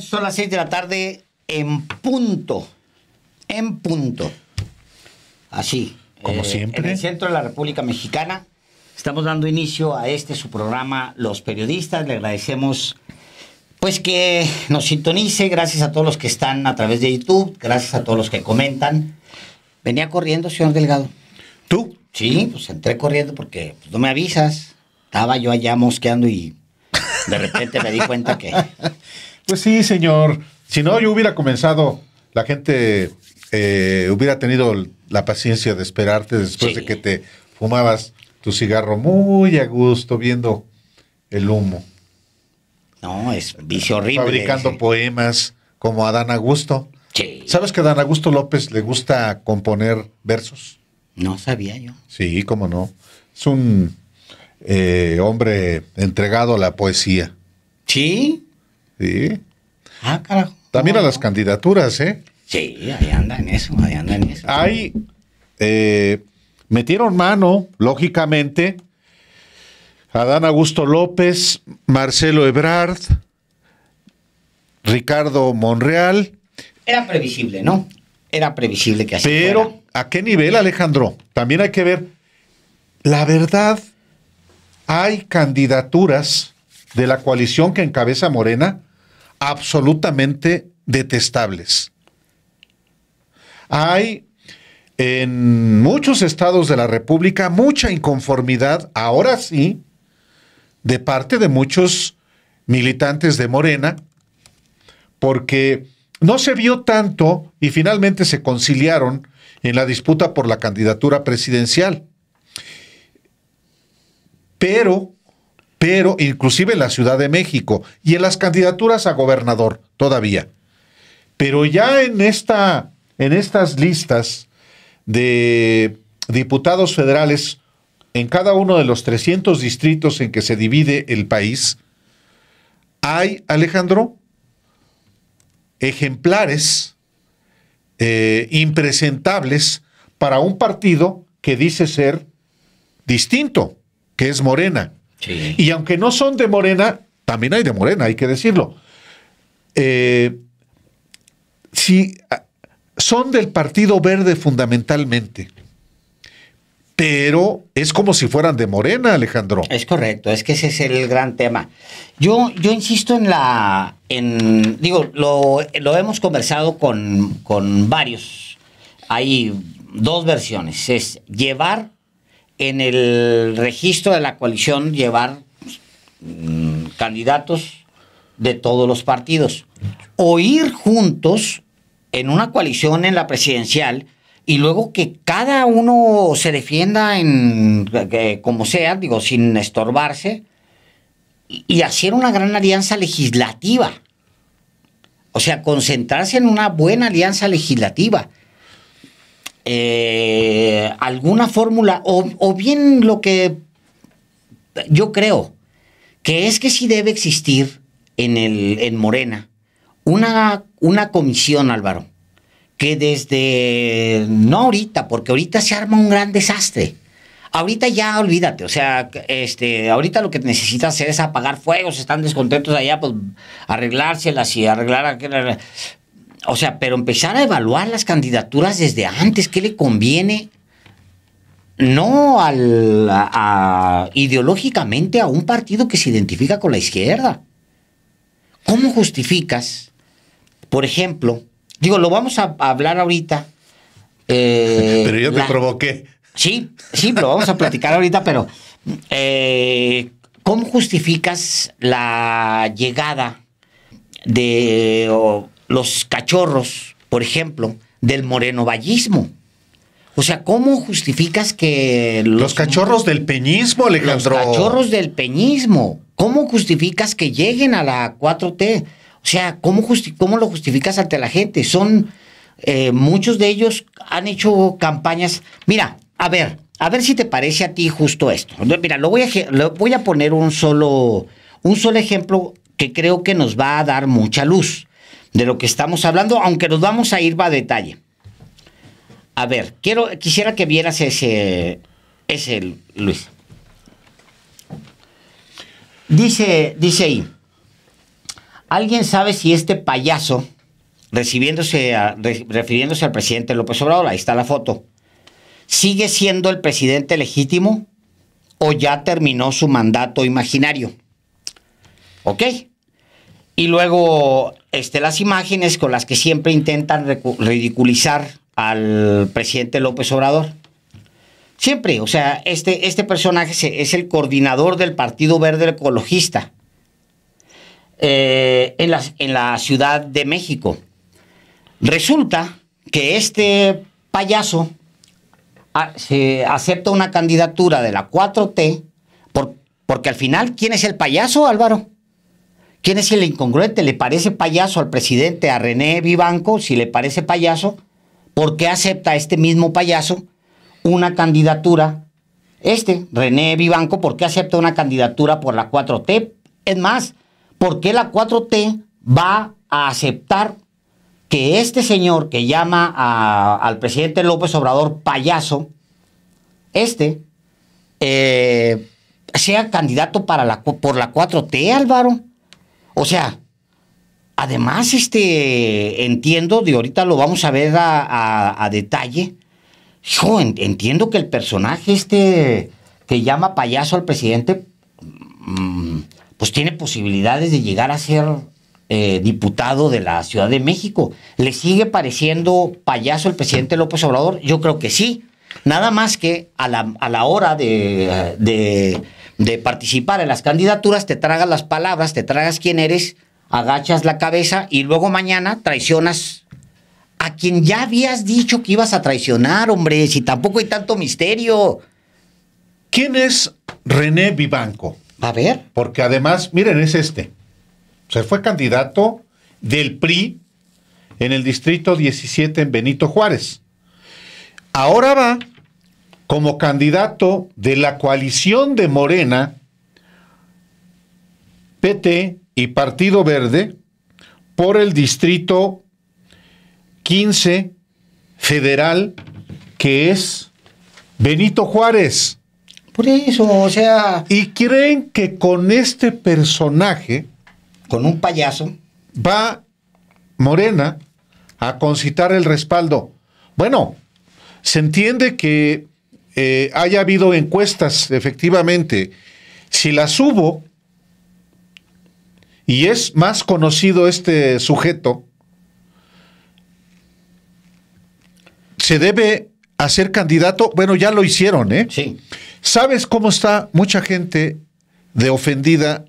Son las 6 de la tarde en punto. En punto. Así. Como eh, siempre. En el centro de la República Mexicana. Estamos dando inicio a este su programa Los Periodistas. Le agradecemos pues que nos sintonice. Gracias a todos los que están a través de YouTube. Gracias a todos los que comentan. Venía corriendo, señor Delgado. ¿Tú? Sí, pues entré corriendo porque pues, no me avisas. Estaba yo allá mosqueando y de repente me di cuenta que Pues sí, señor. Si no, yo hubiera comenzado, la gente eh, hubiera tenido la paciencia de esperarte después de que te fumabas tu cigarro muy a gusto viendo el humo. No, es vicio horrible. Fabricando poemas como Adán Augusto. Sí. ¿Sabes que a Dan Augusto López le gusta componer versos? No sabía yo. Sí, cómo no. Es un eh, hombre entregado a la poesía. ¿Sí? Ah, También a las candidaturas, ¿eh? Sí, ahí anda en eso, ahí eso. Eh, metieron mano, lógicamente, Adán Augusto López, Marcelo Ebrard, Ricardo Monreal. Era previsible, ¿no? Era previsible que así Pero, ¿a qué nivel, Alejandro? También hay que ver. La verdad, hay candidaturas de la coalición que encabeza Morena absolutamente detestables. Hay en muchos estados de la República mucha inconformidad, ahora sí, de parte de muchos militantes de Morena, porque no se vio tanto y finalmente se conciliaron en la disputa por la candidatura presidencial. Pero pero inclusive en la Ciudad de México y en las candidaturas a gobernador todavía. Pero ya en, esta, en estas listas de diputados federales en cada uno de los 300 distritos en que se divide el país, hay, Alejandro, ejemplares eh, impresentables para un partido que dice ser distinto, que es Morena. Y aunque no son de Morena, también hay de Morena, hay que decirlo. Eh, ah, son del Partido Verde fundamentalmente, pero es como si fueran de Morena, Alejandro. Es correcto, es que ese es el gran tema. Yo, yo insisto en la, en, digo, lo, hemos conversado con, con varios. Hay dos versiones, es llevar en el registro de la coalición llevar mm, candidatos de todos los partidos. O ir juntos en una coalición en la presidencial y luego que cada uno se defienda en eh, eh, como sea, digo, sin estorbarse, y hacer una gran alianza legislativa. O sea, concentrarse en una buena alianza legislativa eh, alguna fórmula o, bien lo que yo creo, que es que sí debe existir en, el, en Morena una, una comisión, Álvaro, que desde, no ahorita, porque ahorita se arma un gran desastre. Ahorita ya olvídate, o sea, este, ahorita lo que necesitas hacer es apagar fuegos, están descontentos allá, pues arreglárselas y arreglar aquel, o sea, pero empezar a evaluar las candidaturas desde antes, ¿qué le conviene? No al, ideológicamente a un partido que se identifica con la izquierda. ¿Cómo justificas, por ejemplo, digo, lo vamos a, hablar ahorita. Eh, pero yo te provoqué. Sí, sí, lo vamos a platicar ahorita, pero eh, ¿cómo justificas la llegada de, los cachorros, por ejemplo, del morenovallismo. O sea, ¿cómo justificas que... Los, cachorros del peñismo, Alejandro. Los cachorros del peñismo. ¿Cómo justificas que lleguen a la 4T? O sea, ¿cómo, lo justificas ante la gente? Son... Eh, muchos de ellos han hecho campañas. Mira, a ver, a ver si te parece a ti justo esto. Mira, lo voy a, lo voy a poner un solo, un solo ejemplo que creo que nos va a dar mucha luz de lo que estamos hablando, aunque nos vamos a ir a detalle. A ver, quiero, quisiera que vieras ese, Luis. Dice, dice ahí, ¿alguien sabe si este payaso, recibiéndose refiriéndose al presidente López Obrador, ahí está la foto, sigue siendo el presidente legítimo o ya terminó su mandato imaginario? ¿Ok? Y luego este, las imágenes con las que siempre intentan ridiculizar al presidente López Obrador. Siempre, o sea, este, este personaje es el coordinador del Partido Verde Ecologista eh, en, la, en la Ciudad de México. Resulta que este payaso ah, acepta una candidatura de la 4T porque al final, ¿quién es el payaso, Álvaro? ¿Quién es el incongruente? ¿Le parece payaso al presidente, a René Vivanco? Si le parece payaso, ¿por qué acepta este mismo payaso una candidatura? Este, René Vivanco, ¿por qué acepta una candidatura por la 4T? Es más, ¿por qué la 4T va a aceptar que este señor que llama al presidente López Obrador payaso, este, eh, sea candidato por la 4T, Álvaro? O sea, además, este, entiendo, de ahorita lo vamos a ver a, detalle. Yo entiendo que el personaje este que llama payaso al presidente, mm, pues tiene posibilidades de llegar a ser eh, diputado de la Ciudad de México. ¿Le sigue pareciendo payaso el presidente López Obrador? Yo creo que sí. Nada más que a la, hora de de participar en las candidaturas, te tragas las palabras, te tragas quién eres, agachas la cabeza y luego mañana traicionas a quien ya habías dicho que ibas a traicionar, hombre, si tampoco hay tanto misterio. ¿Quién es René Vivanco? A ver. Porque además, miren, es este. Se fue candidato del PRI en el distrito 17 en Benito Juárez. Ahora va como candidato de la coalición de Morena, PT y Partido Verde por el distrito 15 federal que es Benito Juárez. Por eso, o sea... Y creen que con este personaje... Con un payaso. Va Morena a concitar el respaldo. Bueno, se entiende que eh, haya habido encuestas, efectivamente. Si las hubo y es más conocido este sujeto, se debe hacer candidato. Bueno, ya lo hicieron, ¿eh? Sí. ¿Sabes cómo está mucha gente de ofendida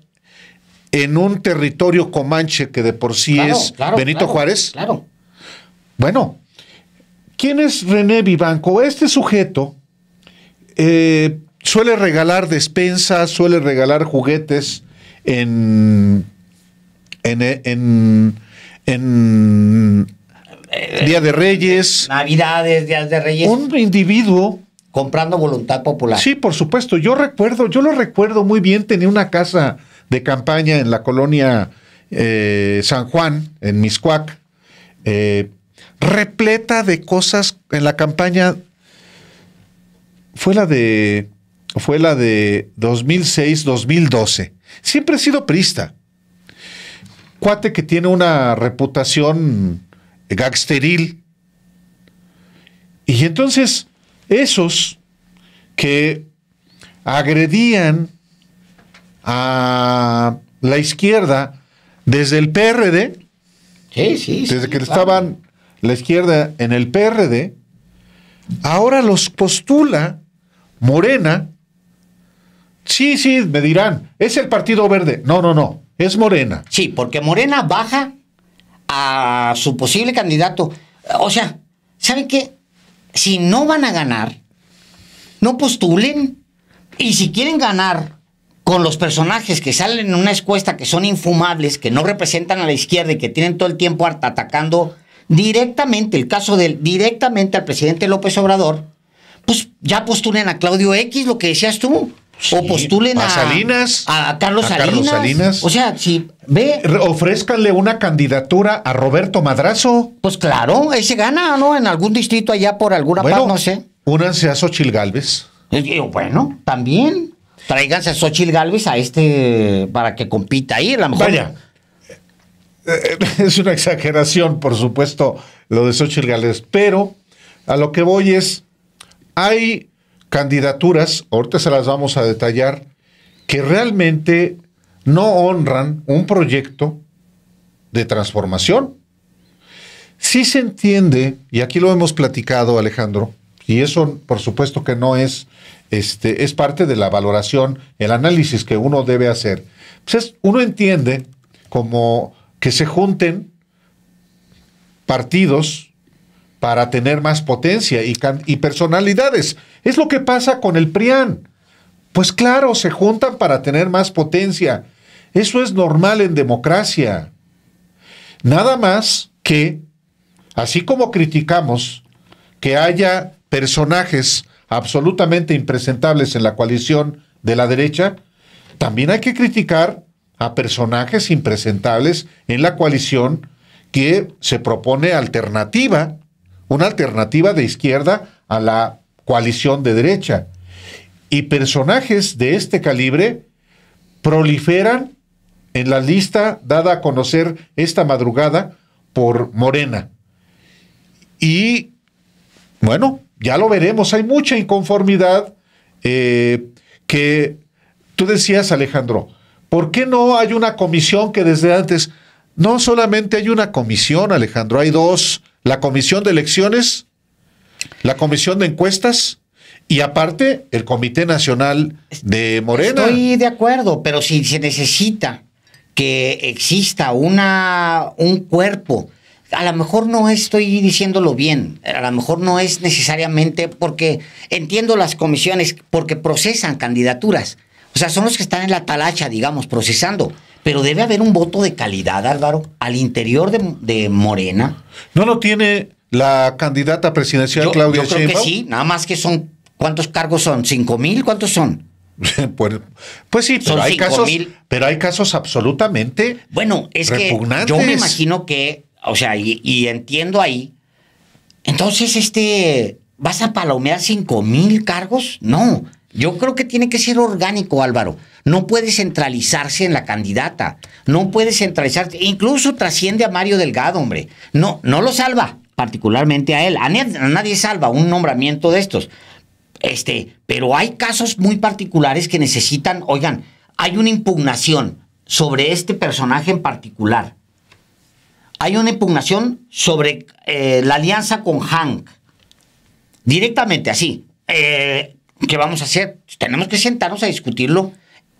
en un territorio comanche que de por sí es Benito Juárez? Claro. Bueno, ¿quién es René Vivanco? Este sujeto eh, suele regalar despensas, suele regalar juguetes en, en, Día de Reyes. Navidades, Días de Reyes. Un individuo. Comprando voluntad popular. Sí, por supuesto. Yo recuerdo, yo lo recuerdo muy bien. Tenía una casa de campaña en la colonia eh, San Juan, en Miscuac, eh, repleta de cosas en la campaña fue la de fue la de 2006-2012. Siempre ha sido prista. Cuate que tiene una reputación gangsteril. Y entonces, esos que agredían a la izquierda desde el PRD, sí, desde que estaban la izquierda en el PRD, ahora los postula Morena, sí, sí, me dirán, es el Partido Verde. No, no, no, es Morena. Sí, porque Morena baja a su posible candidato. O sea, ¿saben qué? Si no van a ganar, no postulen. Y si quieren ganar con los personajes que salen en una escuesta, que son infumables, que no representan a la izquierda y que tienen todo el tiempo atacando directamente, el caso del directamente al presidente López Obrador, pues ya postulen a Claudio X, lo que decías tú. o postulen a, a Salinas. A, Carlos, a Salinas. Carlos Salinas. O sea, si ve. Ofrézcanle una candidatura a Roberto Madrazo. Pues claro, ese se gana, ¿no? En algún distrito allá por alguna parte, no sé. Únanse a Xochil Galvez. Eh, eh, bueno, también. Tráiganse a Xochil Galvez a este para que compita ahí, a lo mejor. Vaya. Eh, es una exageración, por supuesto, lo de Xochil Galvez, pero a lo que voy es hay candidaturas, ahorita se las vamos a detallar, que realmente no honran un proyecto de transformación. Si se entiende, y aquí lo hemos platicado, Alejandro, y eso por supuesto que no es, este, es parte de la valoración, el análisis que uno debe hacer. Pues uno entiende como que se junten partidos para tener más potencia y, personalidades. Es lo que pasa con el PRIAN. Pues claro, se juntan para tener más potencia. Eso es normal en democracia. Nada más que, así como criticamos que haya personajes absolutamente impresentables en la coalición de la derecha, también hay que criticar a personajes impresentables en la coalición que se propone alternativa una alternativa de izquierda a la coalición de derecha. Y personajes de este calibre proliferan en la lista dada a conocer esta madrugada por Morena. Y bueno, ya lo veremos, hay mucha inconformidad eh, que tú decías, Alejandro, ¿por qué no hay una comisión que desde antes... No solamente hay una comisión, Alejandro, hay dos la comisión de elecciones, la comisión de encuestas, y aparte, el Comité Nacional de Morena. Estoy de acuerdo, pero si se necesita que exista una, un cuerpo, a lo mejor no estoy diciéndolo bien, a lo mejor no es necesariamente porque entiendo las comisiones, porque procesan candidaturas. O sea, son los que están en la talacha, digamos, procesando pero debe haber un voto de calidad, Álvaro, al interior de, Morena. ¿No lo tiene la candidata presidencial Claudia Sheinbaum? Yo creo que sí, nada más que son, ¿cuántos cargos son? ¿Cinco mil? ¿Cuántos son? Pues, pues, sí, pero son hay, casos, mil. pero hay casos absolutamente Bueno, es que yo me imagino que, o sea, y, entiendo ahí, entonces este... ¿Vas a palomear cinco mil cargos? No. Yo creo que tiene que ser orgánico, Álvaro. No puede centralizarse en la candidata. No puede centralizarse. Incluso trasciende a Mario Delgado, hombre. No, no lo salva, particularmente a él. A, nadie salva un nombramiento de estos. Este, pero hay casos muy particulares que necesitan, oigan, hay una impugnación sobre este personaje en particular. Hay una impugnación sobre eh, la alianza con Hank. Directamente así. Eh, ¿qué vamos a hacer? Tenemos que sentarnos a discutirlo.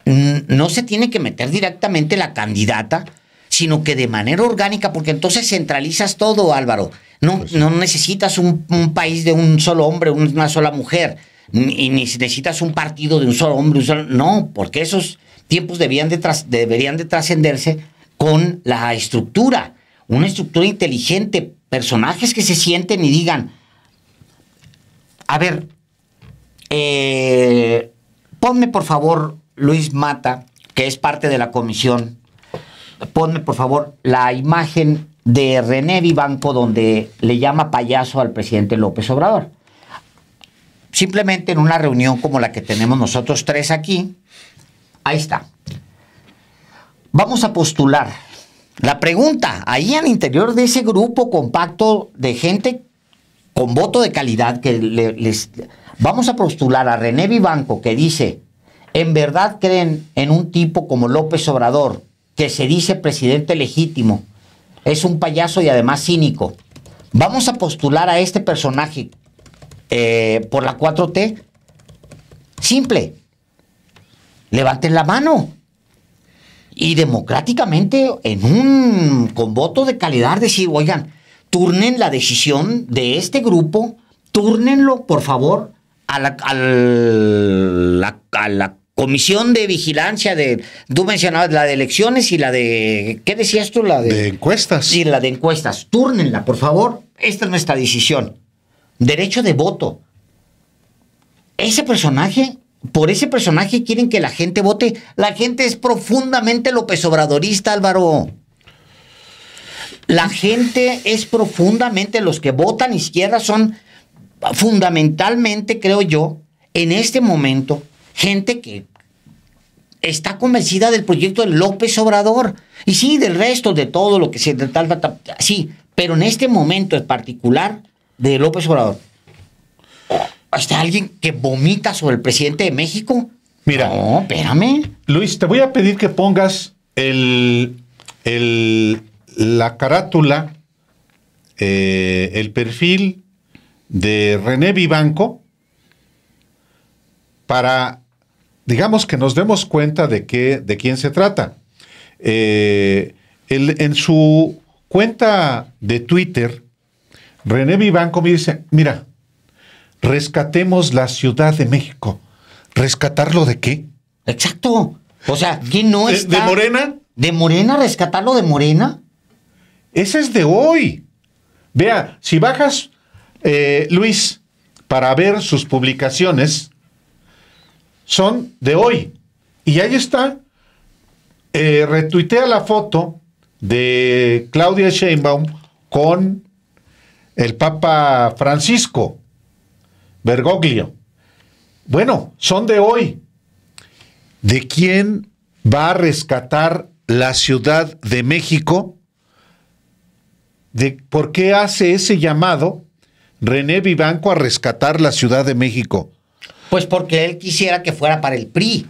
Mm, no se tiene que meter directamente la candidata, sino que de manera orgánica, porque entonces centralizas todo, Álvaro. No, pues no necesitas un, país de un solo hombre, una sola mujer, ni necesitas un partido de un solo hombre, solo... no, porque esos tiempos deberían de trascenderse con la estructura, una estructura inteligente, personajes que se sienten y digan, a ver, eh, ponme por favor, Luis Mata, que es parte de la comisión, ponme por favor la imagen de René Vivanco donde le llama payaso al presidente López Obrador. Simplemente en una reunión como la que tenemos nosotros tres aquí, ahí está. Vamos a postular. La pregunta, ahí al interior de ese grupo compacto de gente con voto de calidad que les, Vamos a postular a René Vivanco que dice, ¿en verdad creen en un tipo como López Obrador, que se dice presidente legítimo? Es un payaso y además cínico. Vamos a postular a este personaje eh, por la 4T. Simple. Levanten la mano. Y democráticamente, en un, con voto de calidad, decir, oigan, turnen la decisión de este grupo, turnenlo, por favor, a la, comisión de vigilancia de, tú mencionabas la de elecciones y la de, ¿qué decías tú? La de, de encuestas. Sí, la de encuestas. Túrnenla, por favor. Esta es nuestra decisión. Derecho de voto. Ese personaje, por ese personaje quieren que la gente vote. La gente es profundamente López Obradorista, Álvaro. La gente es profundamente, los que votan izquierda son fundamentalmente, creo yo, en este momento, gente que está convencida del proyecto de López Obrador. Y sí, del resto, de todo lo que se trata, sí, pero en este momento en particular de López Obrador, hasta alguien que vomita sobre el presidente de México? Mira. No, espérame. Luis, te voy a pedir que pongas el, la carátula, eh, el perfil de René Vivanco para, digamos, que nos demos cuenta de, qué, de quién se trata. Eh, en su cuenta de Twitter, René Vivanco me dice, mira, rescatemos la Ciudad de México. ¿Rescatarlo de qué? Exacto. O sea, ¿quién no es ¿De Morena? ¿De Morena? ¿Rescatarlo de Morena? Ese es de hoy. Vea, si bajas eh, Luis, para ver sus publicaciones, son de hoy. Y ahí está. Eh, retuitea la foto de Claudia Sheinbaum con el Papa Francisco Bergoglio. Bueno, son de hoy. ¿De quién va a rescatar la Ciudad de México? ¿De por qué hace ese llamado René Vivanco a rescatar la Ciudad de México? Pues porque él quisiera que fuera para el PRI.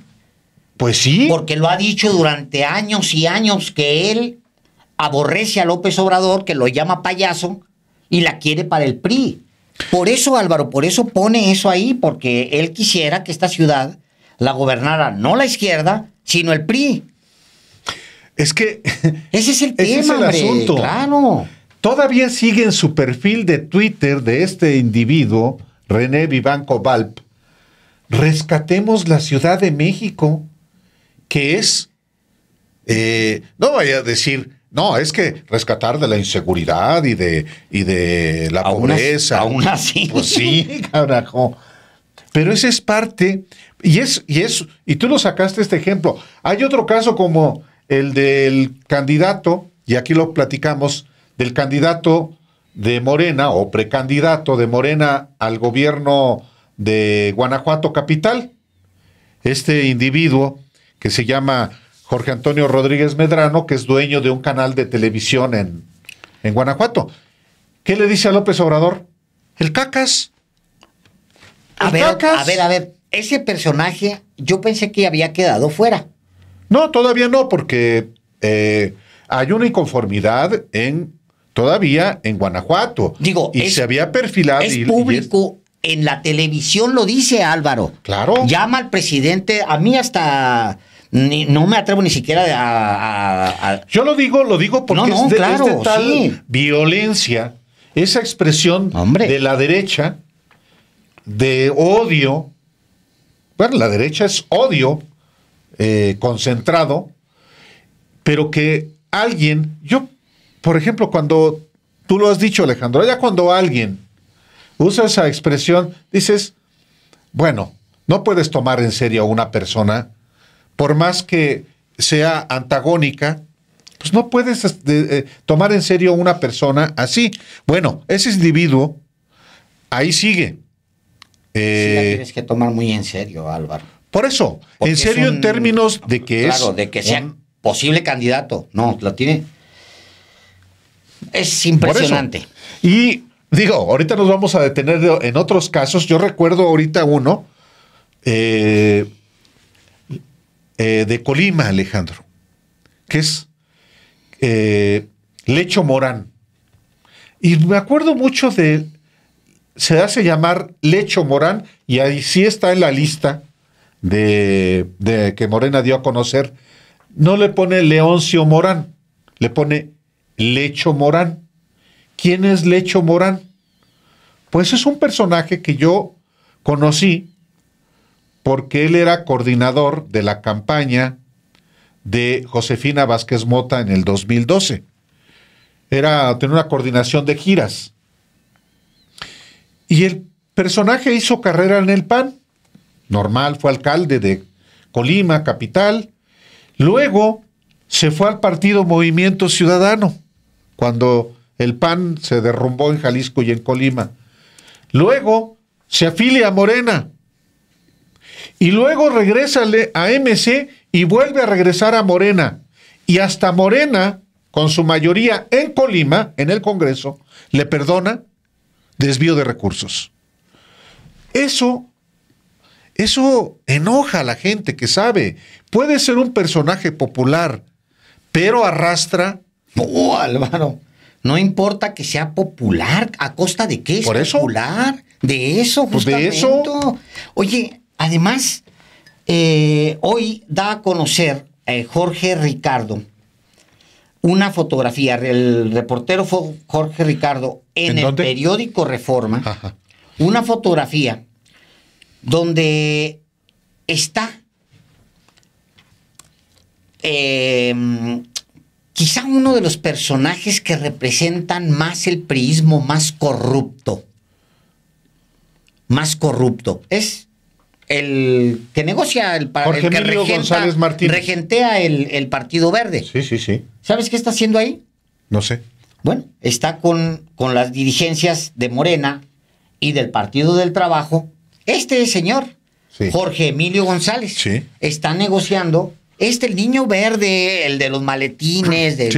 Pues sí. Porque lo ha dicho durante años y años que él aborrece a López Obrador, que lo llama payaso, y la quiere para el PRI. Por eso, Álvaro, por eso pone eso ahí, porque él quisiera que esta ciudad la gobernara no la izquierda, sino el PRI. Es que. Ese es el tema, el Claro. Todavía sigue en su perfil de Twitter de este individuo, René Vivanco Valp, rescatemos la Ciudad de México, que es, eh, no vaya a decir, no, es que rescatar de la inseguridad y de, y de la pobreza. aún así. Pues sí, carajo. Pero esa es parte, y es, y es, y tú lo sacaste este ejemplo. Hay otro caso como el del candidato, y aquí lo platicamos, del candidato de Morena o precandidato de Morena al gobierno de Guanajuato Capital. Este individuo que se llama Jorge Antonio Rodríguez Medrano, que es dueño de un canal de televisión en, en Guanajuato. ¿Qué le dice a López Obrador? El cacas. a ver, a ver, a ver, ese personaje yo pensé que había quedado fuera. No, todavía no, porque eh, hay una inconformidad en todavía en Guanajuato. Digo, y se había perfilado. Es público. en la televisión lo dice Álvaro. Claro. Llama al presidente, a mí hasta no me atrevo ni siquiera a, Yo lo digo, lo digo porque es, tal violencia, esa expresión Hombre. de la derecha, de odio. Bueno, la derecha es odio eh, concentrado, pero que alguien, yo por ejemplo, cuando tú lo has dicho, Alejandro, ya cuando alguien usa esa expresión, dices, bueno, no puedes tomar en serio a una persona, por más que sea antagónica, pues no puedes este, eh, tomar en serio a una persona así. Bueno, ese individuo ahí sigue. la eh, tienes que tomar muy en serio, Álvaro. Por eso, en serio, en términos de que es. Claro, de que sea posible candidato. No, lo tiene. Es impresionante. Y digo, ahorita nos vamos a detener en otros casos. Yo recuerdo ahorita uno eh, eh, de Colima, Alejandro, que es eh, Lecho Morán. Y me acuerdo mucho de, se hace llamar Lecho Morán, y ahí sí está en la lista de, de que Morena dio a conocer. No le pone Leoncio Morán, le pone Lecho Morán. ¿Quién es Lecho Morán? Pues es un personaje que yo conocí porque él era coordinador de la campaña de Josefina Vázquez Mota en el 2012. Era tener una coordinación de giras. Y el personaje hizo carrera en el PAN. Normal, fue alcalde de Colima, capital. Luego se fue al partido Movimiento Ciudadano cuando el PAN se derrumbó en Jalisco y en Colima. Luego se afilia a Morena. Y luego regresa a MC y vuelve a regresar a Morena. Y hasta Morena, con su mayoría en Colima, en el Congreso, le perdona desvío de recursos. Eso, eso enoja a la gente que sabe. Puede ser un personaje popular, pero arrastra no importa que sea popular, ¿a costa de qué es ¿Por eso? popular? De eso, justamente. Pues de eso. Oye, además, eh, hoy da a conocer eh, Jorge Ricardo una fotografía. El reportero fue Jorge Ricardo en, el periódico Reforma. Una fotografía donde está eh, quizá uno de los personajes que representan más el priismo más corrupto. Más corrupto. Es el que negocia el, Jorge el que regentea el, Partido Verde. Sí, sí, sí. ¿Sabes qué está haciendo ahí? No sé. Bueno, está con, con las dirigencias de Morena y del Partido del Trabajo. Este señor, Jorge Emilio González, está negociando este, el niño verde, el de los maletines, de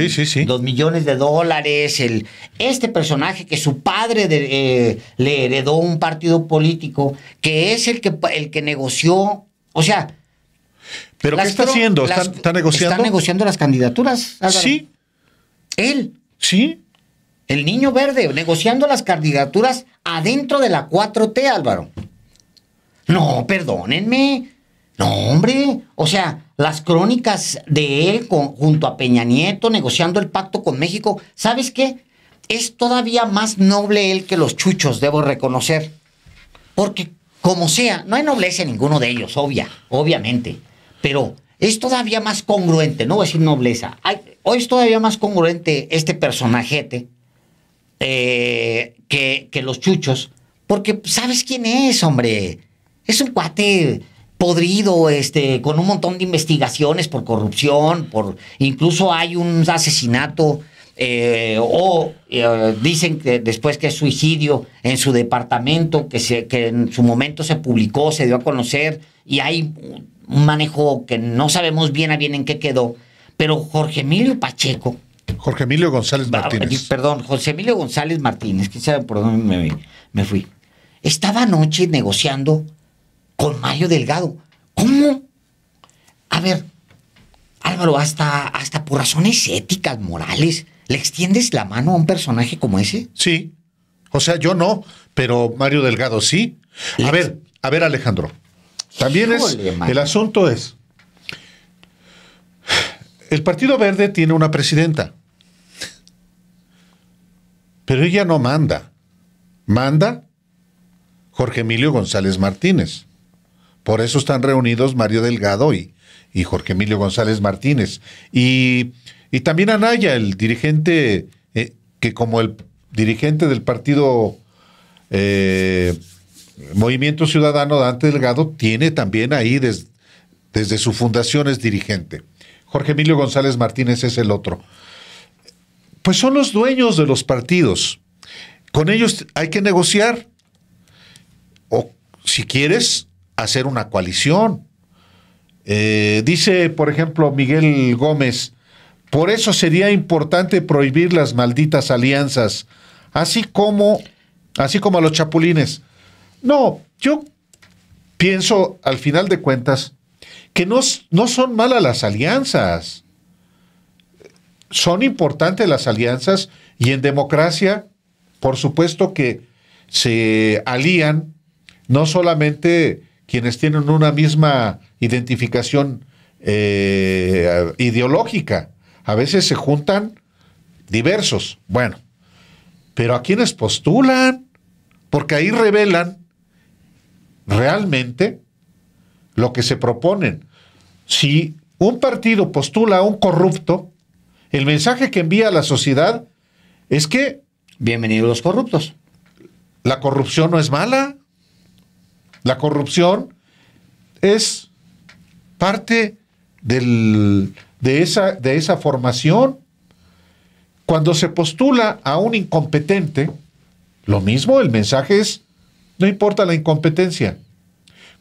los millones de dólares, el, este personaje que su padre eh, le heredó un partido político, que es el que, el que negoció, o sea... ¿Pero qué está haciendo? ¿Está, negociando? Está negociando las candidaturas. Sí. Él. Sí. El niño verde, negociando las candidaturas adentro de la 4T, Álvaro. No, perdónenme. No, hombre. O sea, las crónicas de él junto a Peña Nieto negociando el pacto con México, ¿sabes qué? Es todavía más noble él que los chuchos, debo reconocer. Porque como sea, no hay nobleza en ninguno de ellos, obvia, obviamente. Pero es todavía más congruente, no voy a decir nobleza. hoy es todavía más congruente este personajete eh, que, que los chuchos. Porque sabes quién es, hombre. Es un cuate podrido, este, con un montón de investigaciones por corrupción, por incluso hay un asesinato eh, o eh, dicen que después que es suicidio en su departamento, que, que en su momento se publicó, se dio a conocer y hay un manejo que no sabemos bien a bien en qué quedó. Pero Jorge Emilio Pacheco. Jorge Emilio González ah, Martínez. Perdón, José Emilio González Martínez, quién sabe por dónde me, me fui. Estaba anoche negociando con Mario Delgado. ¿Cómo? A ver, Álvaro, hasta, hasta por razones éticas, morales, ¿le extiendes la mano a un personaje como ese? Sí. O sea, yo no, pero Mario Delgado sí. A ver, a ver, Alejandro. También es. El asunto es. El Partido Verde tiene una presidenta. Pero ella no manda. Manda Jorge Emilio González Martínez. Por eso están reunidos Mario Delgado y, y Jorge Emilio González Martínez. Y, también Anaya, el dirigente, eh, que como el dirigente del partido eh, Movimiento Ciudadano, Dante Delgado, tiene también ahí desde su fundación es dirigente. Jorge Emilio González Martínez es el otro. Pues son los dueños de los partidos. Con ellos hay que negociar. O si quieres, hacer una coalición. Eh, dice, por ejemplo, Miguel Gómez, por eso sería importante prohibir las malditas alianzas, así como, así como a los chapulines. No, yo pienso, al final de cuentas, que no, no son malas las alianzas. Son importantes las alianzas y en democracia, por supuesto que se alían no solamente quienes tienen una misma identificación eh, ideológica. A veces se juntan diversos. Bueno, pero ¿a quienes postulan? Porque ahí revelan realmente lo que se proponen. Si un partido postula a un corrupto, el mensaje que envía a la sociedad es que... Bienvenidos los corruptos. La corrupción no es mala. La corrupción es parte de, esa, de esa formación. Cuando se postula a un incompetente, lo mismo, el mensaje es, no importa la incompetencia.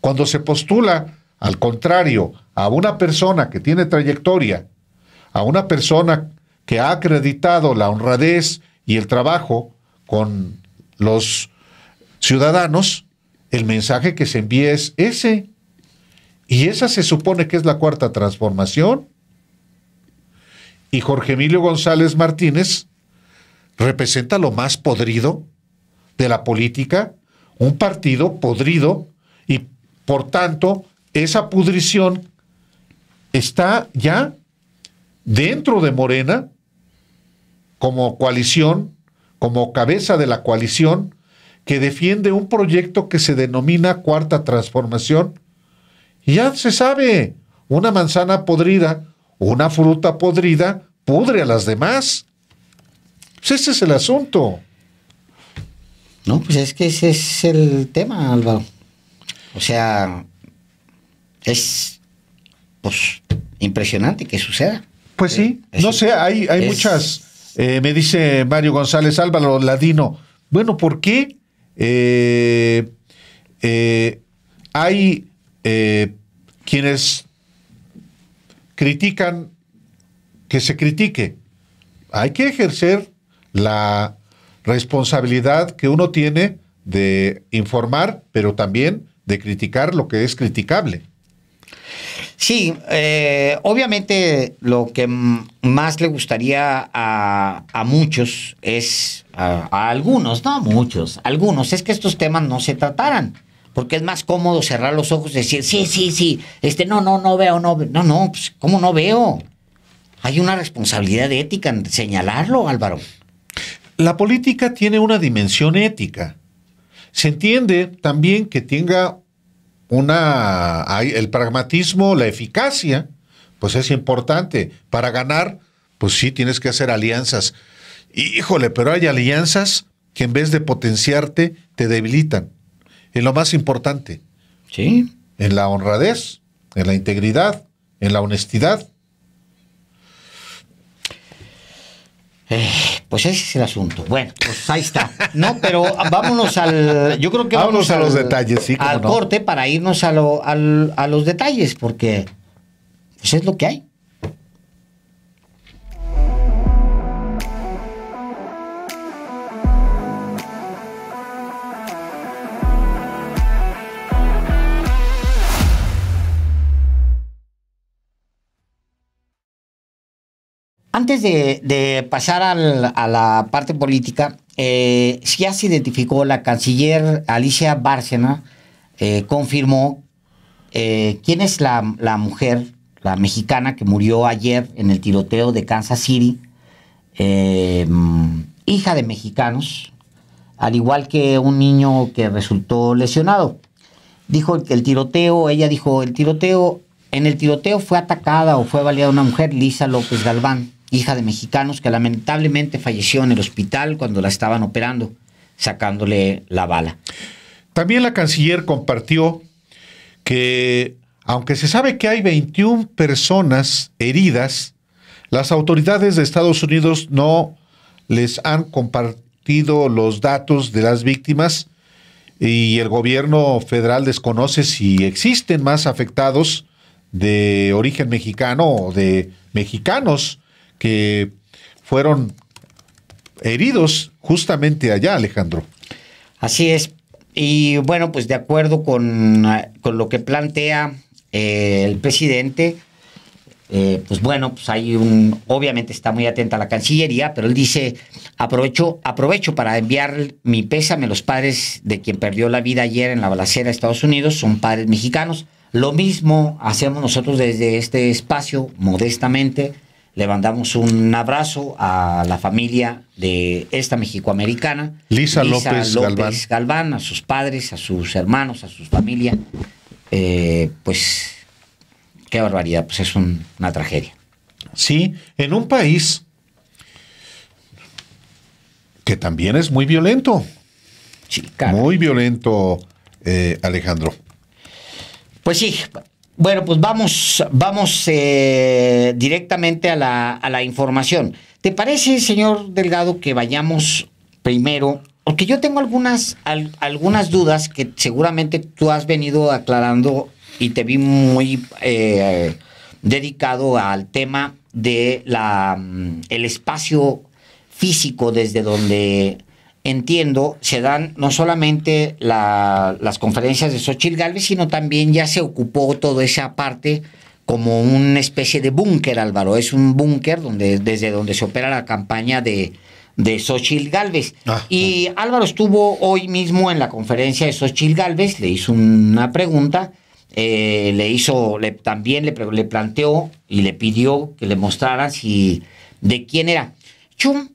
Cuando se postula, al contrario, a una persona que tiene trayectoria, a una persona que ha acreditado la honradez y el trabajo con los ciudadanos, el mensaje que se envía es ese. Y esa se supone que es la cuarta transformación. Y Jorge Emilio González Martínez representa lo más podrido de la política, un partido podrido y por tanto esa pudrición está ya dentro de Morena como coalición, como cabeza de la coalición que defiende un proyecto que se denomina Cuarta Transformación. Y ya se sabe, una manzana podrida, una fruta podrida, pudre a las demás. Pues ese es el asunto. No, pues es que ese es el tema, Álvaro. O sea, es pues impresionante que suceda. Pues sí, eh, no sé, hay, hay muchas, eh, me dice Mario González Álvaro Ladino, bueno, ¿por qué eh, eh, hay eh, quienes critican que se critique. Hay que ejercer la responsabilidad que uno tiene de informar, pero también de criticar lo que es criticable. Sí, eh, obviamente lo que más le gustaría a, muchos es, a, algunos, no a muchos, algunos, es que estos temas no se trataran. Porque es más cómodo cerrar los ojos y decir, sí, sí, sí, este, no, no, no veo, no, no, no, pues, ¿cómo no veo? Hay una responsabilidad ética en señalarlo, Álvaro. La política tiene una dimensión ética. Se entiende también que tenga una, el pragmatismo, la eficacia, pues es importante. Para ganar, pues sí, tienes que hacer alianzas. Híjole, pero hay alianzas que en vez de potenciarte, te debilitan. En lo más importante. Sí. En la honradez, en la integridad, en la honestidad. Eh, pues ese es el asunto. Bueno, pues ahí está. No, pero vámonos al. Yo creo que vámonos, a los detalles, sí. Al corte para irnos a, lo, al, a los detalles, porque pues es lo que hay. Antes de, pasar a la parte política, eh, ya se identificó la canciller Alicia Bárcena, eh, confirmó eh, quién es la, mujer, la mexicana que murió ayer en el tiroteo de Kansas City, eh, hija de mexicanos, al igual que un niño que resultó lesionado. Dijo que el tiroteo, ella dijo, el tiroteo, en el tiroteo fue atacada o fue baleada una mujer, Lisa López Galván hija de mexicanos que lamentablemente falleció en el hospital cuando la estaban operando, sacándole la bala. También la canciller compartió que, aunque se sabe que hay 21 personas heridas, las autoridades de Estados Unidos no les han compartido los datos de las víctimas y el gobierno federal desconoce si existen más afectados de origen mexicano o de mexicanos que fueron heridos justamente allá, Alejandro. Así es. Y bueno, pues de acuerdo con, lo que plantea eh, el presidente, eh, pues bueno, pues hay un, obviamente está muy atenta a la Cancillería, pero él dice, aprovecho, aprovecho para enviar mi pésame a los padres de quien perdió la vida ayer en la balacera de Estados Unidos, son padres mexicanos. Lo mismo hacemos nosotros desde este espacio, modestamente, le mandamos un abrazo a la familia de esta mexicoamericana. Lisa, Lisa López, Galván. a sus padres, a sus hermanos, a su familia. Eh, pues qué barbaridad, pues es una tragedia. Sí, en un país que también es muy violento. Sí, claro. Muy violento, eh, Alejandro. Pues sí, bueno, pues vamos, vamos eh, directamente a la, a la información. ¿Te parece, señor Delgado, que vayamos primero? Porque yo tengo algunas, algunas dudas que seguramente tú has venido aclarando y te vi muy eh, dedicado al tema de la mm, el espacio físico desde donde entiendo, se dan no solamente las conferencias de Xochitl Galvez, sino también ya se ocupó toda esa parte como una especie de búnker, Álvaro. Es un búnker donde, desde donde se opera la campaña de, de Xochitl Galvez. Ah, ah. y Álvaro estuvo hoy mismo en la conferencia de Xochitl Galvez, le hizo una pregunta, eh, le hizo, le, también le, planteó y le pidió que le mostrara si de quién era. Chum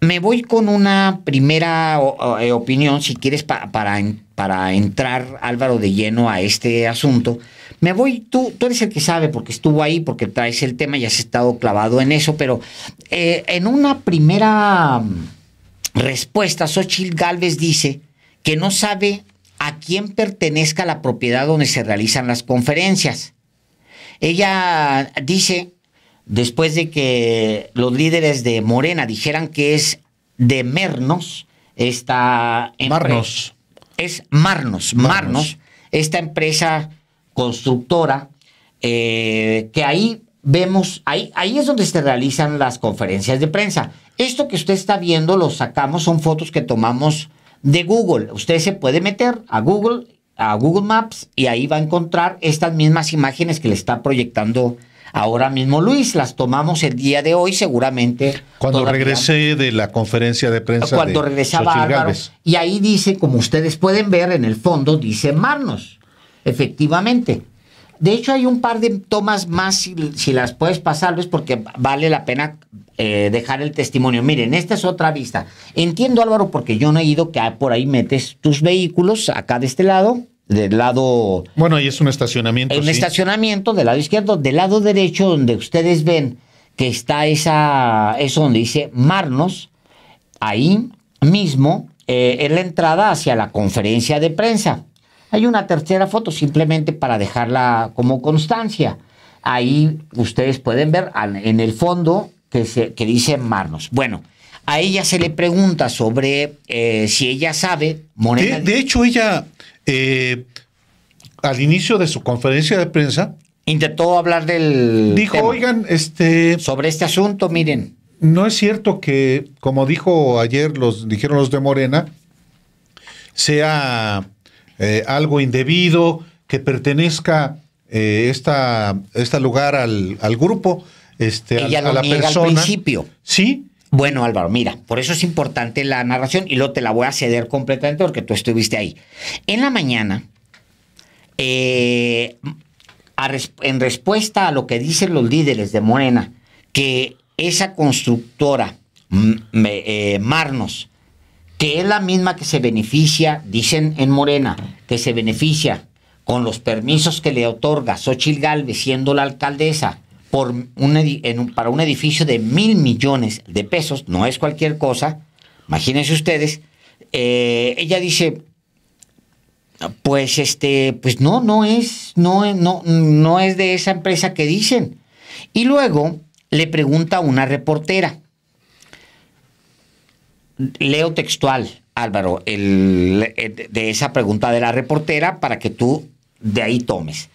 me voy con una primera eh, opinión, si quieres, para, para, entrar, Álvaro, de lleno a este asunto. Me voy, tú, tú eres el que sabe, porque estuvo ahí, porque traes el tema y has estado clavado en eso, pero eh, en una primera mm, respuesta, Xochitl Galvez dice que no sabe a quién pertenezca la propiedad donde se realizan las conferencias. Ella dice después de que los líderes de Morena dijeran que es de Mernos, esta empresa. Marnos. Es Marnos, Marnos, esta empresa constructora, eh, que ahí vemos, ahí, ahí es donde se realizan las conferencias de prensa. Esto que usted está viendo lo sacamos, son fotos que tomamos de Google. Usted se puede meter a Google, a Google Maps, y ahí va a encontrar estas mismas imágenes que le está proyectando ahora mismo Luis, las tomamos el día de hoy seguramente. Cuando regresé de la conferencia de prensa. Cuando de regresaba Álvaro. Y ahí dice, como ustedes pueden ver, en el fondo dice Marnos, efectivamente. De hecho, hay un par de tomas más, si, las puedes pasar, porque vale la pena eh, dejar el testimonio. Miren, esta es otra vista. Entiendo, Álvaro, porque yo no he ido, que por ahí metes tus vehículos acá de este lado del lado. Bueno, ahí es un estacionamiento. Un estacionamiento del lado izquierdo, del lado derecho, donde ustedes ven que está esa. eso donde dice Marnos, ahí mismo, es eh, la entrada hacia la conferencia de prensa. Hay una tercera foto, simplemente para dejarla como constancia. Ahí ustedes pueden ver en el fondo que, se, que dice Marnos. Bueno, a ella se le pregunta sobre eh, si ella sabe. de hecho, ella eh, al inicio de su conferencia de prensa. Intentó hablar del. Dijo, oigan, este. Sobre este asunto, miren. No es cierto que, como dijo ayer, los dijeron los de Morena, sea eh, algo indebido, que pertenezca eh, esta, este lugar al, grupo, este, a, la persona. Al principio. Sí, bueno, Álvaro, mira, por eso es importante la narración y luego te la voy a ceder completamente porque tú estuviste ahí. En la mañana, eh, en respuesta a lo que dicen los líderes de Morena, que esa constructora, mm, eh, Marnos, que es la misma que se beneficia, dicen en Morena, que se beneficia con los permisos que le otorga Xochil Galvez siendo la alcaldesa para un edificio de mil millones de pesos, no es cualquier cosa, imagínense ustedes, eh, ella dice, pues este, pues no, no es, no, no, no es de esa empresa que dicen. Y luego le pregunta a una reportera, leo textual, Álvaro, el, de esa pregunta de la reportera para que tú de ahí tomes.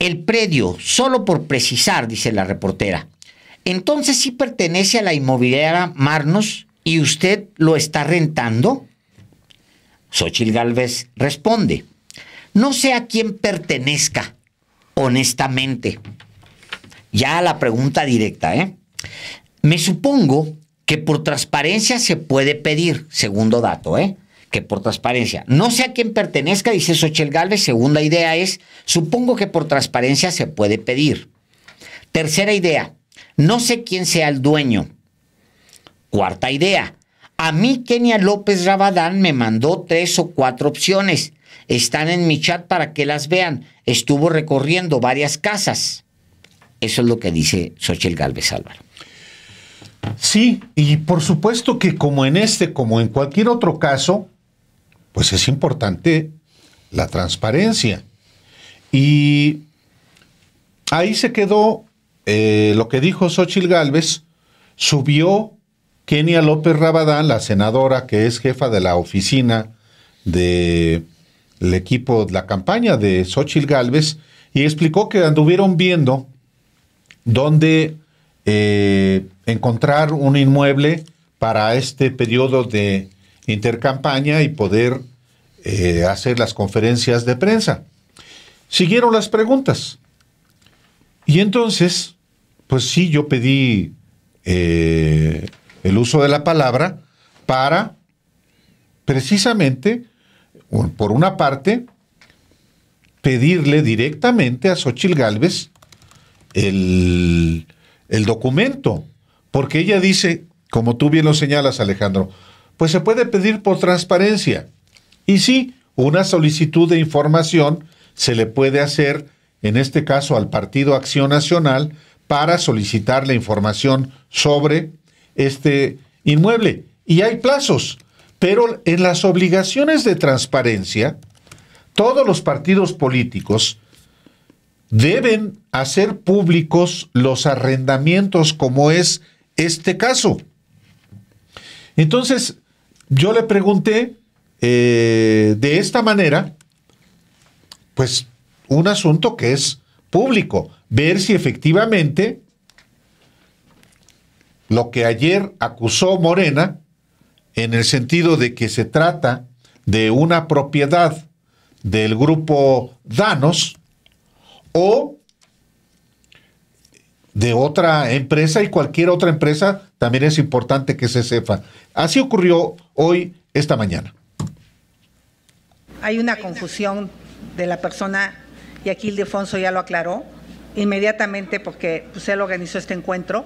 El predio, solo por precisar, dice la reportera. Entonces sí pertenece a la inmobiliaria Marnos y usted lo está rentando. Xochil Gálvez responde, no sé a quién pertenezca, honestamente. Ya la pregunta directa, ¿eh? Me supongo que por transparencia se puede pedir, segundo dato, ¿eh? que por transparencia. No sé a quién pertenezca, dice Sochel Galvez. Segunda idea es, supongo que por transparencia se puede pedir. Tercera idea, no sé quién sea el dueño. Cuarta idea, a mí Kenia López Rabadán me mandó tres o cuatro opciones. Están en mi chat para que las vean. Estuvo recorriendo varias casas. Eso es lo que dice Sochel Galvez Álvaro. Sí, y por supuesto que como en este, como en cualquier otro caso, pues es importante la transparencia. Y ahí se quedó eh, lo que dijo Xochil Galvez, subió Kenia López Rabadán, la senadora que es jefa de la oficina del el equipo de la campaña de Xochil Gálvez, y explicó que anduvieron viendo dónde eh, encontrar un inmueble para este periodo de intercampaña y poder eh, hacer las conferencias de prensa. Siguieron las preguntas. Y entonces, pues sí, yo pedí eh, el uso de la palabra para, precisamente, por una parte, pedirle directamente a Xochil Gálvez el, el documento, porque ella dice, como tú bien lo señalas, Alejandro, pues se puede pedir por transparencia. Y sí, una solicitud de información se le puede hacer, en este caso al Partido Acción Nacional, para solicitar la información sobre este inmueble. Y hay plazos, pero en las obligaciones de transparencia, todos los partidos políticos deben hacer públicos los arrendamientos como es este caso. Entonces, yo le pregunté eh, de esta manera, pues un asunto que es público, ver si efectivamente lo que ayer acusó Morena, en el sentido de que se trata de una propiedad del grupo Danos o de otra empresa y cualquier otra empresa también es importante que se sepa. Así ocurrió hoy, esta mañana. Hay una confusión de la persona, y aquí Ildefonso ya lo aclaró, inmediatamente porque pues, él organizó este encuentro.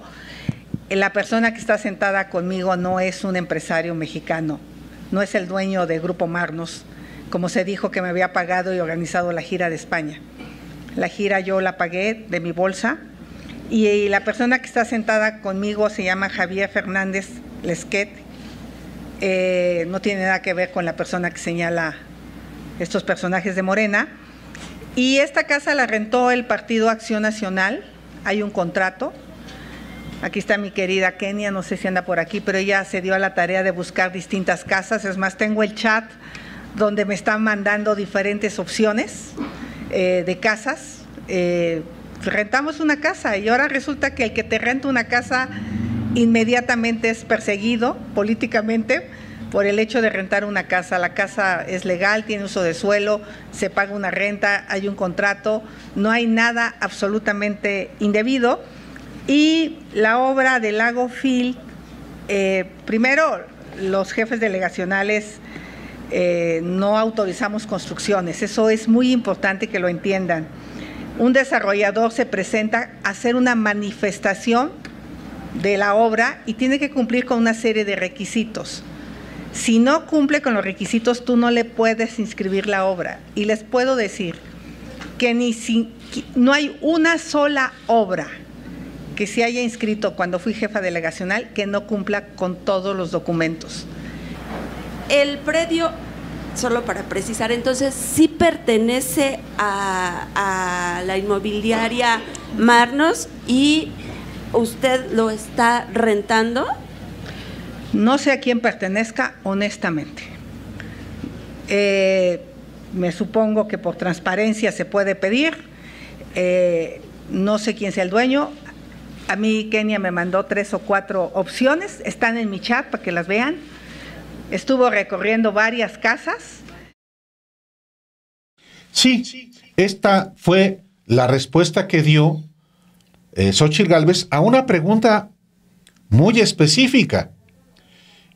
La persona que está sentada conmigo no es un empresario mexicano, no es el dueño del Grupo Marnos, como se dijo que me había pagado y organizado la gira de España. La gira yo la pagué de mi bolsa, y, la persona que está sentada conmigo se llama Javier Fernández Lesquet. Eh, no tiene nada que ver con la persona que señala estos personajes de Morena. Y esta casa la rentó el Partido Acción Nacional. Hay un contrato. Aquí está mi querida Kenia, no sé si anda por aquí, pero ella se dio a la tarea de buscar distintas casas. Es más, tengo el chat donde me están mandando diferentes opciones eh, de casas. Eh, rentamos una casa y ahora resulta que el que te renta una casa inmediatamente es perseguido políticamente por el hecho de rentar una casa. La casa es legal, tiene uso de suelo, se paga una renta, hay un contrato, no hay nada absolutamente indebido. Y la obra del lago Field, eh, primero los jefes delegacionales eh, no autorizamos construcciones, eso es muy importante que lo entiendan un desarrollador se presenta a hacer una manifestación de la obra y tiene que cumplir con una serie de requisitos. Si no cumple con los requisitos, tú no le puedes inscribir la obra. Y les puedo decir que ni si, no hay una sola obra que se haya inscrito cuando fui jefa delegacional que no cumpla con todos los documentos. El predio solo para precisar, entonces sí pertenece a, la inmobiliaria Marnos y usted lo está rentando. No sé a quién pertenezca, honestamente. Eh, me supongo que por transparencia se puede pedir. Eh, no sé quién sea el dueño. A mí Kenia me mandó tres o cuatro opciones. Están en mi chat para que las vean. Estuvo recorriendo varias casas. Sí, esta fue la respuesta que dio eh, Xochitl Galvez a una pregunta muy específica.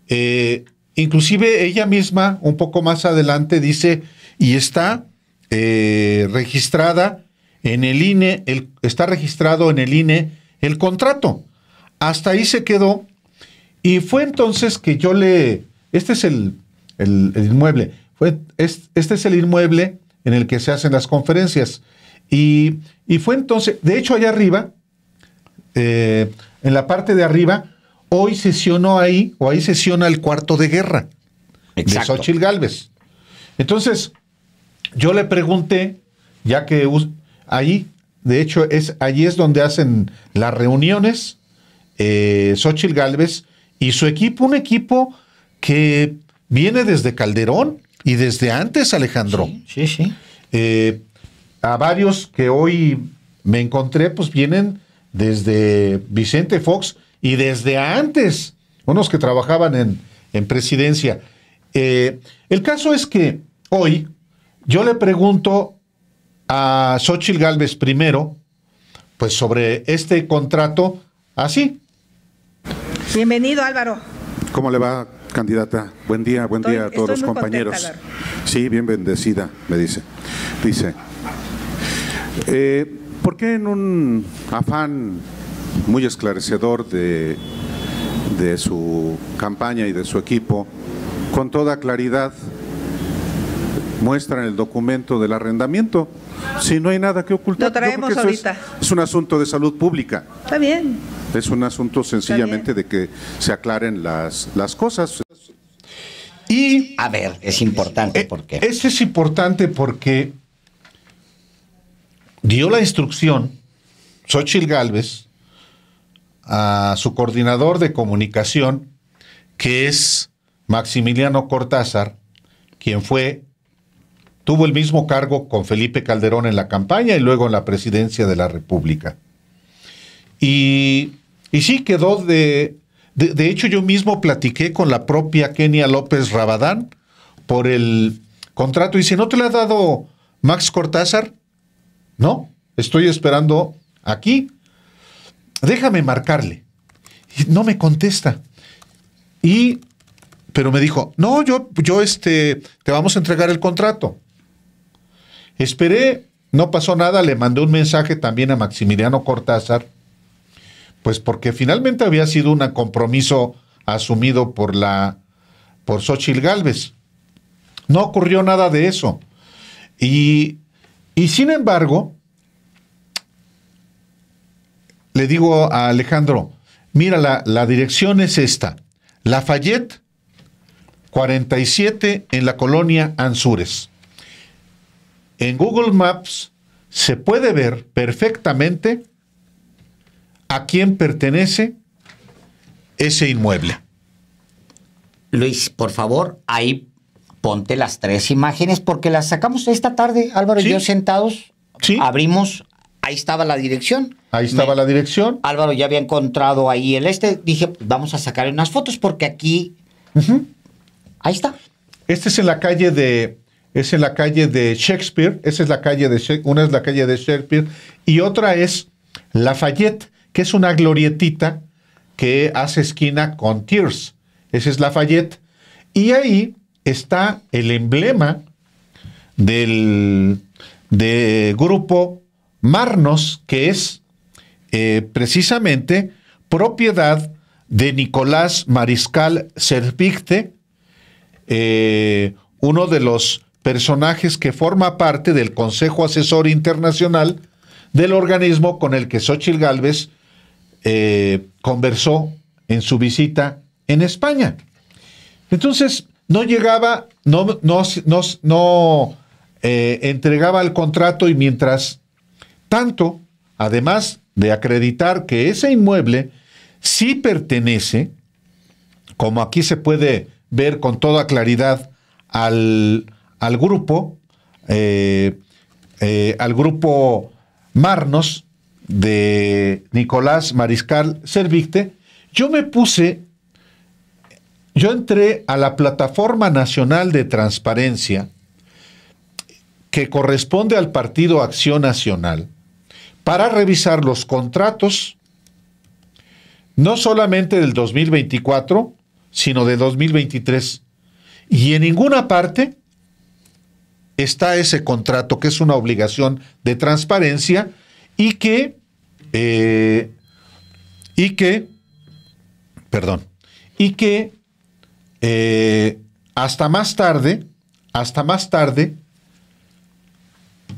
Eh, inclusive ella misma, un poco más adelante, dice, y está eh, registrada en el INE, está registrado en el INE el contrato. Hasta ahí se quedó. Y fue entonces que yo le este es el, inmueble. Fue, este es el inmueble en el que se hacen las conferencias. Y, fue entonces, de hecho, allá arriba, eh, en la parte de arriba, hoy sesionó ahí, o ahí sesiona el cuarto de guerra de Xochitl Galvez. Entonces, yo le pregunté, ya que ahí, de hecho, es, allí es donde hacen las reuniones, eh, Xochitl Galvez y su equipo, un equipo que viene desde Calderón y desde antes, Alejandro. Sí, sí. Eh, a varios que hoy me encontré, pues vienen desde Vicente Fox y desde antes, unos que trabajaban en, presidencia. Eh, el caso es que hoy yo le pregunto a Xochitl Galvez primero, pues sobre este contrato así. Bienvenido, Álvaro. ¿Cómo le va? Candidata, buen día, buen día a todos los compañeros. sí, bien bendecida, me dice. Dice, eh, ¿por qué en un afán muy esclarecedor de, de su campaña y de su equipo, con toda claridad muestran el documento del arrendamiento Sí, no hay nada que ocultar. Lo traemos ahorita. Es, un asunto de salud pública. Está bien. Es un asunto sencillamente de que se aclaren las, cosas. Y. A ver, es importante eh, porque. Eso es importante porque dio la instrucción Xochil Galvez a su coordinador de comunicación, que es Maximiliano Cortázar, quien fue Tuvo el mismo cargo con Felipe Calderón en la campaña y luego en la presidencia de la República. Y, sí, quedó de, de, hecho, yo mismo platiqué con la propia Kenia López Rabadán por el contrato. Y Dice, ¿no te lo ha dado Max Cortázar? No, estoy esperando aquí. Déjame marcarle. Y no me contesta. Y, pero me dijo, no, yo, yo, este, te vamos a entregar el contrato. Esperé, no pasó nada, le mandé un mensaje también a Maximiliano Cortázar, pues porque finalmente había sido un compromiso asumido por la por Xochitl Galvez. No ocurrió nada de eso. Y, y sin embargo, le digo a Alejandro, mira, la, la dirección es esta. Lafayette 47 en la colonia Anzures en Google Maps se puede ver perfectamente a quién pertenece ese inmueble. Luis, por favor, ahí ponte las tres imágenes porque las sacamos esta tarde, Álvaro y yo sentados. ¿Sí? Abrimos, ahí estaba la dirección. Ahí estaba la dirección. Álvaro ya había encontrado ahí el este. Dije, vamos a sacar unas fotos porque aquí. Ahí está. Este es en la calle de es en la calle de Shakespeare, esa es la calle de una es la calle de Shakespeare y otra es Lafayette, que es una glorietita que hace esquina con Tears. Esa es Lafayette. Y ahí está el emblema del de grupo Marnos, que es eh, precisamente propiedad de Nicolás Mariscal Servicte eh, uno de los personajes que forma parte del Consejo Asesor Internacional del organismo con el que Xochitl Gálvez eh, conversó en su visita en España. Entonces, no llegaba, no, eh, entregaba el contrato y mientras tanto, además de acreditar que ese inmueble sí pertenece, como aquí se puede ver con toda claridad, al, al grupo, eh, eh, al grupo Marnos de Nicolás Mariscal Servicte, yo me puse, yo entré a la Plataforma Nacional de Transparencia que corresponde al Partido Acción Nacional para revisar los contratos, no solamente del 2024, sino de 2023. Y en ninguna parte está ese contrato que es una obligación de transparencia y que, eh, y que, perdón, y que eh, hasta más tarde, hasta más tarde,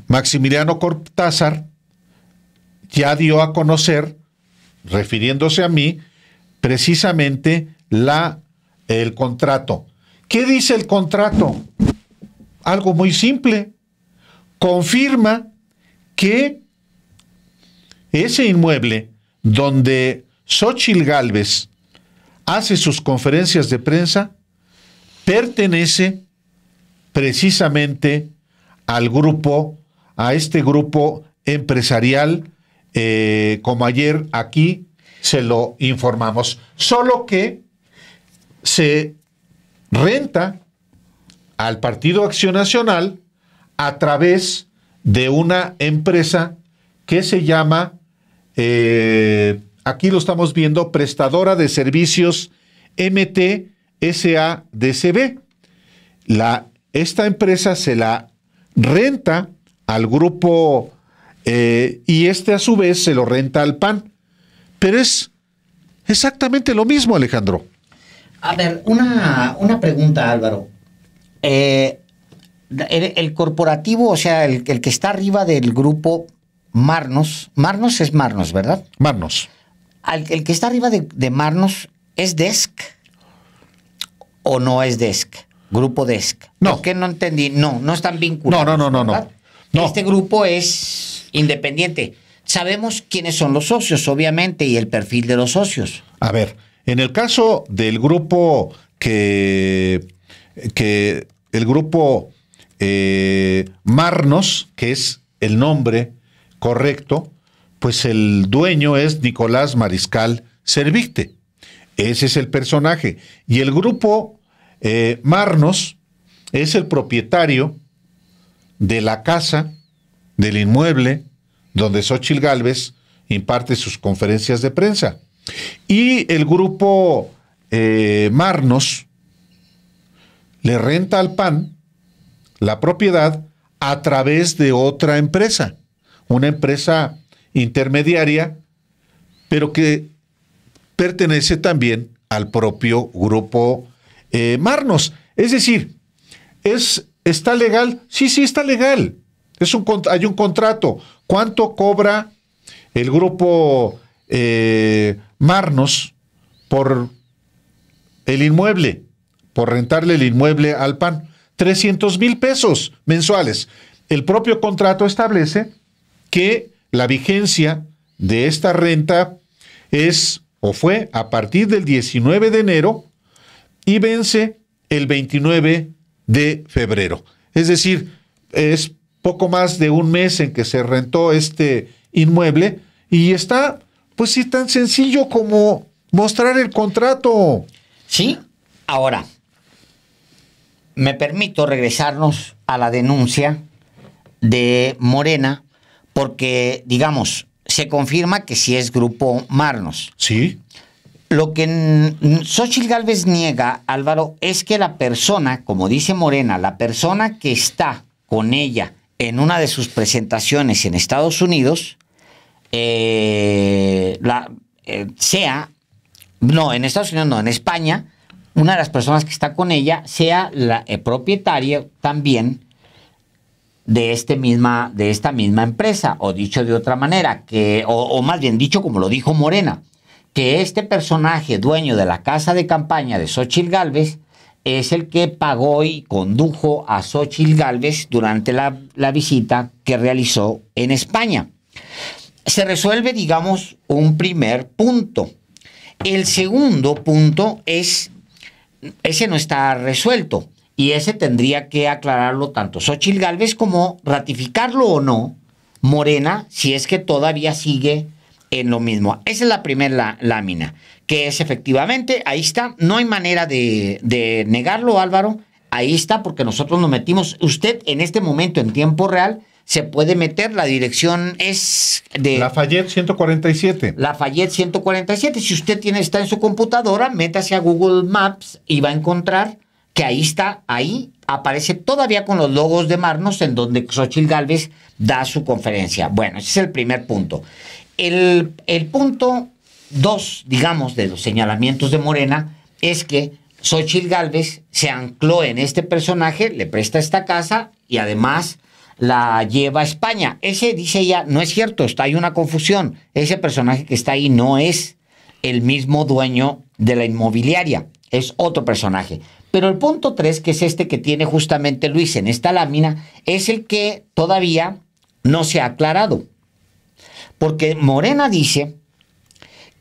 Maximiliano Cortázar ya dio a conocer, refiriéndose a mí, precisamente la, el contrato. ¿Qué dice el contrato? algo muy simple. Confirma que ese inmueble donde Xochil Gálvez hace sus conferencias de prensa pertenece precisamente al grupo, a este grupo empresarial, eh, como ayer aquí se lo informamos. Solo que se renta al Partido Acción Nacional a través de una empresa que se llama, eh, aquí lo estamos viendo, prestadora de servicios MTSADCB. La, esta empresa se la renta al grupo eh, y este a su vez se lo renta al PAN. Pero es exactamente lo mismo, Alejandro. A ver, una pregunta, Álvaro. Eh, el, corporativo, o sea, el, que está arriba del grupo Marnos, Marnos es Marnos, ¿verdad? Marnos. el que está arriba de, Marnos es Desk o no es Desk, grupo Desk. No. ¿Por qué no entendí? No, no están vinculados. No, no, no, no, no. no. Este grupo es independiente. Sabemos quiénes son los socios, obviamente, y el perfil de los socios. A ver, en el caso del grupo que, que el grupo eh, Marnos, que es el nombre correcto, pues el dueño es Nicolás Mariscal Servicte. Ese es el personaje. Y el grupo eh, Marnos es el propietario de la casa, del inmueble, donde Xochitl Galvez imparte sus conferencias de prensa. Y el grupo eh, Marnos le renta al PAN la propiedad a través de otra empresa, una empresa intermediaria, pero que pertenece también al propio grupo eh, Marnos. Es decir, es, ¿está legal? Sí, sí, está legal. Es un, hay un contrato. ¿Cuánto cobra el grupo eh, Marnos por el inmueble? por rentarle el inmueble al PAN. 300 mil pesos mensuales. El propio contrato establece que la vigencia de esta renta es o fue a partir del 19 de enero y vence el 29 de febrero. Es decir, es poco más de un mes en que se rentó este inmueble y está, pues sí, tan sencillo como mostrar el contrato. Sí, ahora, me permito regresarnos a la denuncia de Morena, porque, digamos, se confirma que sí es Grupo Marnos. Sí. Lo que Xochitl Galvez niega, Álvaro, es que la persona, como dice Morena, la persona que está con ella en una de sus presentaciones en Estados Unidos, eh, eh, sea, no, en Estados Unidos no, en España, una de las personas que está con ella sea la eh, propietaria también de, este misma, de esta misma empresa, o dicho de otra manera, que, o, más bien dicho como lo dijo Morena, que este personaje dueño de la casa de campaña de Xochitl Galvez es el que pagó y condujo a Xochitl Galvez durante la, la visita que realizó en España. Se resuelve, digamos, un primer punto. El segundo punto es ese no está resuelto. Y ese tendría que aclararlo tanto Xochitl Galvez como ratificarlo o no Morena, si es que todavía sigue en lo mismo. Esa es la primera lámina, que es efectivamente, ahí está, no hay manera de negarlo, Álvaro, ahí está, porque nosotros nos metimos, usted en este momento en tiempo real se puede meter. La dirección es de. Lafayette 147. Lafayette 147. Si usted tiene, está en su computadora, métase a Google Maps y va a encontrar que ahí está, ahí aparece todavía con los logos de Marnos, en donde Xochitl Galvez da su conferencia. Bueno, ese es el primer punto. El, el punto dos, digamos, de los señalamientos de Morena es que Xochitl Galvez se ancló en este personaje, le presta esta casa y además la lleva a España. Ese, dice ella, no es cierto, está hay una confusión. Ese personaje que está ahí no es el mismo dueño de la inmobiliaria, es otro personaje. Pero el punto 3, que es este que tiene justamente Luis en esta lámina, es el que todavía no se ha aclarado. Porque Morena dice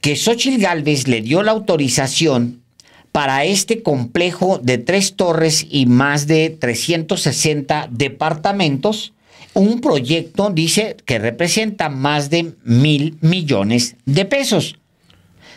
que Xochitl Gálvez le dio la autorización para este complejo de tres torres y más de 360 departamentos, un proyecto, dice, que representa más de mil millones de pesos.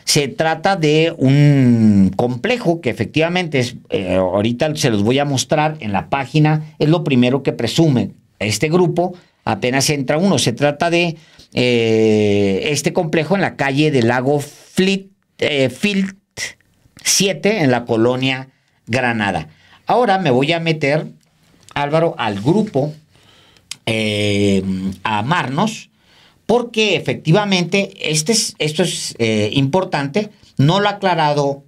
Se trata de un complejo que efectivamente es, eh, ahorita se los voy a mostrar en la página, es lo primero que presume este grupo, apenas entra uno, se trata de eh, este complejo en la calle del lago Fleet, eh, 7 en la colonia Granada. Ahora me voy a meter, Álvaro, al grupo eh, a amarnos, porque efectivamente este es, esto es eh, importante, no lo ha aclarado,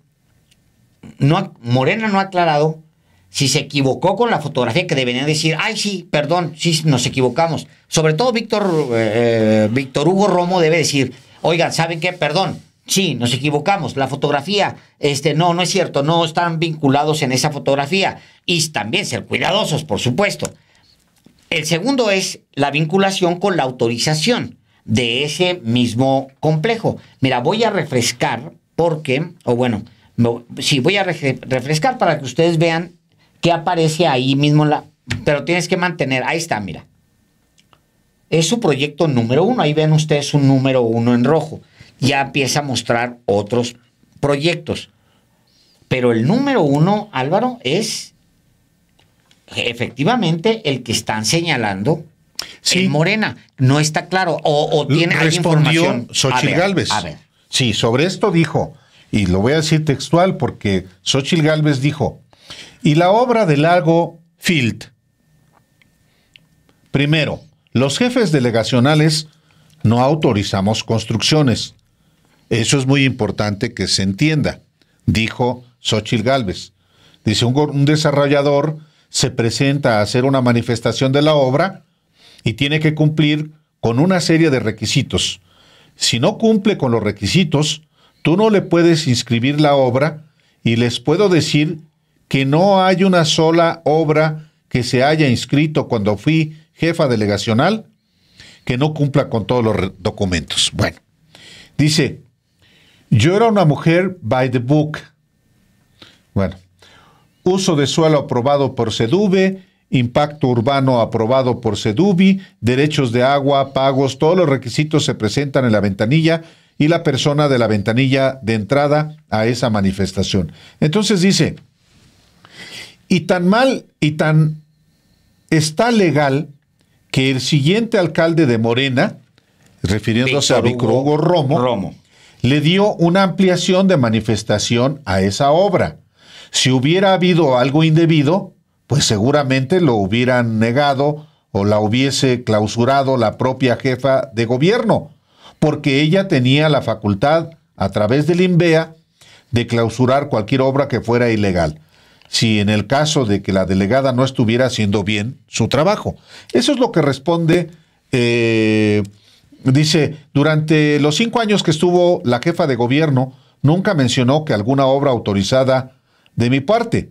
no, Morena no ha aclarado si se equivocó con la fotografía que deberían decir, ay sí, perdón, sí nos equivocamos. Sobre todo Víctor, eh, Víctor Hugo Romo debe decir, oigan, ¿saben qué? Perdón, Sí, nos equivocamos. La fotografía, este, no, no es cierto, no están vinculados en esa fotografía. Y también ser cuidadosos, por supuesto. El segundo es la vinculación con la autorización de ese mismo complejo. Mira, voy a refrescar porque, o bueno, si sí, voy a refrescar para que ustedes vean qué aparece ahí mismo. La, pero tienes que mantener, ahí está, mira. Es su proyecto número uno, ahí ven ustedes un número uno en rojo ya empieza a mostrar otros proyectos. Pero el número uno, Álvaro, es efectivamente el que están señalando en Morena. No está claro. O, tiene Respondió información. Xochitl Sí, sobre esto dijo, y lo voy a decir textual porque Xochitl Galvez dijo, y la obra del lago Field. Primero, los jefes delegacionales no autorizamos construcciones. Eso es muy importante que se entienda, dijo Xochil Gálvez. Dice, un, un desarrollador se presenta a hacer una manifestación de la obra y tiene que cumplir con una serie de requisitos. Si no cumple con los requisitos, tú no le puedes inscribir la obra y les puedo decir que no hay una sola obra que se haya inscrito cuando fui jefa delegacional que no cumpla con todos los documentos. Bueno, dice, yo era una mujer by the book. Bueno, uso de suelo aprobado por Seduve, impacto urbano aprobado por Seduvi, derechos de agua, pagos, todos los requisitos se presentan en la ventanilla y la persona de la ventanilla de entrada a esa manifestación. Entonces dice, y tan mal y tan está legal que el siguiente alcalde de Morena, refiriéndose a Hugo, Romo, le dio una ampliación de manifestación a esa obra. Si hubiera habido algo indebido, pues seguramente lo hubieran negado o la hubiese clausurado la propia jefa de gobierno, porque ella tenía la facultad, a través del INVEA, de clausurar cualquier obra que fuera ilegal, si en el caso de que la delegada no estuviera haciendo bien su trabajo. Eso es lo que responde eh, Dice, durante los cinco años que estuvo la jefa de gobierno, nunca mencionó que alguna obra autorizada de mi parte.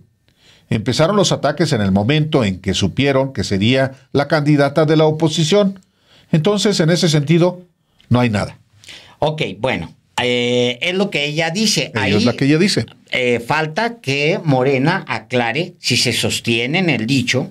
Empezaron los ataques en el momento en que supieron que sería la candidata de la oposición. Entonces, en ese sentido, no hay nada. Ok, bueno, eh, es lo que ella dice. Ahí, es lo que ella dice. Eh, falta que Morena aclare si se sostiene en el dicho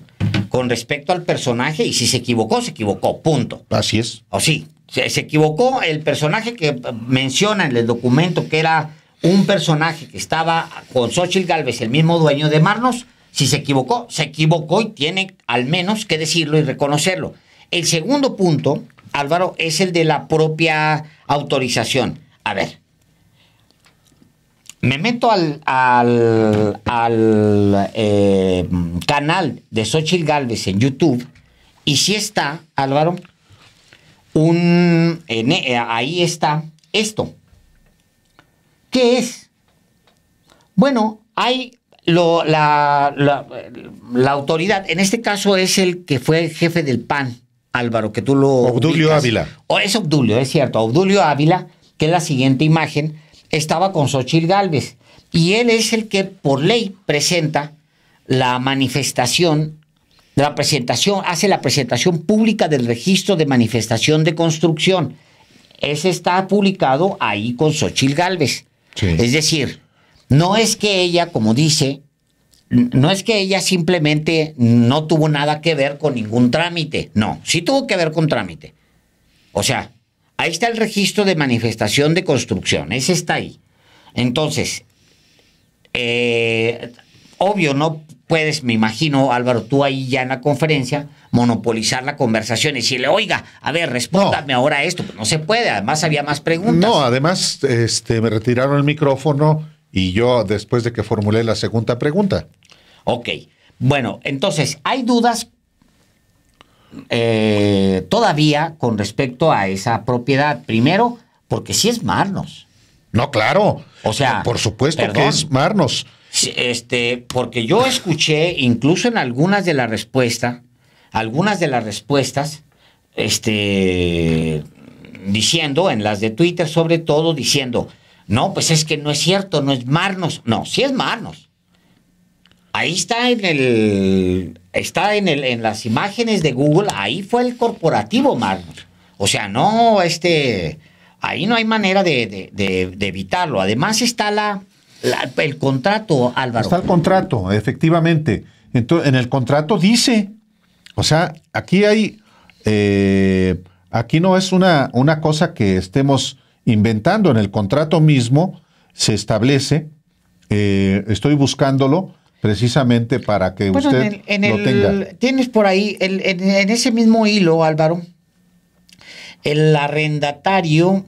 con respecto al personaje y si se equivocó, se equivocó, punto. Así es. O sí. Se, equivocó el personaje que menciona en el documento que era un personaje que estaba con Xochitl Galvez, el mismo dueño de Marnos, si se equivocó, se equivocó y tiene al menos que decirlo y reconocerlo. El segundo punto, Álvaro, es el de la propia autorización. A ver, me meto al, al, al eh, canal de Xochitl Galvez en YouTube y si está, Álvaro, un... Eh, eh, ahí está esto. ¿Qué es? Bueno, hay lo, la, la, autoridad, en este caso es el que fue jefe del PAN, Álvaro, que tú lo... Obdulio Ávila. O es Obdulio, es cierto. Obdulio Ávila, que es la siguiente imagen, estaba con Xochitl Galvez. Y él es el que por ley presenta la manifestación la presentación, hace la presentación pública del registro de manifestación de construcción. Ese está publicado ahí con Xochil Galvez Es decir, no es que ella, como dice, no es que ella simplemente no tuvo nada que ver con ningún trámite. No, sí tuvo que ver con trámite. O sea, ahí está el registro de manifestación de construcción. Ese está ahí. Entonces, eh, obvio, no, puedes, me imagino, Álvaro, tú ahí ya en la conferencia, monopolizar la conversación y decirle, oiga, a ver, respóndame ahora esto. Pues no se puede, además había más preguntas. No, además este, me retiraron el micrófono y yo después de que formulé la segunda pregunta. Ok, bueno, entonces, hay dudas eh, todavía con respecto a esa propiedad. Primero, porque sí es Marnos. No, claro. O sea, por supuesto que es Marnos este, porque yo escuché incluso en algunas de las respuestas, algunas de las respuestas, este, diciendo, en las de Twitter sobre todo, diciendo, no, pues es que no es cierto, no es Marnos, no, sí es Marnos. Ahí está en el, está en el, en las imágenes de Google, ahí fue el corporativo Marnos. O sea, no, este, ahí no hay manera de evitarlo. Además está la, el contrato, Álvaro. Está el contrato, efectivamente. Entonces, en el contrato dice, o sea, aquí hay, eh, aquí no es una, una cosa que estemos inventando, en el contrato mismo se establece, eh, estoy buscándolo precisamente para que usted lo tenga. Tienes por ahí, en, ese mismo hilo, Álvaro, el arrendatario,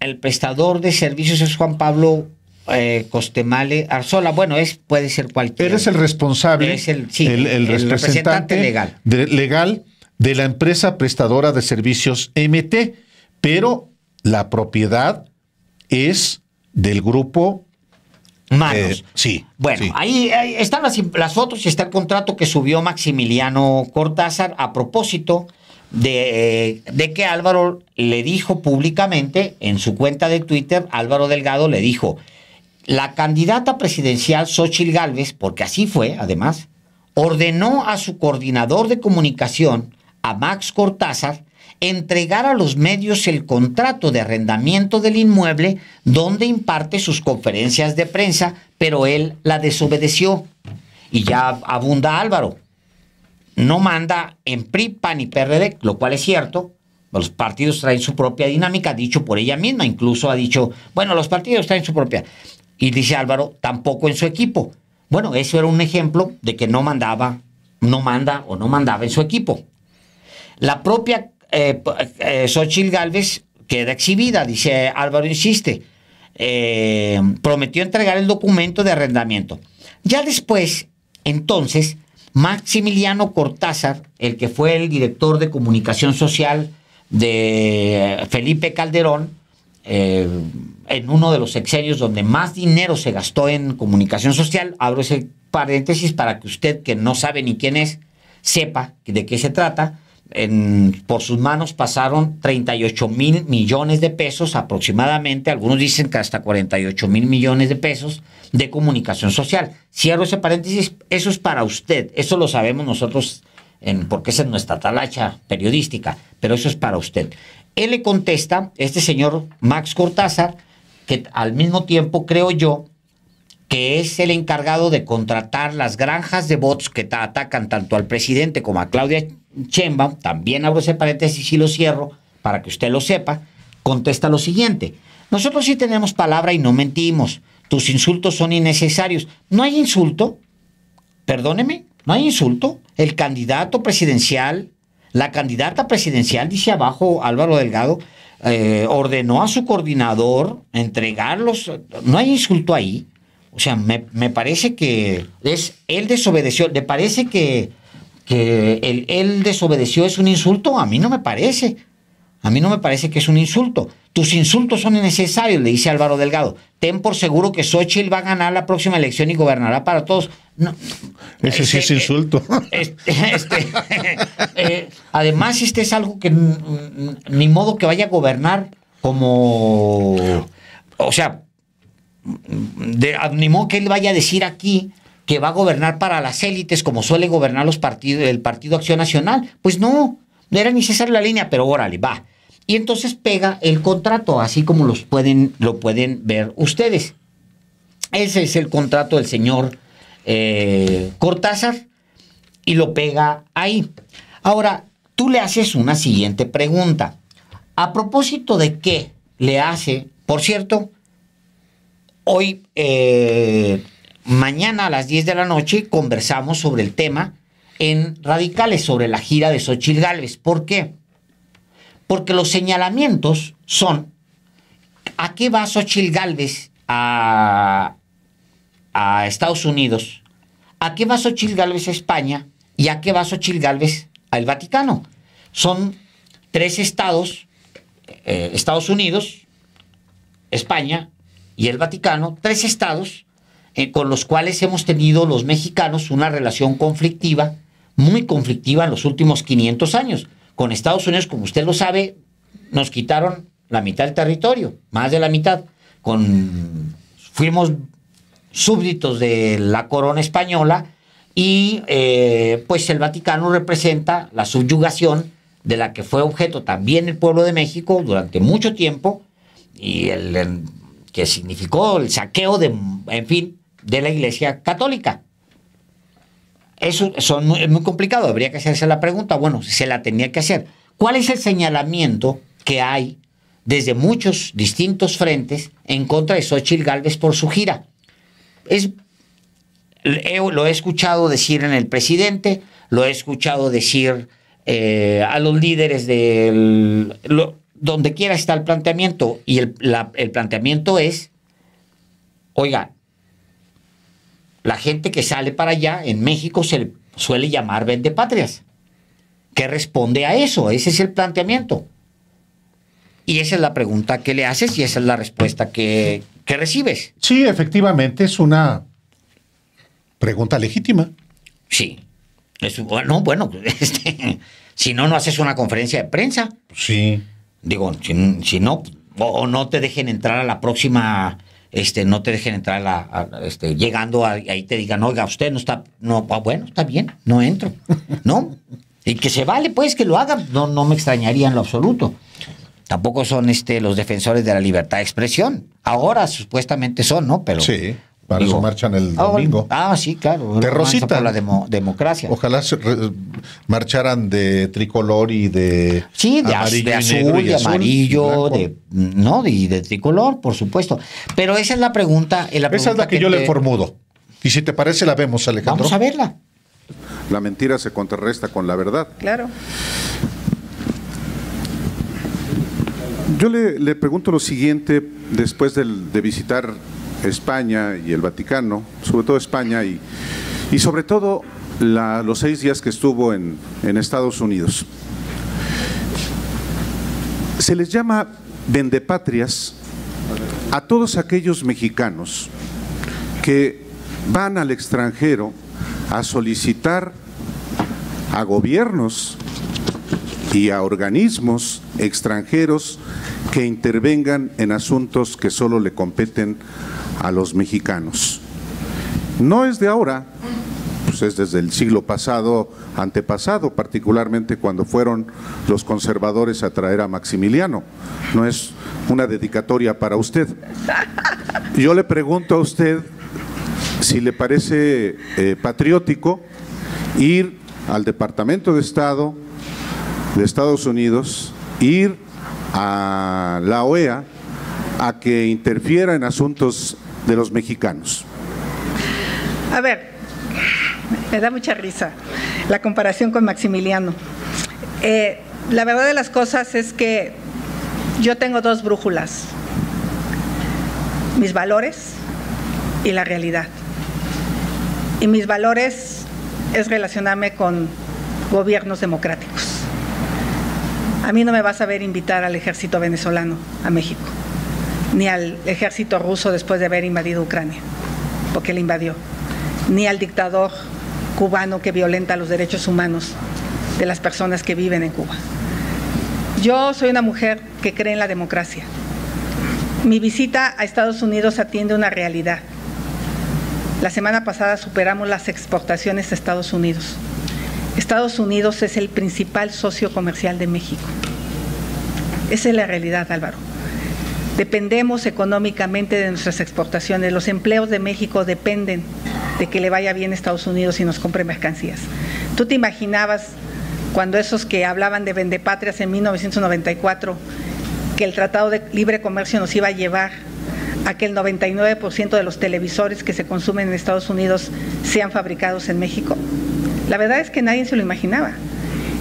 el prestador de servicios es Juan Pablo eh, Costemale, Arzola, bueno, es, puede ser cualquiera. Eres el responsable, es el, el, representante, legal. De, legal. de, la empresa prestadora de servicios MT, pero la propiedad es del grupo. Manos. Eh, sí. Bueno, Ahí, están las, fotos y está el contrato que subió Maximiliano Cortázar a propósito eh, de, que Álvaro le dijo públicamente en su cuenta de Twitter, Álvaro Delgado le dijo, la candidata presidencial Xochil Gálvez, porque así fue además, ordenó a su coordinador de comunicación, a Max Cortázar, entregar a los medios el contrato de arrendamiento del inmueble donde imparte sus conferencias de prensa, pero él la desobedeció. Y ya abunda Álvaro. No manda en pripa ni y PRD, lo cual es cierto. Los partidos traen su propia dinámica, dicho por ella misma, incluso ha dicho, bueno, los partidos traen su propia. Y dice Álvaro, tampoco en su equipo. Bueno, eso era un ejemplo de que no mandaba, no manda o no mandaba en su equipo. La propia eh, eh Galvez queda exhibida, dice Álvaro, insiste. Eh, prometió entregar el documento de arrendamiento. Ya después, entonces, Maximiliano Cortázar, el que fue el director de comunicación social de eh, Felipe Calderón, eh, en uno de los sexenios donde más dinero se gastó en comunicación social, abro ese paréntesis para que usted que no sabe ni quién es, sepa de qué se trata. por sus manos pasaron 38 mil millones de pesos aproximadamente, algunos dicen que hasta 48 mil millones de pesos de comunicación social. Cierro ese paréntesis, eso es para usted, eso lo sabemos nosotros porque es en nuestra talacha periodística, pero eso es para usted. Él le contesta, este señor Max Cortázar, que al mismo tiempo creo yo que es el encargado de contratar las granjas de bots que atacan tanto al presidente como a Claudia Chemba, también abro ese paréntesis y lo cierro para que usted lo sepa, contesta lo siguiente. Nosotros sí tenemos palabra y no mentimos. Tus insultos son innecesarios. No hay insulto, perdóneme, no hay insulto. El candidato presidencial la candidata presidencial, dice abajo Álvaro Delgado, eh, ordenó a su coordinador entregarlos. No hay insulto ahí. O sea, me, me parece que es él desobedeció. ¿Le parece que, que él desobedeció es un insulto? A mí no me parece. A mí no me parece que es un insulto. Tus insultos son innecesarios, le dice Álvaro Delgado. Ten por seguro que Xochitl va a ganar la próxima elección y gobernará para todos. No, Ese sí es este, insulto. Eh, este, eh, además, este es algo que ni modo que vaya a gobernar como. O sea, de, ni modo que él vaya a decir aquí que va a gobernar para las élites como suele gobernar los partidos, el Partido Acción Nacional. Pues no, no era necesaria la línea, pero órale, va. Y entonces pega el contrato, así como los pueden, lo pueden ver ustedes. Ese es el contrato del señor eh, Cortázar y lo pega ahí. Ahora, tú le haces una siguiente pregunta. A propósito de qué le hace, por cierto, hoy, eh, mañana a las 10 de la noche, conversamos sobre el tema en Radicales, sobre la gira de Xochitl Gálvez. ¿Por qué? porque los señalamientos son a qué va Xochitl Galvez a, Estados Unidos, a qué va Xochitl Galvez a España y a qué va Xochitl Galvez al Vaticano. Son tres estados, eh, Estados Unidos, España y el Vaticano, tres estados eh, con los cuales hemos tenido los mexicanos una relación conflictiva, muy conflictiva en los últimos 500 años con Estados Unidos, como usted lo sabe, nos quitaron la mitad del territorio, más de la mitad. Con, fuimos súbditos de la corona española y eh, pues el Vaticano representa la subyugación de la que fue objeto también el pueblo de México durante mucho tiempo y el, que significó el saqueo de, en fin, de la Iglesia Católica. Eso son muy, es muy complicado, habría que hacerse la pregunta, bueno, se la tenía que hacer. ¿Cuál es el señalamiento que hay desde muchos distintos frentes en contra de Xochitl Galvez por su gira? Es, lo he escuchado decir en el presidente, lo he escuchado decir eh, a los líderes de... donde quiera está el planteamiento, y el, el planteamiento es, oiga, la gente que sale para allá, en México se suele llamar patrias. ¿Qué responde a eso? Ese es el planteamiento. Y esa es la pregunta que le haces y esa es la respuesta que, que recibes. Sí, efectivamente, es una pregunta legítima. Sí. Es, no, bueno, este, si no, no haces una conferencia de prensa. Sí. Digo, si, no, o, no te dejen entrar a la próxima este, no te dejen entrar a, este, llegando ahí te digan, oiga, usted no está, no, ah, bueno, está bien, no entro, ¿no? Y que se vale, pues, que lo hagan, no, no me extrañaría en lo absoluto. Tampoco son este, los defensores de la libertad de expresión. Ahora supuestamente son, ¿no? Pero sí. Para marchan el ah, domingo. Ah, sí, claro. la democracia. Ojalá marcharan de tricolor y de. Sí, de, azul, de amarillo, de, no, y de, tricolor, por supuesto. Pero esa es la pregunta. Eh, esa es la que, yo le formudo. Y si te parece, la vemos, Alejandro. Vamos a verla. La mentira se contrarresta con la verdad. Claro. Yo le, pregunto lo siguiente, después de visitar España y el Vaticano, sobre todo España y, y sobre todo los seis días que estuvo en, en Estados Unidos. Se les llama vendepatrias a todos aquellos mexicanos que van al extranjero a solicitar a gobiernos y a organismos extranjeros que intervengan en asuntos que solo le competen a los mexicanos. No es de ahora, pues es desde el siglo pasado, antepasado, particularmente cuando fueron los conservadores a traer a Maximiliano. No es una dedicatoria para usted. Yo le pregunto a usted si le parece eh, patriótico ir al Departamento de Estado de Estados Unidos, ir a la OEA a que interfiera en asuntos de los mexicanos. A ver, me da mucha risa la comparación con Maximiliano. Eh, la verdad de las cosas es que yo tengo dos brújulas, mis valores y la realidad. Y mis valores es relacionarme con gobiernos democráticos. A mí no me vas a ver invitar al ejército venezolano a México ni al ejército ruso después de haber invadido Ucrania, porque le invadió, ni al dictador cubano que violenta los derechos humanos de las personas que viven en Cuba. Yo soy una mujer que cree en la democracia. Mi visita a Estados Unidos atiende una realidad. La semana pasada superamos las exportaciones a Estados Unidos. Estados Unidos es el principal socio comercial de México. Esa es la realidad, Álvaro. Dependemos económicamente de nuestras exportaciones. Los empleos de México dependen de que le vaya bien a Estados Unidos y nos compre mercancías. ¿Tú te imaginabas cuando esos que hablaban de vendepatrias en 1994 que el Tratado de Libre Comercio nos iba a llevar a que el 99% de los televisores que se consumen en Estados Unidos sean fabricados en México? La verdad es que nadie se lo imaginaba.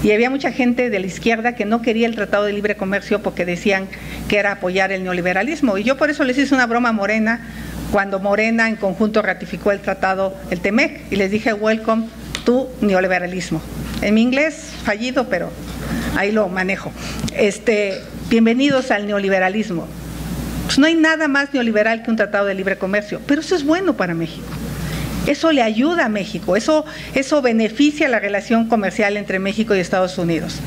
Y había mucha gente de la izquierda que no quería el Tratado de Libre Comercio porque decían que era apoyar el neoliberalismo. Y yo por eso les hice una broma morena cuando Morena en conjunto ratificó el tratado, el TEMEC, y les dije, welcome to neoliberalismo. En mi inglés fallido, pero ahí lo manejo. Este, bienvenidos al neoliberalismo. Pues no hay nada más neoliberal que un tratado de libre comercio, pero eso es bueno para México. Eso le ayuda a México, eso, eso beneficia la relación comercial entre México y Estados Unidos.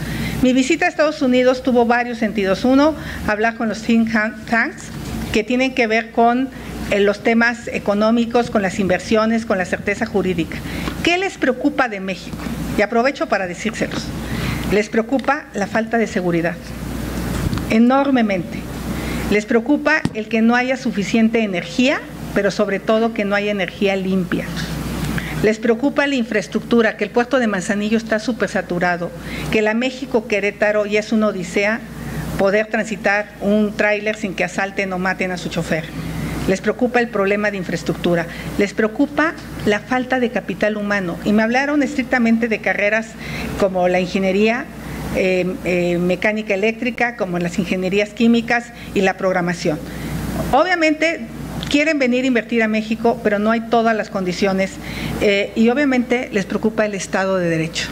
Mi visita a Estados Unidos tuvo varios sentidos. Uno, hablar con los think tanks que tienen que ver con eh, los temas económicos, con las inversiones, con la certeza jurídica. ¿Qué les preocupa de México? Y aprovecho para decírselos. Les preocupa la falta de seguridad, enormemente. Les preocupa el que no haya suficiente energía pero sobre todo que no hay energía limpia. Les preocupa la infraestructura, que el puerto de Manzanillo está saturado, que la México-Querétaro ya es una odisea poder transitar un tráiler sin que asalten o maten a su chofer. Les preocupa el problema de infraestructura, les preocupa la falta de capital humano. Y me hablaron estrictamente de carreras como la ingeniería, eh, eh, mecánica eléctrica, como las ingenierías químicas y la programación. Obviamente quieren venir a invertir a México, pero no hay todas las condiciones eh, y obviamente les preocupa el Estado de Derecho,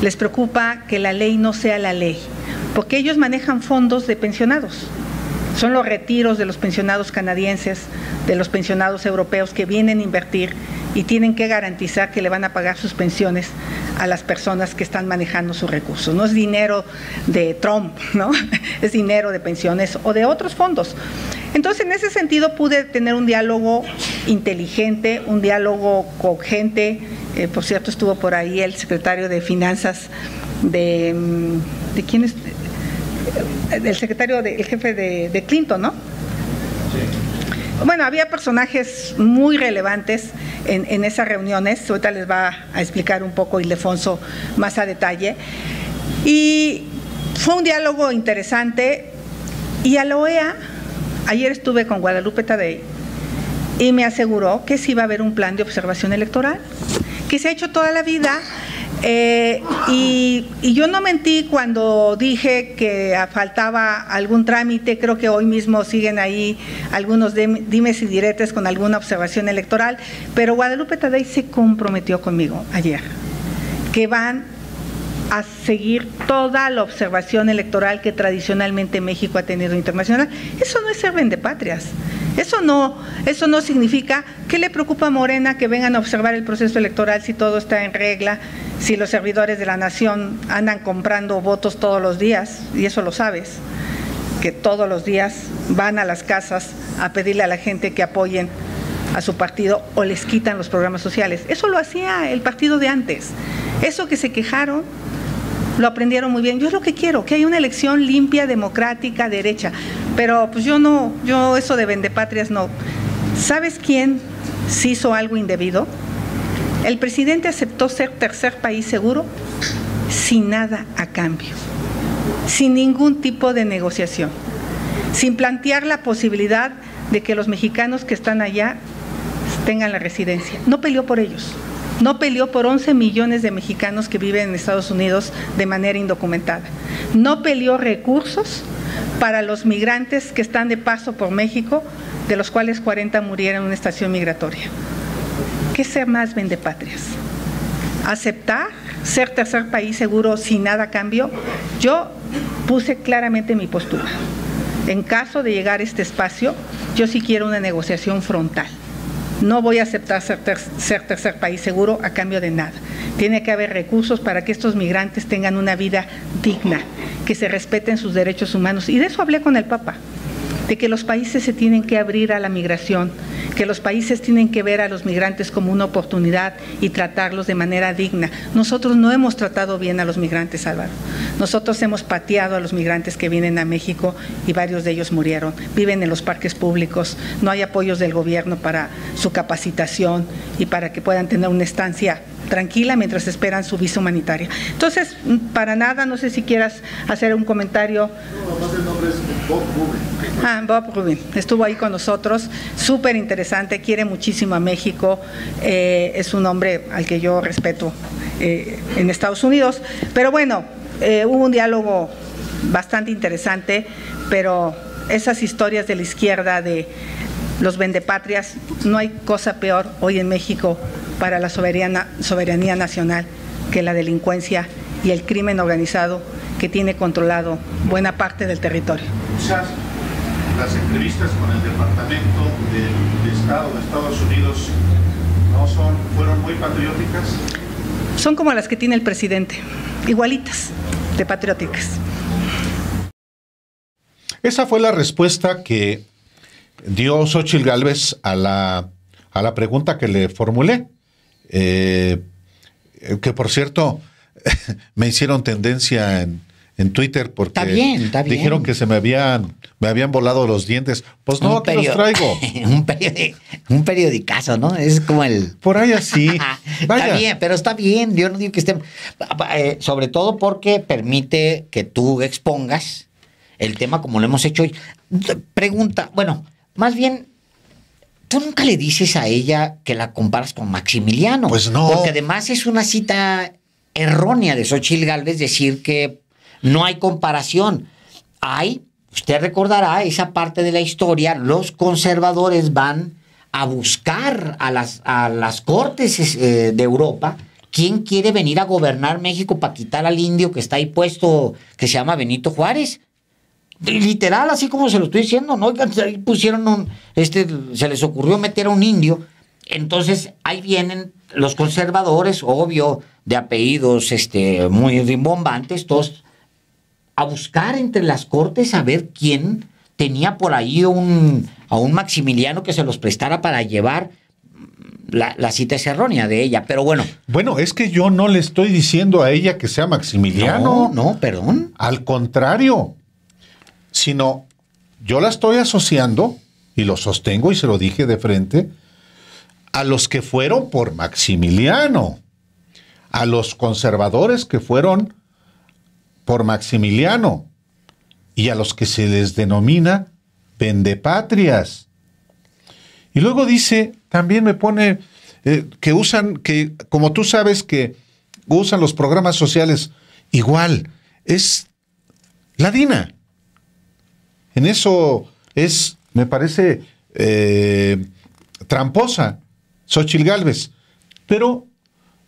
les preocupa que la ley no sea la ley, porque ellos manejan fondos de pensionados son los retiros de los pensionados canadienses, de los pensionados europeos que vienen a invertir y tienen que garantizar que le van a pagar sus pensiones a las personas que están manejando sus recursos. No es dinero de Trump, ¿no? Es dinero de pensiones o de otros fondos. Entonces, en ese sentido pude tener un diálogo inteligente, un diálogo con gente. Eh, por cierto, estuvo por ahí el secretario de Finanzas de... Mm, ¿De quién es? Eh, el secretario, del jefe de, Clinton, ¿no? Bueno, había personajes muy relevantes en, en, esas reuniones, ahorita les va a explicar un poco Ildefonso más a detalle. Y fue un diálogo interesante y a la OEA, ayer estuve con Guadalupe Tadei y me aseguró que sí iba a haber un plan de observación electoral, que se ha hecho toda la vida eh, y, y, yo no mentí cuando dije que faltaba algún trámite, creo que hoy mismo siguen ahí algunos dimes y diretes con alguna observación electoral, pero Guadalupe Tadei se comprometió conmigo ayer, que van a seguir toda la observación electoral que tradicionalmente México ha tenido internacional. Eso no es ser patrias, Eso no, eso no significa que le preocupa a Morena que vengan a observar el proceso electoral si todo está en regla, si los servidores de la nación andan comprando votos todos los días, y eso lo sabes, que todos los días van a las casas a pedirle a la gente que apoyen a su partido o les quitan los programas sociales. Eso lo hacía el partido de antes. Eso que se quejaron lo aprendieron muy bien. Yo es lo que quiero, que hay una elección limpia, democrática, derecha. Pero pues yo no, yo eso de vendepatrias no. ¿Sabes quién se hizo algo indebido? El presidente aceptó ser tercer país seguro sin nada a cambio, sin ningún tipo de negociación, sin plantear la posibilidad de que los mexicanos que están allá tengan la residencia. No peleó por ellos, no peleó por 11 millones de mexicanos que viven en Estados Unidos de manera indocumentada. No peleó recursos para los migrantes que están de paso por México, de los cuales 40 murieron en una estación migratoria. ¿Qué ser más vendepatrias? ¿Aceptar ser tercer país seguro sin nada a cambio? Yo puse claramente mi postura. En caso de llegar a este espacio, yo sí quiero una negociación frontal. No voy a aceptar ser, tercer país seguro a cambio de nada. Tiene que haber recursos para que estos migrantes tengan una vida digna, que se respeten sus derechos humanos. Y de eso hablé con el Papa de que los países se tienen que abrir a la migración, que los países tienen que ver a los migrantes como una oportunidad y tratarlos de manera digna. Nosotros no hemos tratado bien a los migrantes, Álvaro. Nosotros hemos pateado a los migrantes que vienen a México y varios de ellos murieron. Viven en los parques públicos, no hay apoyos del gobierno para su capacitación y para que puedan tener una estancia tranquila mientras esperan su visa humanitaria. Entonces, mm, para nada, no sé si quieras hacer un comentario. No, el nombre es Bob Rubin. Ah, Bob Rubin, estuvo ahí con nosotros, súper interesante, quiere muchísimo a México, eh, es un hombre al que yo respeto eh, en Estados Unidos, pero bueno, eh, hubo un diálogo bastante interesante, pero esas historias de la izquierda de los vendepatrias, no hay cosa peor hoy en México para la soberanía nacional que la delincuencia y el crimen organizado que tiene controlado buena parte del territorio. las entrevistas con el Departamento de, Estado de Estados Unidos son, fueron muy patrióticas. Son como las que tiene el presidente, igualitas de patrióticas. Esa fue la respuesta que dio Xochitl Galvez a la, a la pregunta que le formulé. Eh, eh, que por cierto, me hicieron tendencia en, en Twitter porque dijeron que se me habían, me habían volado los dientes. Pues no, te los traigo. un, un, periodicazo, ¿no? Es como el. Por ahí así. Está bien, pero está bien. Yo no digo que esté. Eh, sobre todo porque permite que tú expongas el tema como lo hemos hecho hoy. Pregunta, bueno, más bien, tú nunca le dices a ella que la comparas con Maximiliano. Pues no. Porque además es una cita errónea de Xochitl Galvez decir que no hay comparación. Hay, usted recordará esa parte de la historia, los conservadores van a buscar a las, a las cortes eh, de Europa quién quiere venir a gobernar México para quitar al indio que está ahí puesto, que se llama Benito Juárez. Literal, así como se lo estoy diciendo, ¿no? pusieron un, este, se les ocurrió meter a un indio. Entonces, ahí vienen los conservadores, obvio, de apellidos este, muy rimbombantes, todos, a buscar entre las cortes a ver quién tenía por ahí un, a un Maximiliano que se los prestara para llevar. La, la, cita es errónea de ella, pero bueno. Bueno, es que yo no le estoy diciendo a ella que sea Maximiliano. No, no, perdón. Al contrario, sino yo la estoy asociando, y lo sostengo y se lo dije de frente, a los que fueron por Maximiliano, a los conservadores que fueron por Maximiliano y a los que se les denomina vendepatrias. Y luego dice, también me pone eh, que usan, que como tú sabes que usan los programas sociales igual, es ladina en eso es, me parece, eh, tramposa Xochil Gálvez. Pero,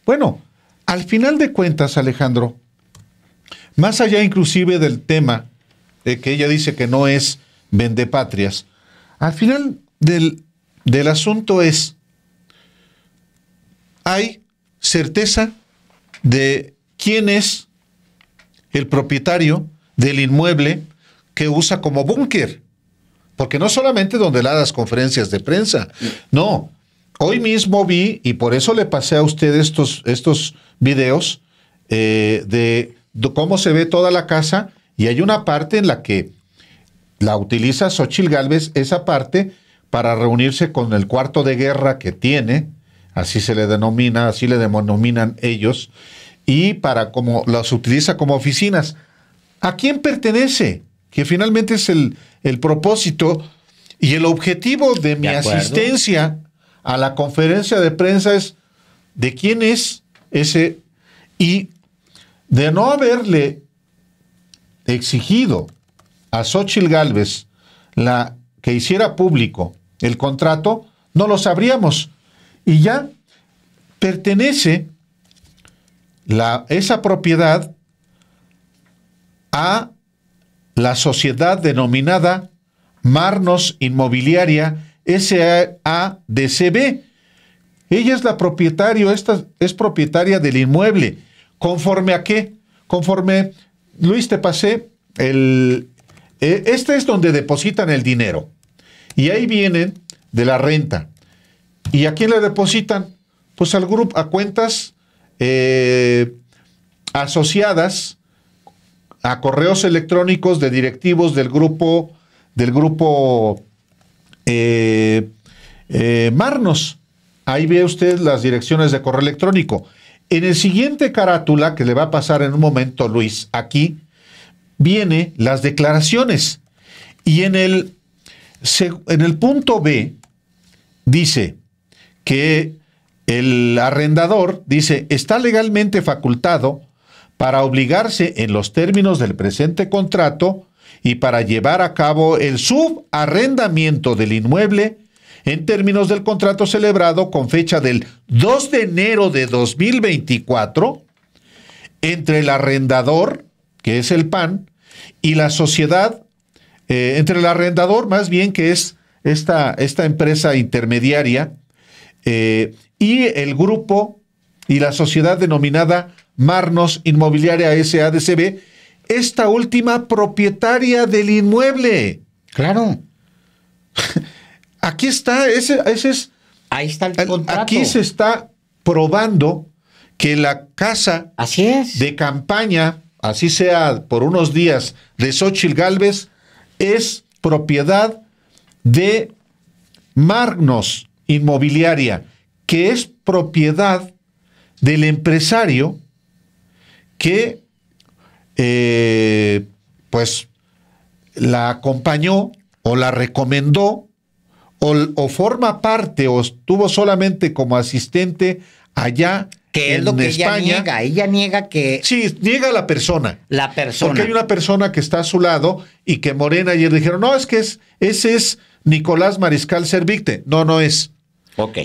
bueno, al final de cuentas, Alejandro, más allá inclusive del tema que ella dice que no es vendepatrias, al final del, del asunto es, hay certeza de quién es el propietario del inmueble que usa como búnker. Porque no solamente donde la las conferencias de prensa, no. Hoy mismo vi, y por eso le pasé a usted estos, estos videos eh, de, cómo se ve toda la casa, y hay una parte en la que la utiliza Xochil Gálvez, esa parte, para reunirse con el cuarto de guerra que tiene, así se le denomina, así le denominan ellos, y para como las utiliza como oficinas. ¿A quién pertenece? que finalmente es el, propósito y el objetivo de, mi asistencia a la conferencia de prensa es de quién es ese y de no haberle exigido a Xochitl Gálvez la que hiciera público el contrato, no lo sabríamos. Y ya pertenece la, esa propiedad a la sociedad denominada Marnos Inmobiliaria SADCB. Ella es la propietaria, esta es propietaria del inmueble. ¿Conforme a qué? Conforme, Luis, te pasé, el, eh, este es donde depositan el dinero. Y ahí vienen de la renta. ¿Y a quién le depositan? Pues al grupo, a cuentas eh, asociadas a correos electrónicos de directivos del grupo, del grupo eh, eh, Marnos. Ahí ve usted las direcciones de correo electrónico. En el siguiente carátula, que le va a pasar en un momento Luis, aquí, viene las declaraciones. Y en el, en el punto B dice que el arrendador dice, está legalmente facultado para obligarse en los términos del presente contrato y para llevar a cabo el subarrendamiento del inmueble en términos del contrato celebrado con fecha del 2 de enero de 2024 entre el arrendador, que es el PAN, y la sociedad, eh, entre el arrendador más bien, que es esta, esta empresa intermediaria, eh, y el grupo y la sociedad denominada Marnos Inmobiliaria SADCB, esta última propietaria del inmueble. Claro. Aquí está, ese, ese es... Ahí está el contrato. Aquí se está probando que la casa así es. de campaña, así sea por unos días, de Xochil Galvez, es propiedad de Marnos Inmobiliaria, que es propiedad del empresario que eh, pues la acompañó o la recomendó o, forma parte o estuvo solamente como asistente allá. Que es lo que ella niega. Ella niega que. Sí, niega a la persona. La persona. Porque hay una persona que está a su lado y que Morena ayer dijeron: no, es que es, ese es Nicolás Mariscal Servicte. No, no es. Ok.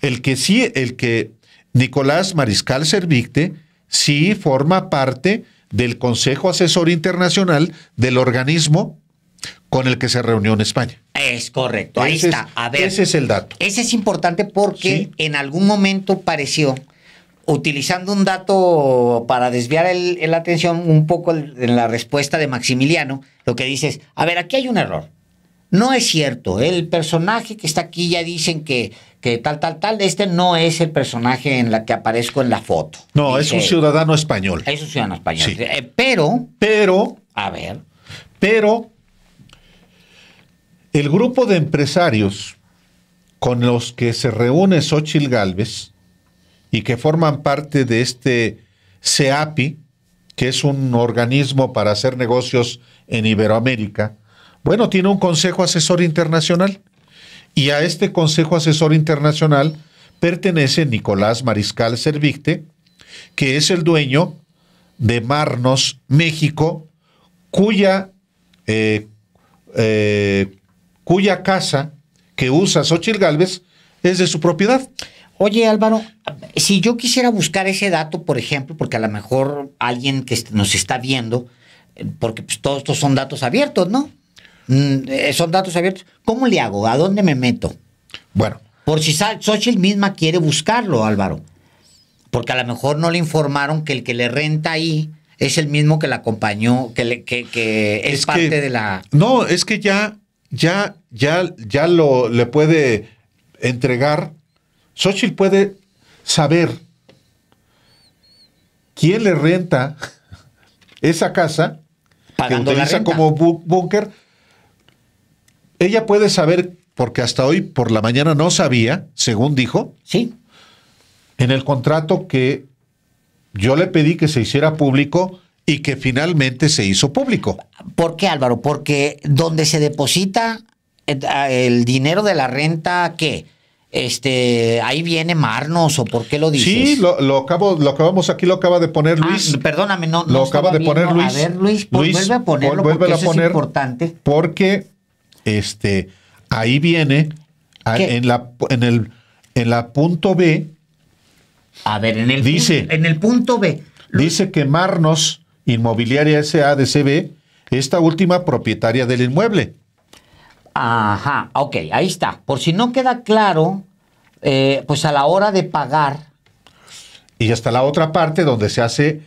El que sí, el que Nicolás Mariscal Servicte sí forma parte del Consejo Asesor Internacional del organismo con el que se reunió en España. Es correcto, ahí está. A ver, ese es el dato. Ese es importante porque en algún momento pareció, utilizando un dato para desviar la atención un poco en la respuesta de Maximiliano, lo que dices, a ver, aquí hay un error. No es cierto. El personaje que está aquí ya dicen que, que tal, tal, tal. Este no es el personaje en la que aparezco en la foto. No, es un ciudadano español. Es un ciudadano español. Eh, pero. Pero. A ver. Pero. El grupo de empresarios con los que se reúne Xochitl Galvez y que forman parte de este CEAPI, que es un organismo para hacer negocios en Iberoamérica, bueno, tiene un Consejo Asesor Internacional y a este Consejo Asesor Internacional pertenece Nicolás Mariscal Servicte, que es el dueño de Marnos México, cuya, eh, eh, cuya casa que usa Xochitl Galvez es de su propiedad. Oye Álvaro, si yo quisiera buscar ese dato, por ejemplo, porque a lo mejor alguien que nos está viendo, eh, porque pues todos estos son datos abiertos, ¿no? Mm, eh, son datos abiertos. ¿Cómo le hago? ¿A dónde me meto? Bueno. Por si Xochitl misma quiere buscarlo, Álvaro. Porque a lo mejor no le informaron que el que le renta ahí es el mismo que la acompañó, que, que, es, parte de la. No, es que ya, ya, ya, ya lo le puede entregar. Xochitl puede saber quién le renta esa casa, que utiliza como búnker ella puede saber, porque hasta hoy por la mañana no sabía, según dijo. Sí. En el contrato que yo le pedí que se hiciera público y que finalmente se hizo público. ¿Por qué, Álvaro? Porque donde se deposita eh, el dinero de la renta, ¿qué? Este, ahí viene Marnos, o por qué lo dice Sí, lo, acabo, lo acabamos aquí, lo acaba de poner ah, Luis. perdóname, no, Lo acaba de poner Luis. A ver, pues Luis, vuelve a ponerlo porque es importante. Porque este, ahí viene, en, la, en, el, en la punto B. A ver, en el, dice, en el punto B. Dice que Marnos, Inmobiliaria S.A. de CB, esta última propietaria del inmueble. Ajá, ok, ahí está. Por si no queda claro, eh, pues a la hora de pagar. Y hasta la otra parte donde se hace,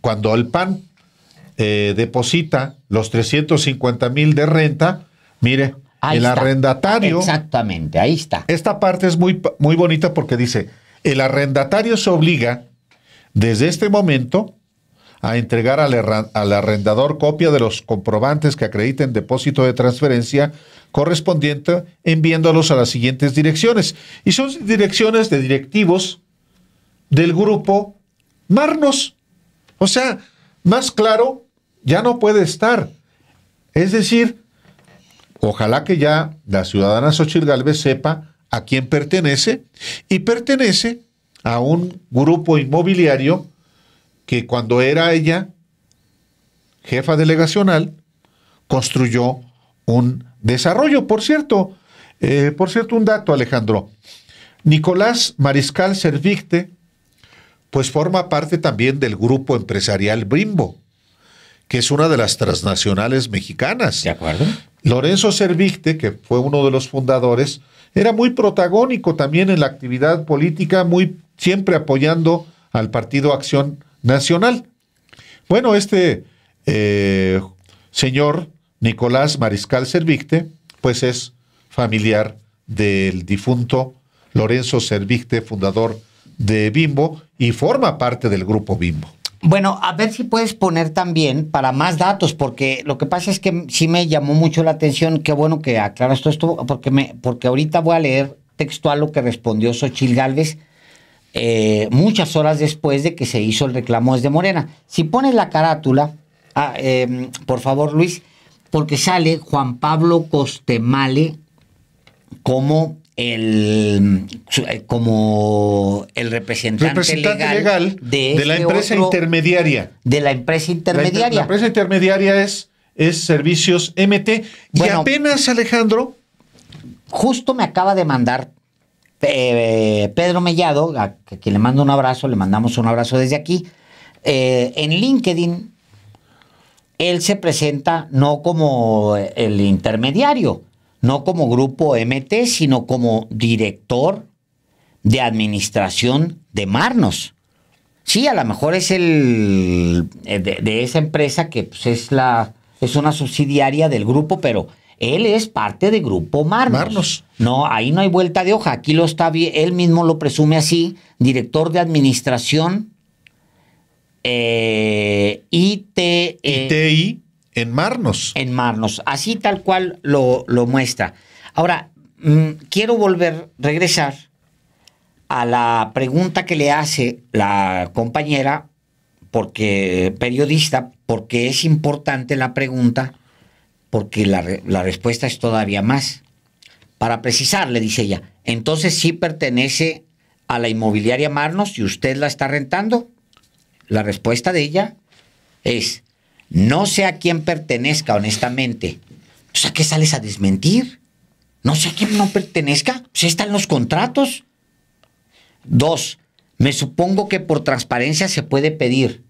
cuando el PAN eh, deposita los 350 mil de renta, Mire, el arrendatario. Exactamente, ahí está. Esta parte es muy, muy bonita porque dice, el arrendatario se obliga desde este momento a entregar al, al, arrendador copia de los comprobantes que acrediten depósito de transferencia correspondiente enviándolos a las siguientes direcciones. Y son direcciones de directivos del grupo Marnos. O sea, más claro, ya no puede estar. Es decir, Ojalá que ya la ciudadana Xochitl Galvez sepa a quién pertenece y pertenece a un grupo inmobiliario que cuando era ella jefa delegacional construyó un desarrollo. Por cierto, eh, por cierto, un dato, Alejandro. Nicolás Mariscal Servicte, pues forma parte también del grupo empresarial Brimbo que es una de las transnacionales mexicanas. De acuerdo. Lorenzo Servigte, que fue uno de los fundadores, era muy protagónico también en la actividad política, muy siempre apoyando al Partido Acción Nacional. Bueno, este eh, señor Nicolás Mariscal Servigte, pues es familiar del difunto Lorenzo Servicte, fundador de Bimbo, y forma parte del grupo Bimbo. Bueno, a ver si puedes poner también para más datos, porque lo que pasa es que sí me llamó mucho la atención, qué bueno que aclaras todo esto, porque, me, porque ahorita voy a leer textual lo que respondió Xochil Gálvez eh, muchas horas después de que se hizo el reclamo desde Morena. Si pones la carátula, ah, em, por favor Luis, porque sale Juan Pablo Costemale como el eh, como el representante, legal, de, este la empresa intermediaria. De la empresa intermediaria. La, empresa intermediaria es, es Servicios MT. y apenas, Alejandro. Justo me acaba de mandar eh, Pedro Mellado, a quien le mando un abrazo, le mandamos un abrazo desde aquí. Eh, en LinkedIn, él se presenta no como el intermediario, no como grupo MT, sino como director de administración de Marnos. Sí, a lo mejor es el eh, de, esa empresa que pues, es la es una subsidiaria del grupo, pero él es parte de Grupo Marnos. Marnos. No, ahí no hay vuelta de hoja. Aquí lo está bien, él mismo lo presume así, director de administración ITI eh, en Marnos. En Marnos. así tal cual lo, lo muestra. Ahora, mm, quiero volver, regresar a la pregunta que le hace la compañera, porque periodista, porque es importante la pregunta, porque la, la respuesta es todavía más. Para precisar, le dice ella, entonces sí pertenece a la inmobiliaria Marnos y usted la está rentando. La respuesta de ella es, no sé a quién pertenezca, honestamente. ¿a qué sales a desmentir? No sé a quién no pertenezca. Pues están los contratos. Dos, me supongo que por transparencia se puede pedir.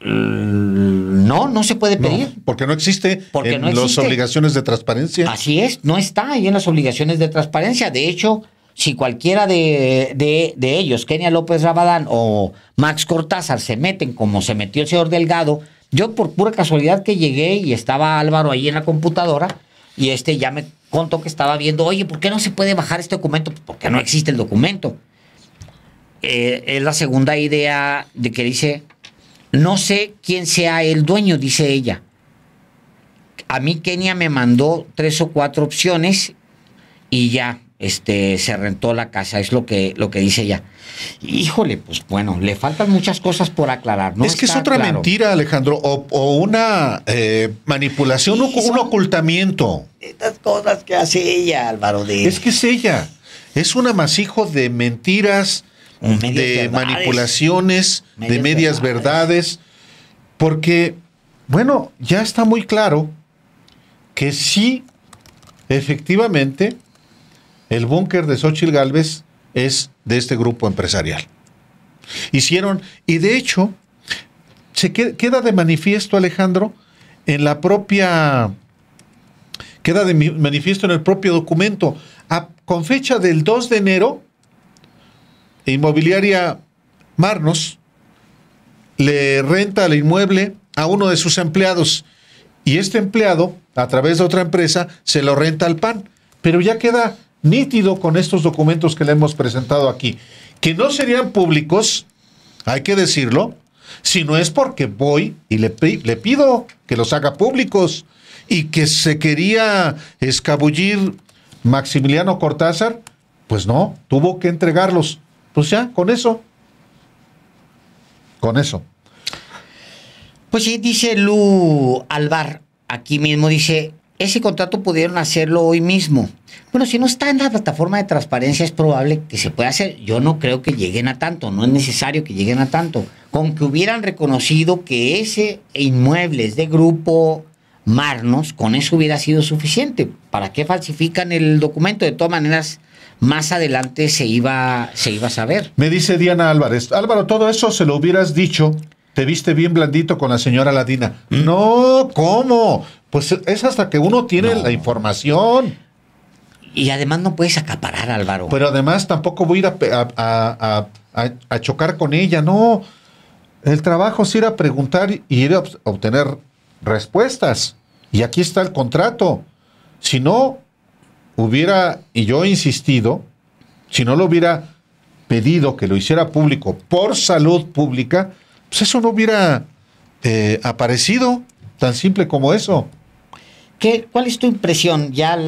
No, no se puede pedir. porque no existe porque en las obligaciones de transparencia. Así es, no está ahí en las obligaciones de transparencia. De hecho, si cualquiera de, de ellos, Kenia López Rabadán o Max Cortázar, se meten como se metió el señor Delgado, yo por pura casualidad que llegué y estaba Álvaro ahí en la computadora y este ya me contó que estaba viendo, oye, ¿por qué no se puede bajar este documento? Pues, porque no existe el documento. Eh, es la segunda idea de que dice, no sé quién sea el dueño, dice ella. A mí Kenia me mandó tres o cuatro opciones y ya este, se rentó la casa, es lo que, lo que dice ella. Híjole, pues bueno, le faltan muchas cosas por aclarar. No es que es otra mentira, Alejandro, o, una eh, manipulación, o un ocultamiento. Estas cosas que hace ella, Álvaro. De... Es que es ella. Es un amasijo de mentiras, de manipulaciones, de medias verdades, porque, bueno, ya está muy claro que sí, efectivamente, el búnker de Xochitl Galvez es de este grupo empresarial. Hicieron, y de hecho, se queda de manifiesto, Alejandro, en la propia. Queda de manifiesto en el propio documento. con fecha del 2 de enero, Inmobiliaria Marnos le renta el inmueble a uno de sus empleados. Y este empleado, a través de otra empresa, se lo renta al PAN. Pero ya queda nítido con estos documentos que le hemos presentado aquí, que no serían públicos, hay que decirlo, si no es porque voy y le, pido que los haga públicos y que se quería escabullir Maximiliano Cortázar, pues no, tuvo que entregarlos. Pues ya, con eso. Con eso. Pues sí, dice Lu Alvar, aquí mismo dice, ese contrato pudieron hacerlo hoy mismo. Bueno, si no está en la plataforma de transparencia, es probable que se pueda hacer. Yo no creo que lleguen a tanto, no es necesario que lleguen a tanto. Con que hubieran reconocido que ese inmueble es de grupo Marnos, con eso hubiera sido suficiente. ¿Para qué falsifican el documento? De todas maneras, más adelante se iba, se iba a saber. Me dice Diana Álvarez, Álvaro, todo eso se lo hubieras dicho te viste bien blandito con la señora Ladina. ¿Mm? No, ¿cómo? Pues es hasta que uno tiene la información. Y además no puedes acaparar, Álvaro. Pero además tampoco voy a a, chocar con ella, no. El trabajo es ir a preguntar y ir a obtener respuestas. Y aquí está el contrato. Si no hubiera, y yo he insistido, si no lo hubiera pedido que lo hiciera público por salud pública, pues eso no hubiera eh, aparecido, tan simple como eso. ¿Qué, ¿Cuál es tu impresión ya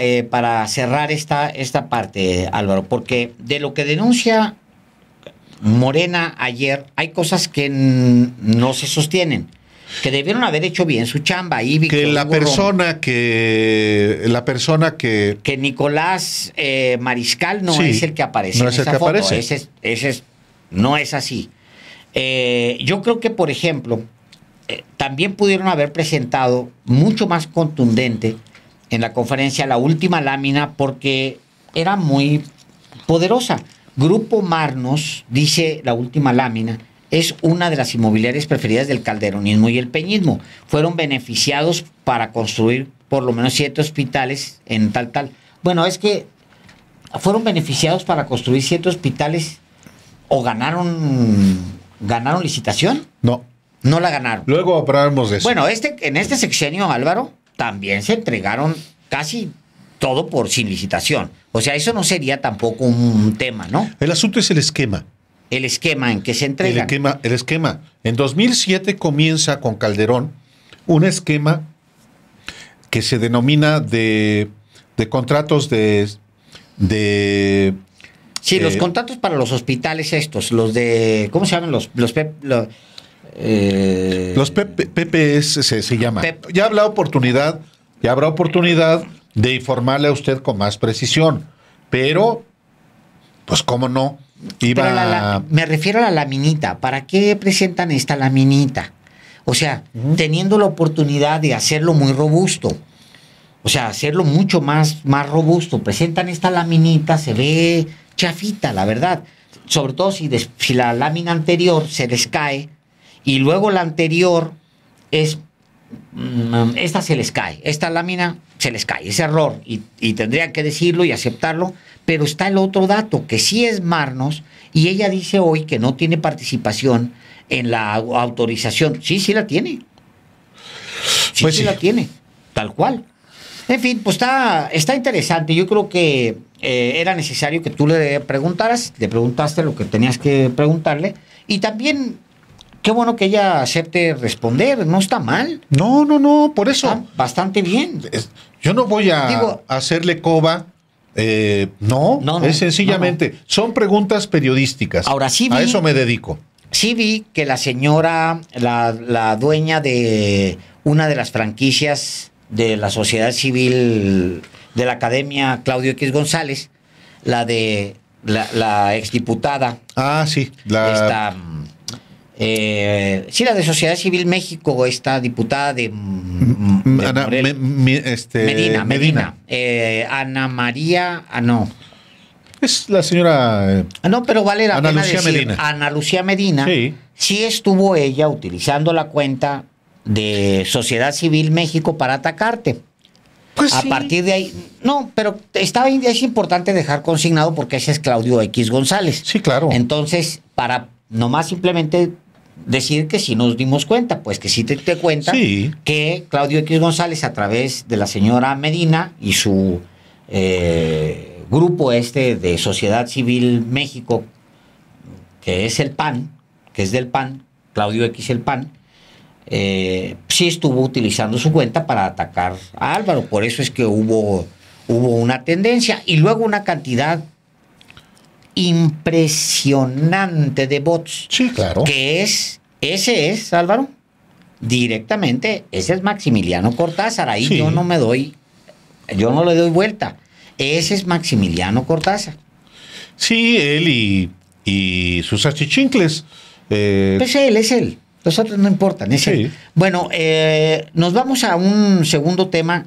eh, para cerrar esta, esta parte, Álvaro? Porque de lo que denuncia Morena ayer, hay cosas que no se sostienen que debieron haber hecho bien su chamba ahí. que, la persona que la persona que que Nicolás eh, Mariscal no es el que aparece no en es esa foto. ese, no es así eh, yo creo que por ejemplo eh, también pudieron haber presentado mucho más contundente en la conferencia la última lámina porque era muy poderosa. Grupo Marnos, dice la última lámina, es una de las inmobiliarias preferidas del calderonismo y el peñismo. Fueron beneficiados para construir por lo menos siete hospitales en tal tal. Bueno, es que fueron beneficiados para construir siete hospitales o ganaron ganaron licitación. No. No la ganaron. Luego hablaremos de eso. Bueno, este, en este sexenio, Álvaro, también se entregaron casi todo por sin licitación. O sea, eso no sería tampoco un tema, ¿no? El asunto es el esquema. El esquema en que se entrega. El esquema, el esquema. En 2007 comienza con Calderón un esquema que se denomina de, de contratos de, de Sí, los eh, contratos para los hospitales estos, los de, ¿cómo se llaman? Los, los eh, Los PPS se, se llama. Ya habrá oportunidad, ya habrá oportunidad de informarle a usted con más precisión. Pero, pues cómo no. me refiero a la laminita. ¿Para qué presentan esta laminita? O sea, teniendo la oportunidad de hacerlo muy robusto. O sea, hacerlo mucho más, más robusto. Presentan esta laminita, se ve chafita, la verdad. Sobre todo si, si la lámina anterior se descae, y luego la anterior es, mm, esta se les cae, esta lámina se les cae, es error, y, y tendrían que decirlo y aceptarlo, pero está el otro dato, que sí es Marnos, y ella dice hoy que no tiene participación en la autorización. Sí, sí la tiene. Sí, pues sí, la tiene, tal cual. En fin, pues está, está interesante. Yo creo que eh, era necesario que tú le preguntaras, le preguntaste lo que tenías que preguntarle, y también qué bueno que ella acepte responder, no está mal. No, no, no, por eso. bastante bien. yo no voy a hacerle coba. Eh, no, no, es sencillamente, son preguntas periodísticas. Ahora sí vi, A eso me dedico. Sí vi que la señora, la, dueña de una de las franquicias de la sociedad civil de la Academia Claudio X González, la de la, exdiputada. Ah, sí, la... Eh, sí, la de Sociedad Civil México, esta diputada de, Medina, Ana María, ah, no. Es la señora. Ah, no, pero vale Ana Lucía Medina. Ana Lucía Medina. Sí. estuvo ella utilizando la cuenta de Sociedad Civil México para atacarte. Pues a partir de ahí, no, pero estaba, es importante dejar consignado porque ese es Claudio X González. Sí, claro. Entonces, para nomás simplemente decir que si nos dimos cuenta, pues que sí te, cuenta que Claudio X González a través de la señora Medina y su eh, grupo este de Sociedad Civil México, que es el PAN, que es del PAN, Claudio X el PAN, eh, sí estuvo utilizando su cuenta para atacar a Álvaro, por eso es que hubo, hubo una tendencia y luego una cantidad impresionante de bots. Sí, claro. Que es, ese es, Álvaro, directamente, ese es Maximiliano Cortázar. Ahí yo no me doy, yo no le doy vuelta. Ese es Maximiliano Cortázar. Sí, él y, sus achichincles. Eh, pues él, es él. Los otros no importan, es él. Bueno, eh, nos vamos a un segundo tema,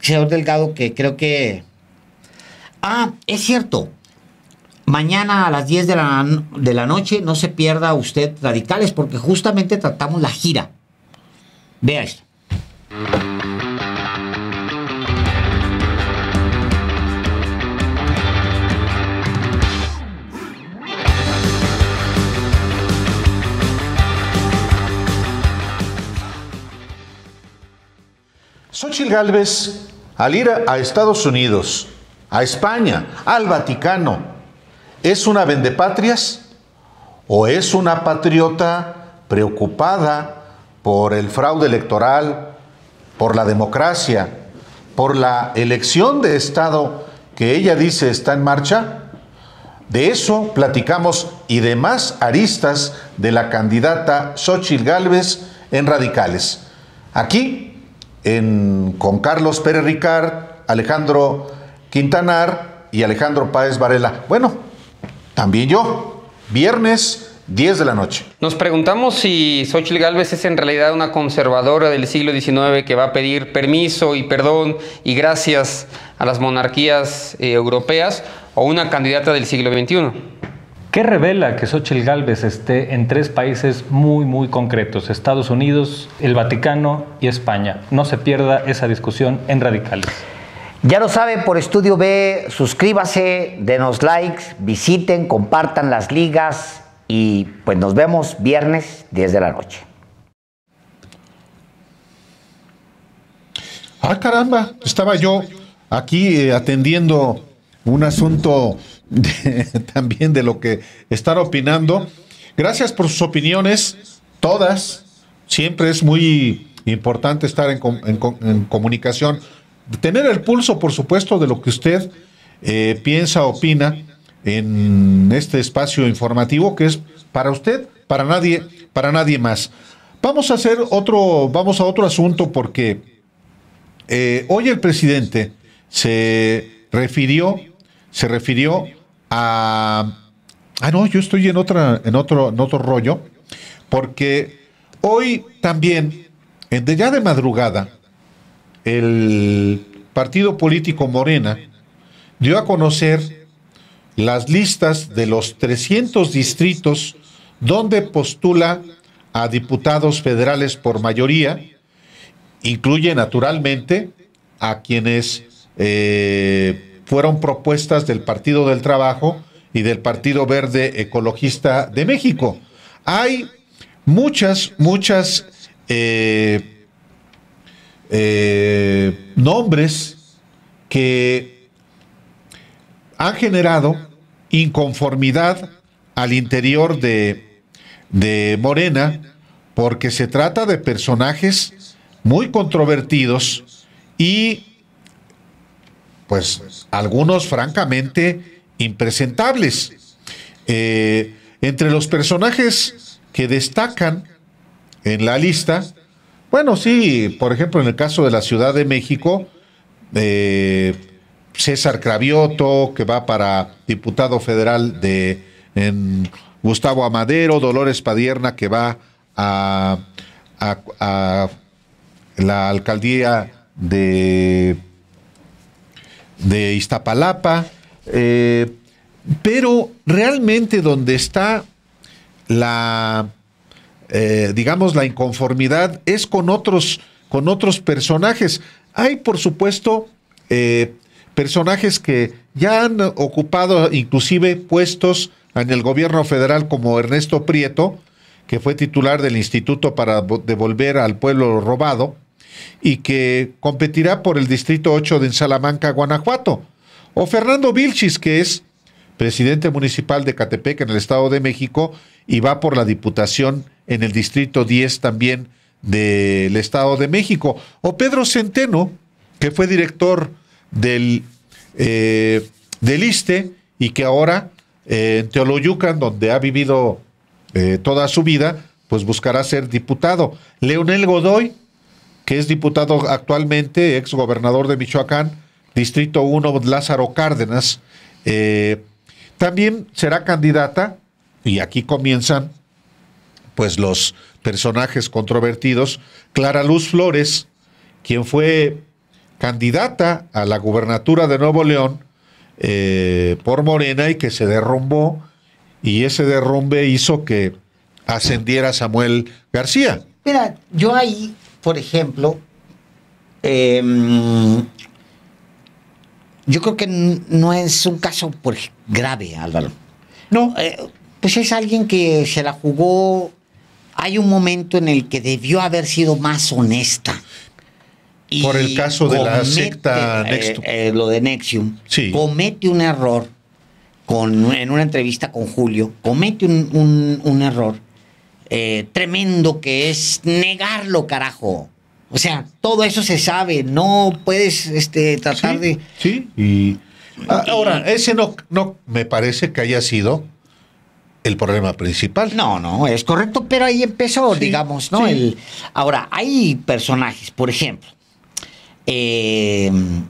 señor Delgado, que creo que... Ah, es cierto. Mañana a las 10 de la, de la noche no se pierda usted Radicales porque justamente tratamos la gira. Vea esto. Xochitl Gálvez, al ir a Estados Unidos, a España, al Vaticano, ¿Es una vendepatrias o es una patriota preocupada por el fraude electoral, por la democracia, por la elección de Estado que ella dice está en marcha? De eso platicamos y demás aristas de la candidata Xochitl Gálvez en Radicales. Aquí, con Carlos Pérez Ricard, Alejandro Quintanar y Alejandro Páez Varela. Bueno, también yo. Viernes, 10 de la noche. Nos preguntamos si Xochitl Gálvez es en realidad una conservadora del siglo XIX que va a pedir permiso y perdón y gracias a las monarquías eh, europeas o una candidata del siglo XXI. ¿Qué revela que Xochitl Gálvez esté en tres países muy, muy concretos? Estados Unidos, el Vaticano y España. No se pierda esa discusión en Radicales. Ya lo sabe, por Estudio B, suscríbase, denos likes, visiten, compartan las ligas y pues nos vemos viernes 10 de la noche. Ah, caramba, estaba yo aquí eh, atendiendo un asunto también de lo que estar opinando. Gracias por sus opiniones, todas. Siempre es muy importante estar en, en comunicación tener el pulso, por supuesto, de lo que usted eh, piensa, opina en este espacio informativo que es para usted, para nadie, para nadie más. Vamos a hacer otro, vamos a otro asunto porque eh, hoy el presidente se refirió, se refirió a, ah no, yo estoy en otra, en otro, otro rollo, porque hoy también, en ya de madrugada, el partido político Morena dio a conocer las listas de los 300 distritos donde postula a diputados federales por mayoría, incluye naturalmente a quienes eh, fueron propuestas del Partido del Trabajo y del Partido Verde Ecologista de México. Hay muchas, muchas eh, eh, nombres que han generado inconformidad al interior de, Morena, porque se trata de personajes muy controvertidos y pues algunos francamente impresentables. Eh, entre los personajes que destacan en la lista bueno, sí, por ejemplo, en el caso de la Ciudad de México, eh, César Cravioto, que va para diputado federal de en Gustavo Amadero, Dolores Padierna, que va a, la alcaldía de, Iztapalapa, eh, pero realmente donde está la eh, digamos, la inconformidad es con otros, con otros personajes. Hay, por supuesto, eh, personajes que ya han ocupado inclusive puestos en el gobierno federal como Ernesto Prieto, que fue titular del Instituto para devolver al pueblo robado, y que competirá por el Distrito 8 de Salamanca, Guanajuato. O Fernando Vilchis, que es presidente municipal de Catepec en el Estado de México y va por la Diputación en el Distrito 10 también del Estado de México. O Pedro Centeno, que fue director del, eh, del ISTE y que ahora eh, en Teoloyucan, donde ha vivido eh, toda su vida, pues buscará ser diputado. Leonel Godoy, que es diputado actualmente, ex gobernador de Michoacán, Distrito 1, Lázaro Cárdenas, eh, también será candidata, y aquí comienzan pues los personajes controvertidos, Clara Luz Flores, quien fue candidata a la gubernatura de Nuevo León eh, por Morena y que se derrumbó, y ese derrumbe hizo que ascendiera Samuel García. Mira, yo ahí, por ejemplo, em, yo creo que no es un caso por, pues, grave, Álvaro. No. Eh, pues es alguien que se la jugó. Hay un momento en el que debió haber sido más honesta. Y por el caso de la secta eh, Nexium. Eh, lo de Nexium. Sí. Comete un error con, en una entrevista con Julio. Comete un, un error tremendo que es negarlo, carajo. O sea, todo eso se sabe, no puedes este, tratar de... Sí, ah, y ahora, ese no, no me parece que haya sido el problema principal. No, no, es correcto, pero ahí empezó, digamos, ¿no? ahora, hay personajes, por ejemplo, em,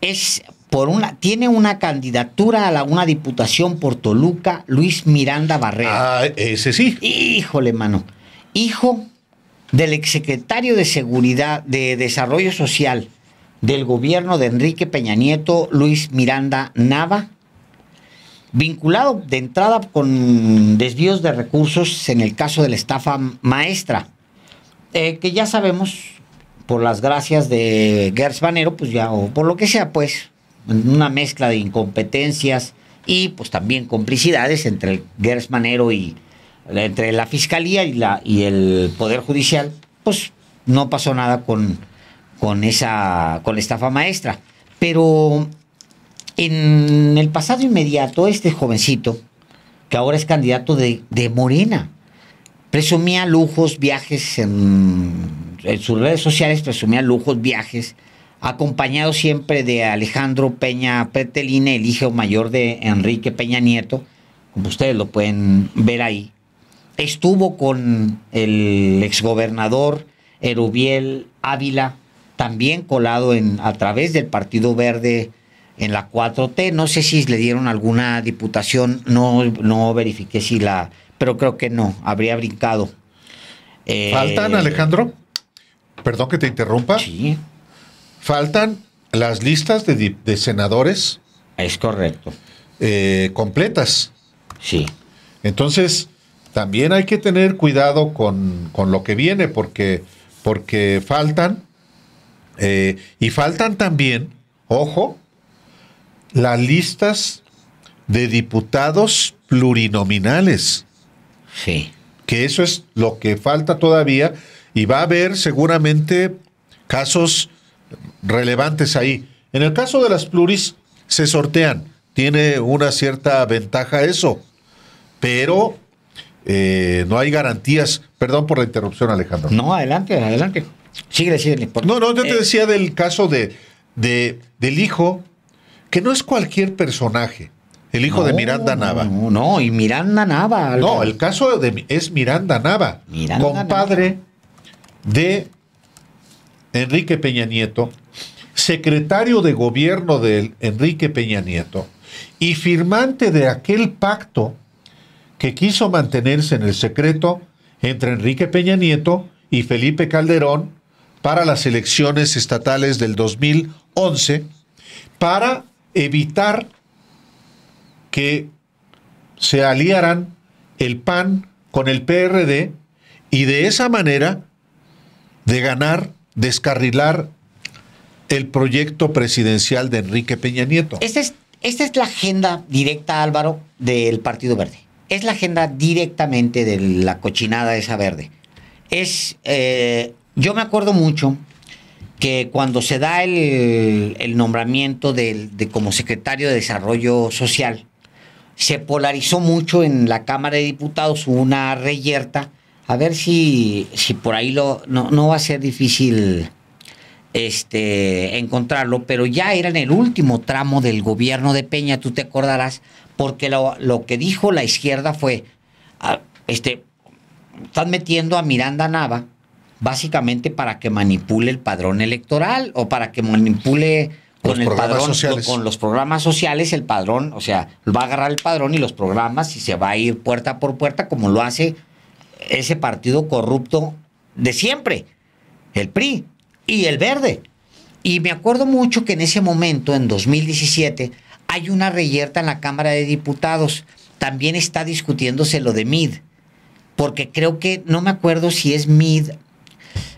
es por una, tiene una candidatura a la, una diputación por Toluca, Luis Miranda Barrera. Ah, ese sí. Híjole, mano. Hijo del exsecretario de Seguridad de Desarrollo Social del gobierno de Enrique Peña Nieto, Luis Miranda Nava, vinculado de entrada con desvíos de recursos en el caso de la estafa maestra, eh, que ya sabemos, por las gracias de Gersmanero, pues ya, o por lo que sea, pues, una mezcla de incompetencias y pues también complicidades entre el Manero y, entre la fiscalía y, la, y el Poder Judicial, pues no pasó nada con, con, esa, con estafa maestra. Pero en el pasado inmediato, este jovencito, que ahora es candidato de, Morena, presumía lujos, viajes en, sus redes sociales, presumía lujos, viajes, acompañado siempre de Alejandro Peña Petelina, el hijo mayor de Enrique Peña Nieto, como ustedes lo pueden ver ahí estuvo con el exgobernador Erubiel Ávila, también colado en, a través del Partido Verde en la 4T. No sé si le dieron alguna diputación, no, no verifiqué si la, pero creo que no, habría brincado. Eh, ¿Faltan, Alejandro? Perdón que te interrumpa. Sí. Faltan las listas de, senadores. Es correcto. Eh, completas. Sí. Entonces, también hay que tener cuidado con, con lo que viene, porque, porque faltan, eh, y faltan también, ojo, las listas de diputados plurinominales. Sí. Que eso es lo que falta todavía y va a haber seguramente casos relevantes ahí. En el caso de las pluris, se sortean. Tiene una cierta ventaja eso. Pero eh, no hay garantías. Perdón por la interrupción, Alejandro. No, adelante, adelante. Sigue, sigue. No, no, yo te eh, decía del caso de, de, del hijo, que no es cualquier personaje. El hijo de Miranda Nava. No, y Miranda Nava. No, el caso de, es Miranda Nava, compadre de Enrique Peña Nieto, secretario de gobierno de Enrique Peña Nieto y firmante de aquel pacto que quiso mantenerse en el secreto entre Enrique Peña Nieto y Felipe Calderón para las elecciones estatales del 2011 para evitar que se aliaran el PAN con el PRD y de esa manera de ganar, descarrilar el proyecto presidencial de Enrique Peña Nieto. Esta es, esta es la agenda directa, Álvaro, del Partido Verde es la agenda directamente de la cochinada esa verde. Es, eh, yo me acuerdo mucho que cuando se da el, nombramiento de, como secretario de Desarrollo Social, se polarizó mucho en la Cámara de Diputados, una reyerta. A ver si, si por ahí lo, no, no va a ser difícil este, encontrarlo, pero ya era en el último tramo del gobierno de Peña, tú te acordarás, porque lo, que dijo la izquierda fue, ah, este, están metiendo a Miranda Nava básicamente para que manipule el padrón electoral o para que manipule con el padrón, con los programas sociales, el padrón, o sea, va a agarrar el padrón y los programas y se va a ir puerta por puerta como lo hace ese partido corrupto de siempre, el PRI y el Verde. Y me acuerdo mucho que en ese momento, en 2017, hay una reyerta en la Cámara de Diputados. También está discutiéndose lo de MID, porque creo que, no me acuerdo si es MID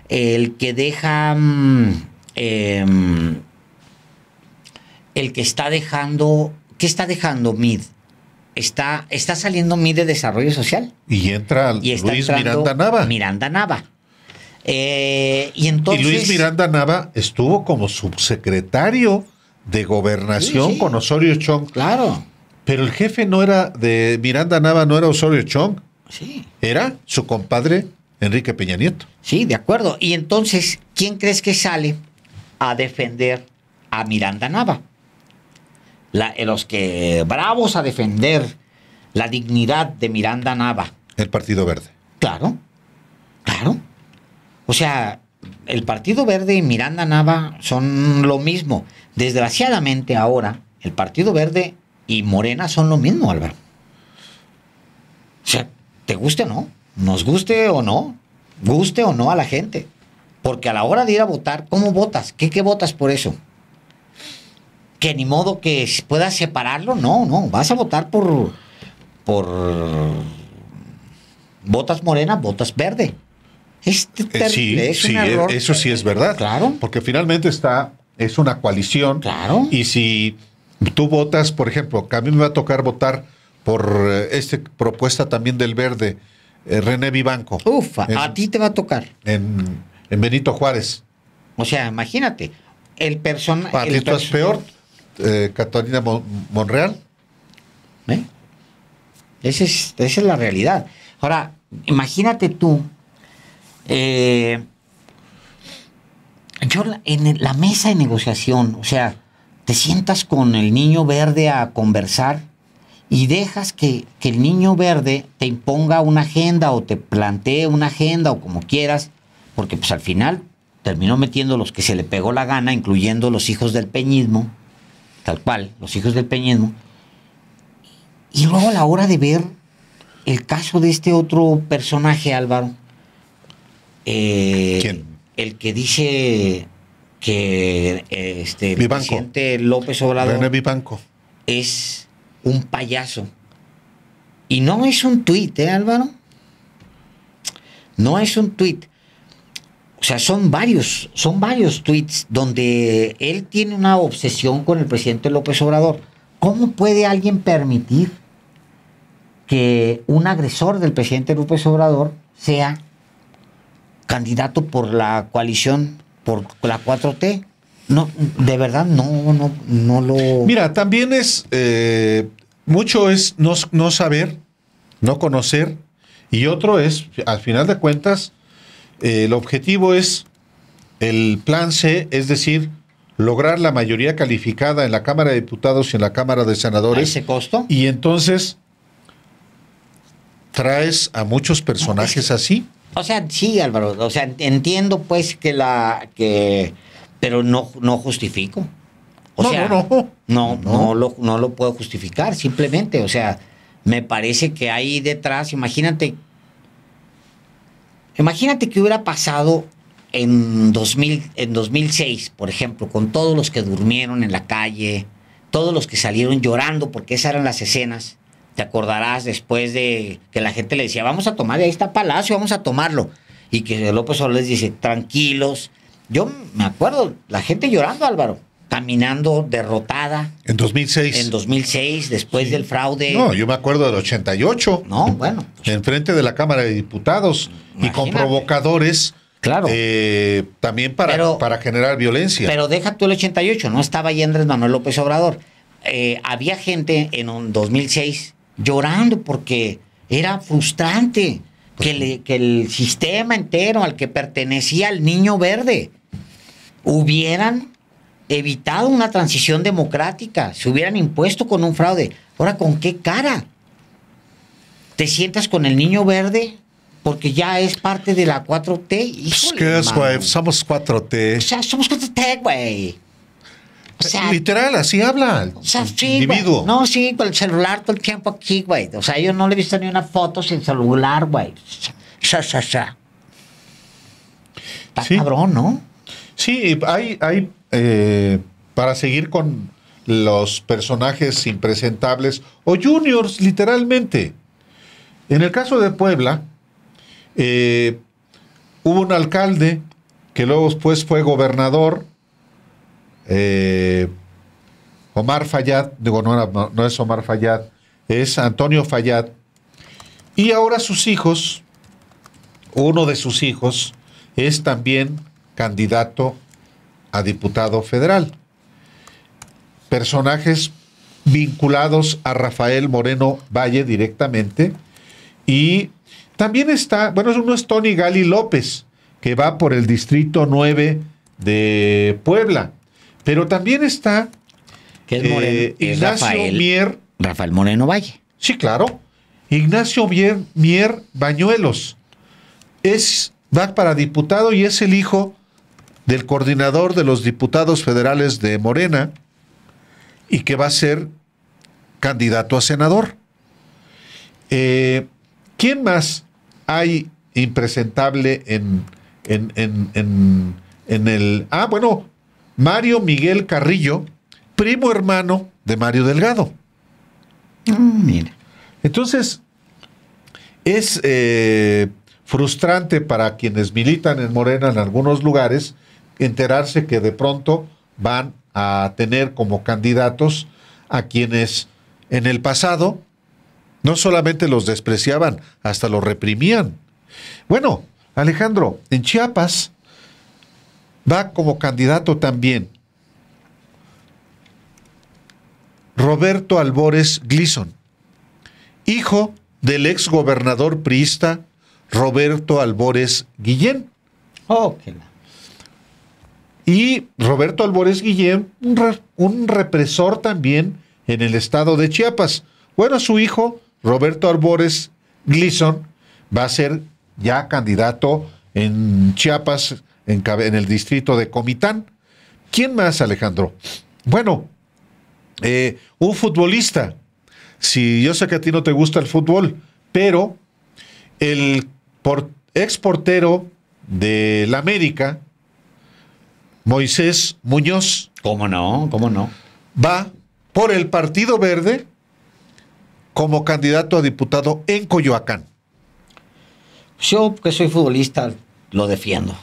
el que deja, mm, em, el que está dejando, ¿qué está dejando MID? Está, está saliendo MID de Desarrollo Social. Y entra y Luis Miranda Nava. Miranda Nava. Eh, y entonces. Y Luis Miranda Nava estuvo como subsecretario de gobernación con Osorio Chong. Claro. Pero el jefe no era de Miranda Nava, no era Osorio Chong. Sí. Era su compadre Enrique Peña Nieto. Sí, de acuerdo. Y entonces, ¿quién crees que sale a defender a Miranda Nava? Eh, los que bravos a defender la dignidad de Miranda Nava. El Partido Verde. Claro, claro. O sea, el Partido Verde y Miranda Nava son lo mismo. Desgraciadamente ahora, el Partido Verde y Morena son lo mismo, Álvaro. O sea, te guste o no, nos guste o no, guste o no a la gente. Porque a la hora de ir a votar, ¿cómo votas? ¿Qué, qué votas por eso? Que ni modo que puedas separarlo, no, no. Vas a votar por. por. Votas morena, votas verde. Eh, es sí, eh, eso sí es verdad. Claro. Porque finalmente está, es una coalición. Claro. Y si tú votas, por ejemplo, que a mí me va a tocar votar por eh, esta propuesta también del verde, René Vivanco. Ufa, a ti te va a tocar. En, Benito Juárez. O sea, imagínate, el personaje. es peor, Catalina Monreal. es, esa es la realidad. Ahora, imagínate tú eh, yo en la mesa de negociación, o sea, te sientas con el niño verde a conversar y dejas que, que el niño verde te imponga una agenda o te plantee una agenda o como quieras, porque pues al final terminó metiendo los que se le pegó la gana, incluyendo los hijos del peñismo, tal cual, los hijos del peñismo. Y luego a la hora de ver el caso de este otro personaje, Álvaro, eh, el que dice que este, el presidente López Obrador es un payaso. Y no es un tuit, ¿eh, Álvaro? No es un tuit. O sea, son varios, son varios tweets donde él tiene una obsesión con el presidente López Obrador. ¿Cómo puede alguien permitir que un agresor del presidente López Obrador sea candidato por la coalición, por la 4T. No, de verdad no, no, no lo. Mira, también es eh, mucho es no, saber, no conocer, y otro es, al final de cuentas, eh, el objetivo es el plan C, es decir, lograr la mayoría calificada en la Cámara de Diputados y en la Cámara de Senadores. ese costo? Y entonces traes a muchos personajes pues, así. O sea, sí, Álvaro. O sea, entiendo pues que la. que Pero no, no justifico. O sea, no, no. No, lo, no lo puedo justificar, simplemente. O sea, me parece que ahí detrás, imagínate. Imagínate que hubiera pasado en, 2000, en 2006, por ejemplo, con todos los que durmieron en la calle, todos los que salieron llorando porque esas eran las escenas. Te acordarás después de que la gente le decía, vamos a tomar, ahí está Palacio, vamos a tomarlo. Y que López Obrador les dice, tranquilos. Yo me acuerdo, la gente llorando, Álvaro caminando derrotada. En 2006. En 2006, después del fraude. No, yo me acuerdo del 88. No, bueno. Enfrente de la Cámara de Diputados y con provocadores. Claro. Eh, también para, para generar violencia. Pero deja tú el 88, no estaba ahí Andrés Manuel López Obrador. Eh, había gente en un 2006 llorando porque era frustrante pues que, el sistema entero al que pertenecía el niño verde hubieran evitado una transición democrática, se hubieran impuesto con un fraude. Ahora, ¿con qué cara? ¿Te sientas con el niño verde? Porque ya es parte de la 4T. Pues ¿Qué es, güey? Somos 4T. O somos 4T, güey. Literal, así habla. individuo. No, sí, con el celular todo el tiempo aquí, güey. O sea, yo no le he visto ni una foto sin celular, güey. Sa, sa, ya Está cabrón, ¿no? Sí, hay, hay eh, para seguir con los personajes impresentables o juniors, literalmente. En el caso de Puebla, eh, hubo un alcalde que luego después fue gobernador eh, Omar Fayad, digo, no, es Omar Fayad, es Antonio Fayad. Y ahora sus hijos, uno de sus hijos, es también candidato a diputado federal. Personajes vinculados a Rafael Moreno Valle directamente. Y también está, bueno, uno es Tony Gali López, que va por el Distrito 9 de Puebla. Pero también está eh, Ignacio Rafael, Mier. Rafael Moreno Valle. Sí, claro. Ignacio Mier, Mier Bañuelos. Es, va para diputado y es el hijo del coordinador de los diputados federales de Morena y que va a ser candidato a senador. Eh, ¿Quién más hay impresentable en, en, en, el... Ah, bueno, Mario Miguel Carrillo, primo hermano de Mario Delgado. Mm, Entonces, es eh, frustrante para quienes militan en Morena en algunos lugares enterarse que de pronto van a tener como candidatos a quienes en el pasado no solamente los despreciaban, hasta los reprimían. Bueno, Alejandro, en Chiapas va como candidato también Roberto Albores Glison, hijo del ex gobernador priista Roberto Albores Guillén. Oh, y Roberto Albores Guillén, un, represor también en el estado de Chiapas. Bueno, su hijo, Roberto Albores Glison, va a ser ya candidato en Chiapas en, el distrito de Comitán. ¿Quién más, Alejandro? Bueno, eh, un futbolista. Si yo sé que a ti no te gusta el fútbol, pero el ex portero del América, Moisés Muñoz. ¿Cómo no? ¿Cómo no? Va por el Partido Verde como candidato a diputado en Coyoacán. Yo, que soy futbolista, lo defiendo.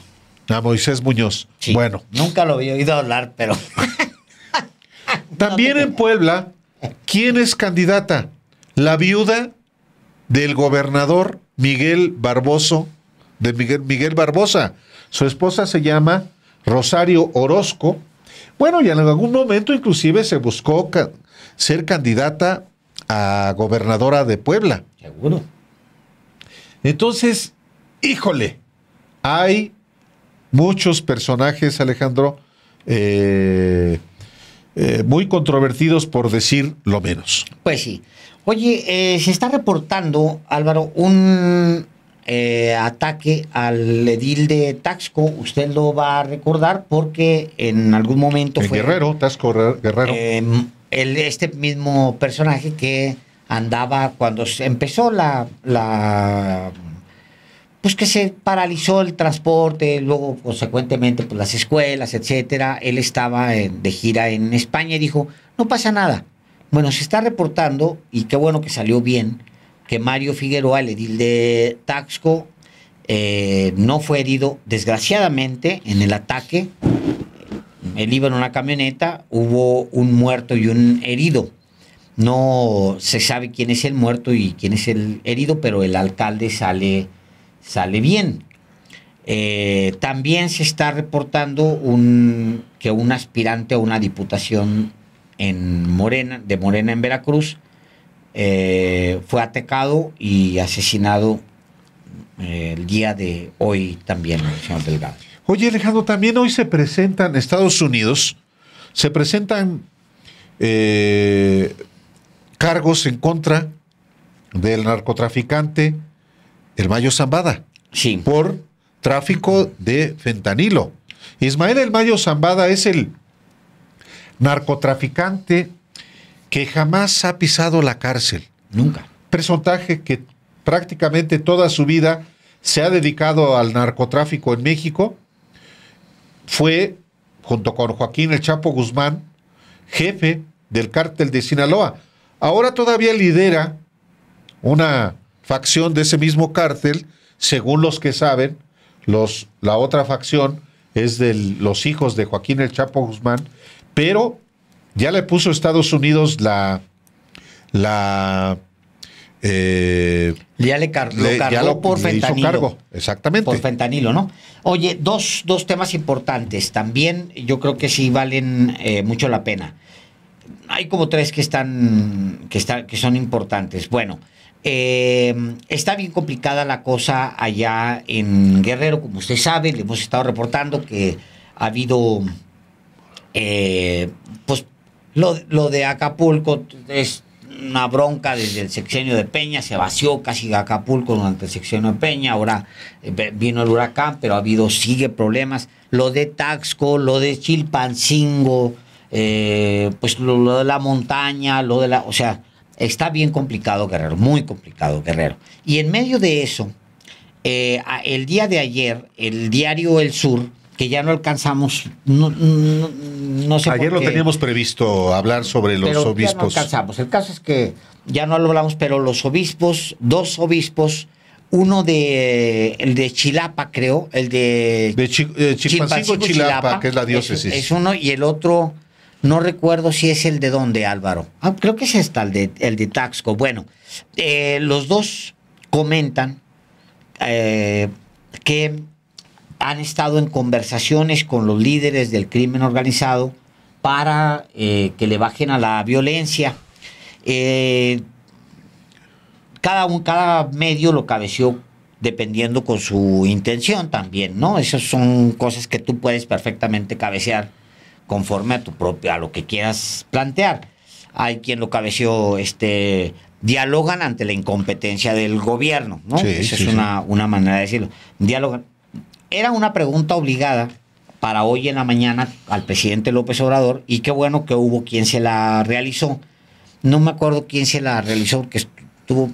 A ah, Moisés Muñoz. bueno. Nunca lo había oído hablar, pero. También en Puebla, ¿quién es candidata? La viuda del gobernador Miguel Barboso, de Miguel, Miguel Barbosa. Su esposa se llama Rosario Orozco. Bueno, y en algún momento inclusive se buscó ser candidata a gobernadora de Puebla. Seguro. Entonces, híjole, hay muchos personajes, Alejandro, eh, eh, muy controvertidos por decir lo menos. Pues sí. Oye, eh, se está reportando, Álvaro, un ataque al edil de Taxco. Usted lo va a recordar porque en algún momento fue. Guerrero, Taxco Guerrero. Em, este mismo personaje que andaba cuando empezó la pues que se paralizó el transporte, luego consecuentemente pues, las escuelas, etcétera. Él estaba de gira en España y dijo, no pasa nada. Bueno, se está reportando, y qué bueno que salió bien, que Mario Figueroa, el edil de Taxco, eh, no fue herido, desgraciadamente, en el ataque. Él iba en una camioneta, hubo un muerto y un herido. No se sabe quién es el muerto y quién es el herido, pero el alcalde sale sale bien. Eh, también se está reportando un, que un aspirante a una diputación en Morena, de Morena en Veracruz, eh, fue atacado y asesinado eh, el día de hoy también, señor Delgado. Oye, Alejandro, también hoy se presentan Estados Unidos, se presentan cargos en contra del narcotraficante el Mayo Zambada. Sí. Por tráfico de fentanilo. Ismael El Mayo Zambada es el narcotraficante que jamás ha pisado la cárcel. Nunca. Personaje que prácticamente toda su vida se ha dedicado al narcotráfico en México. Fue, junto con Joaquín El Chapo Guzmán, jefe del cártel de Sinaloa. Ahora todavía lidera una facción de ese mismo cártel, según los que saben, los, la otra facción es de los hijos de Joaquín el Chapo Guzmán, pero ya le puso Estados Unidos la... la eh, ya le, cargó por fentanilo. exactamente. Por fentanilo, ¿no? Oye, dos, dos, temas importantes. También yo creo que sí valen eh, mucho la pena. Hay como tres que están, que están, que son importantes. Bueno, eh, está bien complicada la cosa allá en Guerrero, como usted sabe, le hemos estado reportando que ha habido, eh, pues lo, lo, de Acapulco es una bronca desde el sexenio de Peña, se vació casi Acapulco durante el sexenio de Peña, ahora eh, vino el huracán, pero ha habido, sigue problemas, lo de Taxco, lo de Chilpancingo, pues lo, lo de la montaña, lo de la, o sea, Está bien complicado Guerrero, muy complicado Guerrero. Y en medio de eso, eh, el día de ayer, el diario El Sur, que ya no alcanzamos, no, no, Ayer lo teníamos previsto hablar sobre los obispos. Ya no alcanzamos. El caso es que ya no lo hablamos, pero los obispos, dos obispos, uno de el de Chilapa, creo, el de, eh, Chilapa, que es la diócesis. es uno y el otro no recuerdo si es el de dónde, Álvaro. Ah, creo que es esta, el de, el de Taxco. Bueno, eh, los dos comentan eh, que han estado en conversaciones con los líderes del crimen organizado para eh, que le bajen a la violencia. cada, cada medio lo cabeció dependiendo con su intención también, ¿no? Esas son cosas que tú puedes perfectamente cabecear conforme a tu propia, a lo que quieras plantear. Hay quien lo cabeció, este, dialogan ante la incompetencia del gobierno, ¿no? Esa es una, una manera de decirlo. Dialogan. Era una pregunta obligada para hoy en la mañana al presidente López Obrador y qué bueno que hubo quien se la realizó. No me acuerdo quién se la realizó porque estuvo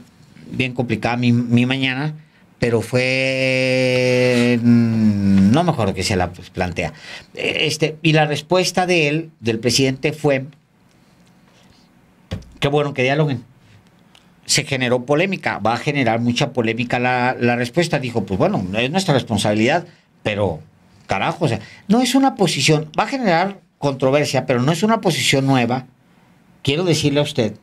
bien complicada mi, mi mañana, pero fue no me acuerdo que se la plantea. Este, y la respuesta de él, del presidente, fue qué bueno que dialoguen. Se generó polémica, va a generar mucha polémica la, respuesta. Dijo, pues bueno, es nuestra responsabilidad, pero carajo, o sea, no es una posición, va a generar controversia, pero no es una posición nueva. Quiero decirle a usted,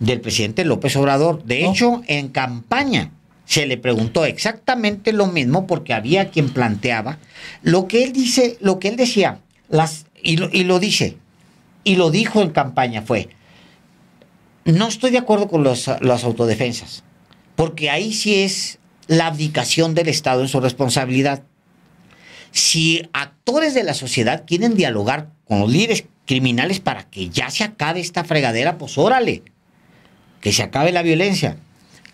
del presidente López Obrador. De hecho, en campaña, se le preguntó exactamente lo mismo porque había quien planteaba lo que él dice, lo que él decía, las, y, lo, dice, y lo dijo en campaña fue, no estoy de acuerdo con las autodefensas, porque ahí sí es la abdicación del Estado en su responsabilidad. Si actores de la sociedad quieren dialogar con los líderes criminales para que ya se acabe esta fregadera, pues órale, que se acabe la violencia.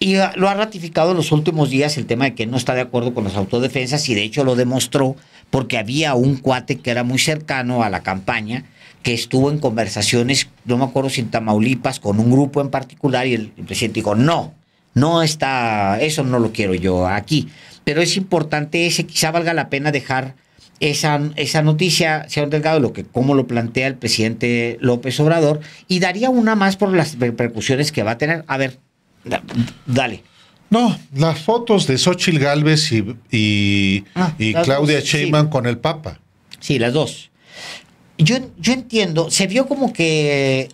Y lo ha ratificado en los últimos días el tema de que no está de acuerdo con las autodefensas y de hecho lo demostró porque había un cuate que era muy cercano a la campaña que estuvo en conversaciones, no me acuerdo si en Tamaulipas, con un grupo en particular y el, presidente dijo, no, no está, eso no lo quiero yo aquí. Pero es importante ese, quizá valga la pena dejar esa, esa noticia, se ha delgado, lo que, cómo lo plantea el presidente López Obrador y daría una más por las repercusiones que va a tener. A ver, dale. No, las fotos de Xochitl Galvez y, ah, Claudia dos, con el Papa. Sí, las dos. Yo, entiendo, se vio como que,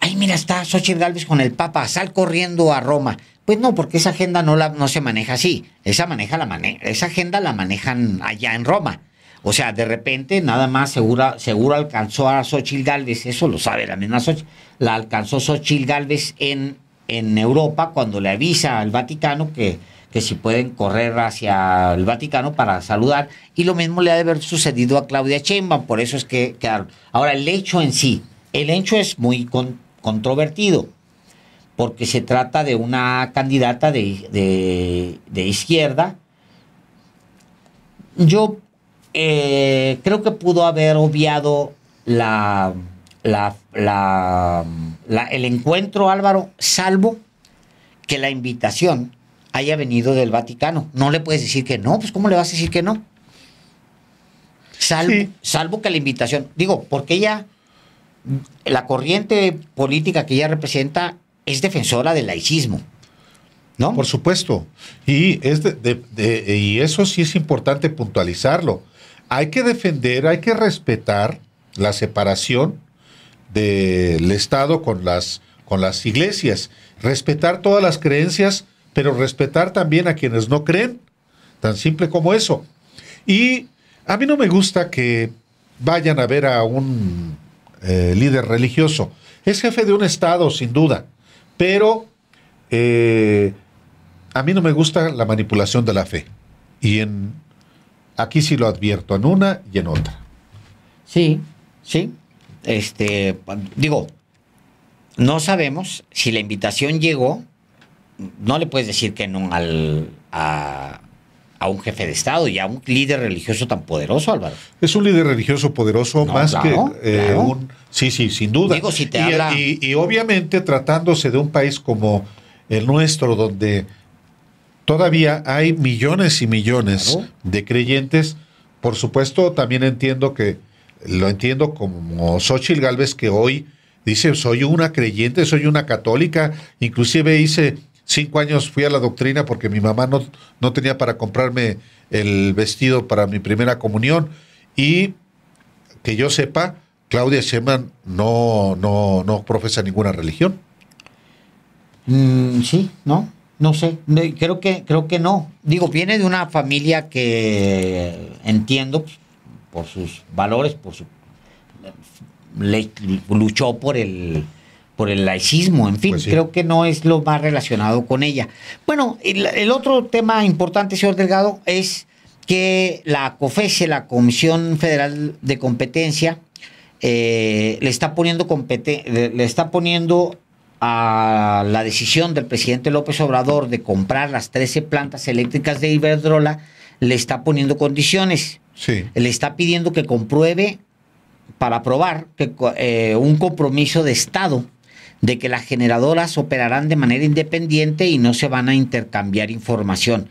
ay, mira, está Xochitl Galvez con el Papa, sal corriendo a Roma. Pues no, porque esa agenda no, la, no se maneja así. Esa, maneja la mane esa agenda la manejan allá en Roma. O sea, de repente nada más segura, seguro alcanzó a Xochitl Galvez, eso lo sabe la misma Xochitl, la alcanzó Xochitl Galvez en, en Europa cuando le avisa al Vaticano que, que si pueden correr hacia el Vaticano para saludar. Y lo mismo le ha de haber sucedido a Claudia Chemba por eso es que claro Ahora, el hecho en sí, el hecho es muy controvertido, porque se trata de una candidata de, izquierda. Yo eh, creo que pudo haber obviado la la, la, el encuentro, Álvaro, salvo que la invitación haya venido del Vaticano. No le puedes decir que no, pues ¿cómo le vas a decir que no? Salvo, salvo que la invitación, digo, porque ella, la corriente política que ella representa es defensora del laicismo. ¿No? Por supuesto. Y, es y eso sí es importante puntualizarlo. Hay que defender, hay que respetar la separación del Estado con las, con las iglesias. Respetar todas las creencias, pero respetar también a quienes no creen. Tan simple como eso. Y a mí no me gusta que vayan a ver a un eh, líder religioso. Es jefe de un Estado, sin duda. Pero eh, a mí no me gusta la manipulación de la fe. Y en aquí sí lo advierto, en una y en otra. Sí, sí, este, digo, no sabemos si la invitación llegó. No le puedes decir que no al, a, un jefe de Estado y a un líder religioso tan poderoso, Álvaro. Es un líder religioso poderoso más que eh, un... Sí, sí, sin duda. y, obviamente tratándose de un país como el nuestro, donde todavía hay millones y millones de creyentes, por supuesto también entiendo que lo entiendo como Xochitl Galvez que hoy dice, soy una creyente, soy una católica, inclusive hice cinco años fui a la doctrina porque mi mamá no, no tenía para comprarme el vestido para mi primera comunión y que yo sepa, Claudia Sheinbaum no, no, no profesa ninguna religión. Mm, sí, no, no sé, creo que, creo que no. Digo, viene de una familia que entiendo, pues, por sus valores, por su luchó por el por el laicismo, en fin, pues creo que no es lo más relacionado con ella. Bueno, el, otro tema importante, señor Delgado, es que la COFESE, la Comisión Federal de Competencia, eh, le está poniendo le está poniendo a la decisión del presidente López Obrador de comprar las 13 plantas eléctricas de Iberdrola, le está poniendo condiciones le está pidiendo que compruebe para probar eh, un compromiso de Estado de que las generadoras operarán de manera independiente y no se van a intercambiar información.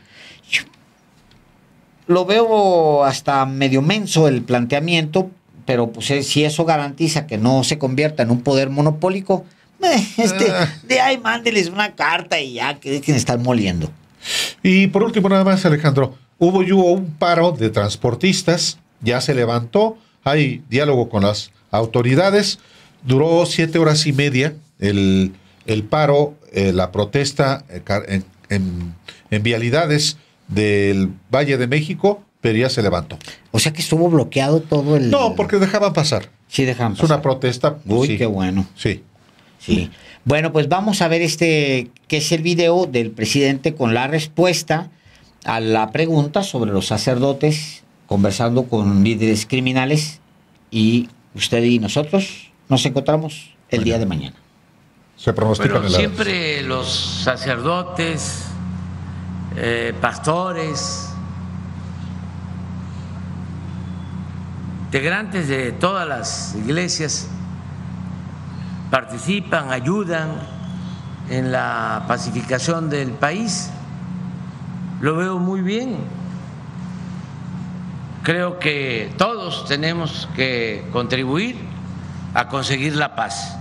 lo veo hasta medio menso el planteamiento, pero pues eh, si eso garantiza que no se convierta en un poder monopólico, este, de ahí mándeles una carta y ya que es quien está moliendo. Y por último, nada más, Alejandro. Hubo, hubo un paro de transportistas, ya se levantó, hay diálogo con las autoridades, duró siete horas y media el, paro, eh, la protesta eh, en, vialidades del Valle de México, pero ya se levantó. O sea que estuvo bloqueado todo el. No, porque dejaban pasar. Sí, dejaban Es una protesta. Pues, Uy, qué bueno. Sí. Sí. Bueno, pues vamos a ver este, que es el video del presidente con la respuesta a la pregunta sobre los sacerdotes conversando con líderes criminales y usted y nosotros nos encontramos el día de mañana. Se Pero siempre los sacerdotes, eh, pastores, integrantes de todas las iglesias participan, ayudan en la pacificación del país lo veo muy bien. Creo que todos tenemos que contribuir a conseguir la paz.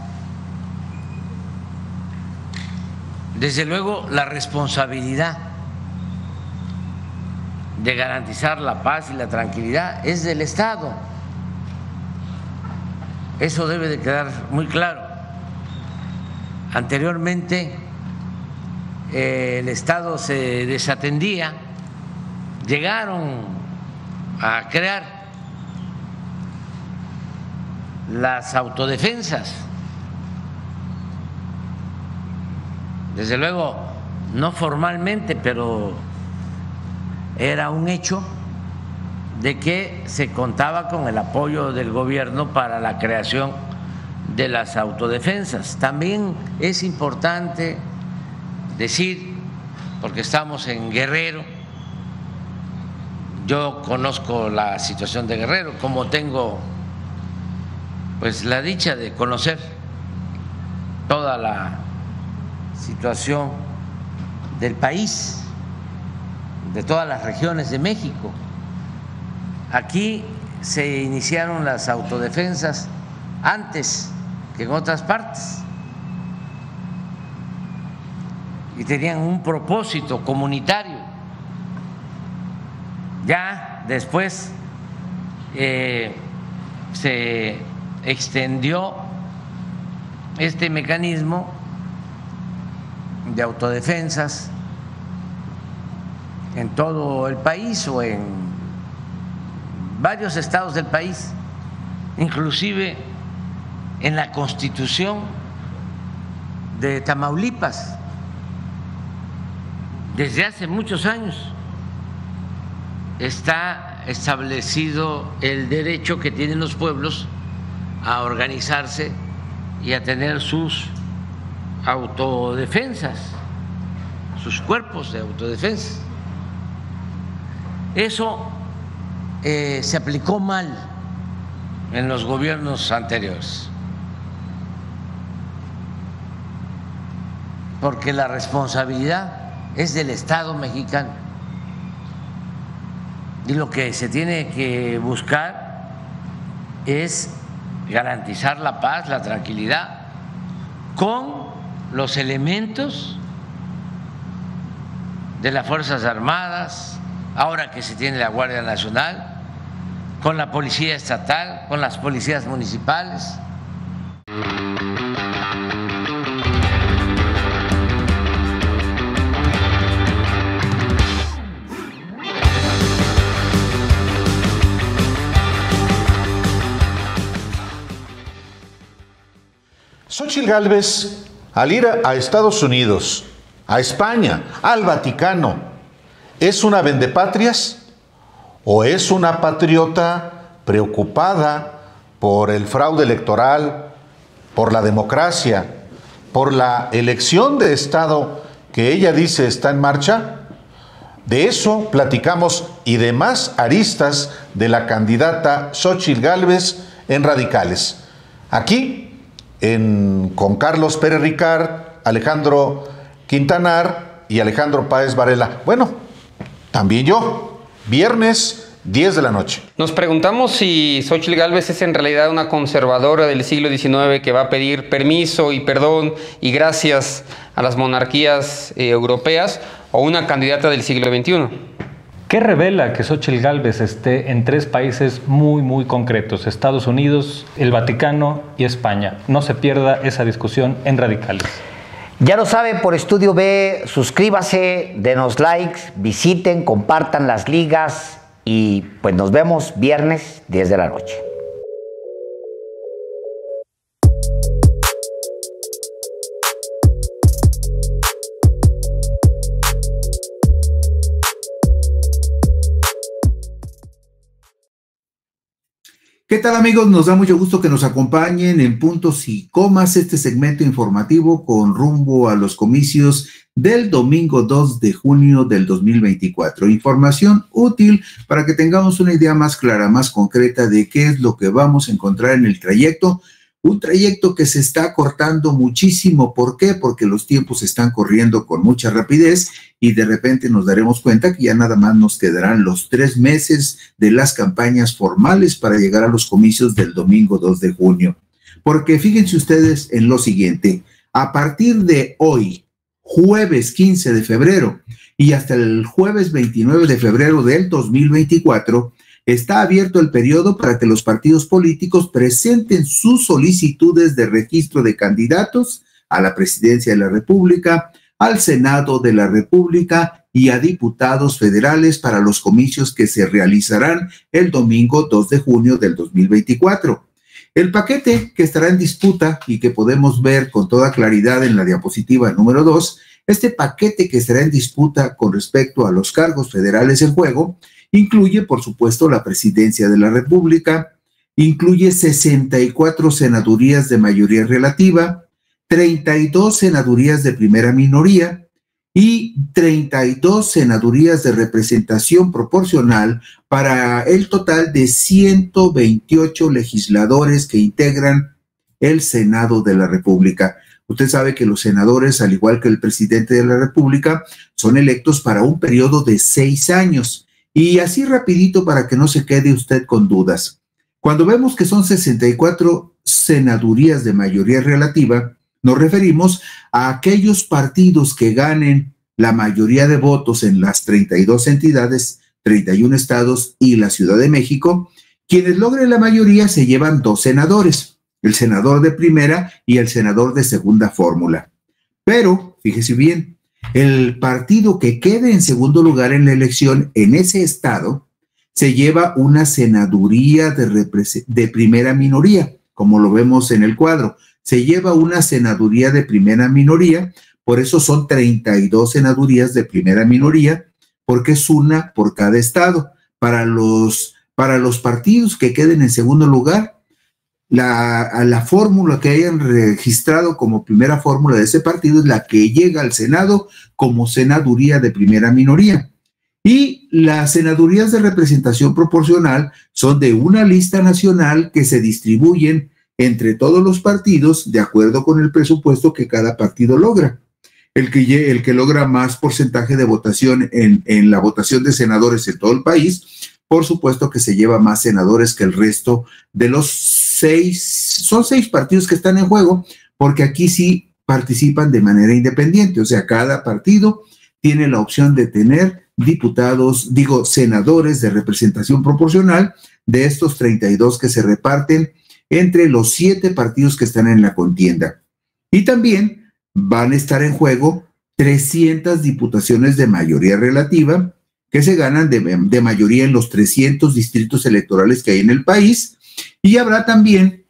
Desde luego, la responsabilidad de garantizar la paz y la tranquilidad es del Estado. Eso debe de quedar muy claro. Anteriormente, el Estado se desatendía, llegaron a crear las autodefensas. Desde luego, no formalmente, pero era un hecho de que se contaba con el apoyo del gobierno para la creación de las autodefensas. También es importante decir, porque estamos en Guerrero. Yo conozco la situación de Guerrero, como tengo pues la dicha de conocer toda la situación del país, de todas las regiones de México. Aquí se iniciaron las autodefensas antes que en otras partes. y tenían un propósito comunitario. Ya después eh, se extendió este mecanismo de autodefensas en todo el país o en varios estados del país, inclusive en la constitución de Tamaulipas desde hace muchos años está establecido el derecho que tienen los pueblos a organizarse y a tener sus autodefensas, sus cuerpos de autodefensa. Eso eh, se aplicó mal en los gobiernos anteriores, porque la responsabilidad es del Estado mexicano. Y lo que se tiene que buscar es garantizar la paz, la tranquilidad, con los elementos de las Fuerzas Armadas, ahora que se tiene la Guardia Nacional, con la Policía Estatal, con las policías municipales Xochitl Gálvez, al ir a Estados Unidos, a España, al Vaticano, ¿es una vendepatrias o es una patriota preocupada por el fraude electoral, por la democracia, por la elección de Estado que ella dice está en marcha? De eso platicamos y demás aristas de la candidata Xochitl Galvez en Radicales. Aquí con Carlos Pérez Ricard, Alejandro Quintanar y Alejandro Páez Varela. Bueno, también yo, viernes 10 de la noche. Nos preguntamos si Xochitl Gálvez es en realidad una conservadora del siglo XIX que va a pedir permiso y perdón y gracias a las monarquías eh, europeas o una candidata del siglo XXI. ¿Qué revela que Xochitl Galvez esté en tres países muy, muy concretos? Estados Unidos, el Vaticano y España. No se pierda esa discusión en Radicales. Ya lo sabe por Estudio B, suscríbase, denos likes, visiten, compartan las ligas y pues nos vemos viernes 10 de la noche. ¿Qué tal amigos? Nos da mucho gusto que nos acompañen en puntos y comas este segmento informativo con rumbo a los comicios del domingo 2 de junio del 2024. Información útil para que tengamos una idea más clara, más concreta de qué es lo que vamos a encontrar en el trayecto un trayecto que se está cortando muchísimo. ¿Por qué? Porque los tiempos están corriendo con mucha rapidez y de repente nos daremos cuenta que ya nada más nos quedarán los tres meses de las campañas formales para llegar a los comicios del domingo 2 de junio. Porque fíjense ustedes en lo siguiente, a partir de hoy, jueves 15 de febrero y hasta el jueves 29 de febrero del 2024, está abierto el periodo para que los partidos políticos presenten sus solicitudes de registro de candidatos a la presidencia de la República, al Senado de la República y a diputados federales para los comicios que se realizarán el domingo 2 de junio del 2024. El paquete que estará en disputa y que podemos ver con toda claridad en la diapositiva número 2, este paquete que estará en disputa con respecto a los cargos federales en juego, Incluye, por supuesto, la presidencia de la República, incluye 64 senadurías de mayoría relativa, 32 senadurías de primera minoría y 32 senadurías de representación proporcional para el total de 128 legisladores que integran el Senado de la República. Usted sabe que los senadores, al igual que el presidente de la República, son electos para un periodo de seis años. Y así rapidito para que no se quede usted con dudas. Cuando vemos que son 64 senadurías de mayoría relativa, nos referimos a aquellos partidos que ganen la mayoría de votos en las 32 entidades, 31 estados y la Ciudad de México. Quienes logren la mayoría se llevan dos senadores, el senador de primera y el senador de segunda fórmula. Pero, fíjese bien, el partido que quede en segundo lugar en la elección en ese estado se lleva una senaduría de, de primera minoría, como lo vemos en el cuadro. Se lleva una senaduría de primera minoría, por eso son 32 senadurías de primera minoría, porque es una por cada estado. Para los, para los partidos que queden en segundo lugar, la, la fórmula que hayan registrado como primera fórmula de ese partido es la que llega al Senado como senaduría de primera minoría. Y las senadurías de representación proporcional son de una lista nacional que se distribuyen entre todos los partidos de acuerdo con el presupuesto que cada partido logra. El que, el que logra más porcentaje de votación en, en la votación de senadores en todo el país, por supuesto que se lleva más senadores que el resto de los seis, son seis partidos que están en juego, porque aquí sí participan de manera independiente, o sea, cada partido tiene la opción de tener diputados, digo, senadores de representación proporcional de estos 32 que se reparten entre los siete partidos que están en la contienda. Y también van a estar en juego 300 diputaciones de mayoría relativa que se ganan de, de mayoría en los 300 distritos electorales que hay en el país y habrá también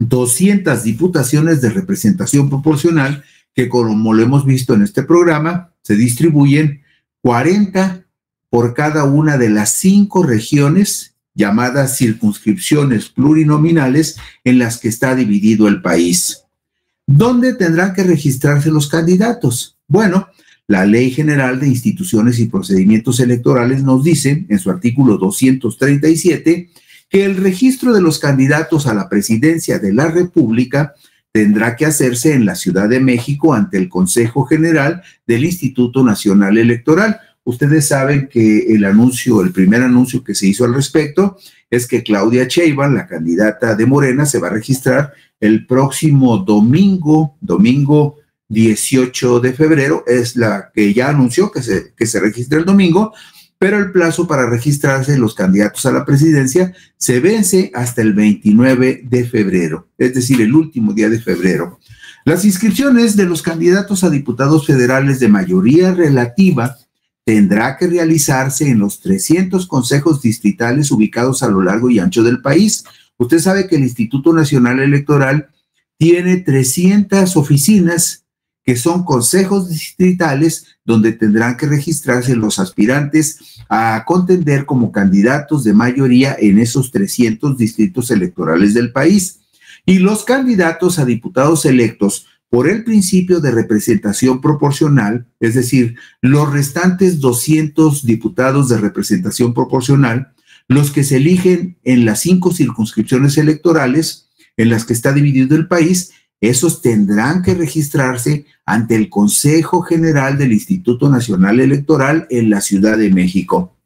200 diputaciones de representación proporcional que, como lo hemos visto en este programa, se distribuyen 40 por cada una de las cinco regiones llamadas circunscripciones plurinominales en las que está dividido el país. ¿Dónde tendrán que registrarse los candidatos? Bueno, la Ley General de Instituciones y Procedimientos Electorales nos dice, en su artículo 237, que el registro de los candidatos a la presidencia de la República tendrá que hacerse en la Ciudad de México ante el Consejo General del Instituto Nacional Electoral. Ustedes saben que el anuncio, el primer anuncio que se hizo al respecto es que Claudia Sheinbaum, la candidata de Morena, se va a registrar el próximo domingo, domingo 18 de febrero, es la que ya anunció que se, que se registra el domingo pero el plazo para registrarse los candidatos a la presidencia se vence hasta el 29 de febrero, es decir, el último día de febrero. Las inscripciones de los candidatos a diputados federales de mayoría relativa tendrá que realizarse en los 300 consejos distritales ubicados a lo largo y ancho del país. Usted sabe que el Instituto Nacional Electoral tiene 300 oficinas que son consejos distritales donde tendrán que registrarse los aspirantes a contender como candidatos de mayoría en esos 300 distritos electorales del país. Y los candidatos a diputados electos por el principio de representación proporcional, es decir, los restantes 200 diputados de representación proporcional, los que se eligen en las cinco circunscripciones electorales en las que está dividido el país esos tendrán que registrarse ante el Consejo General del Instituto Nacional Electoral en la Ciudad de México.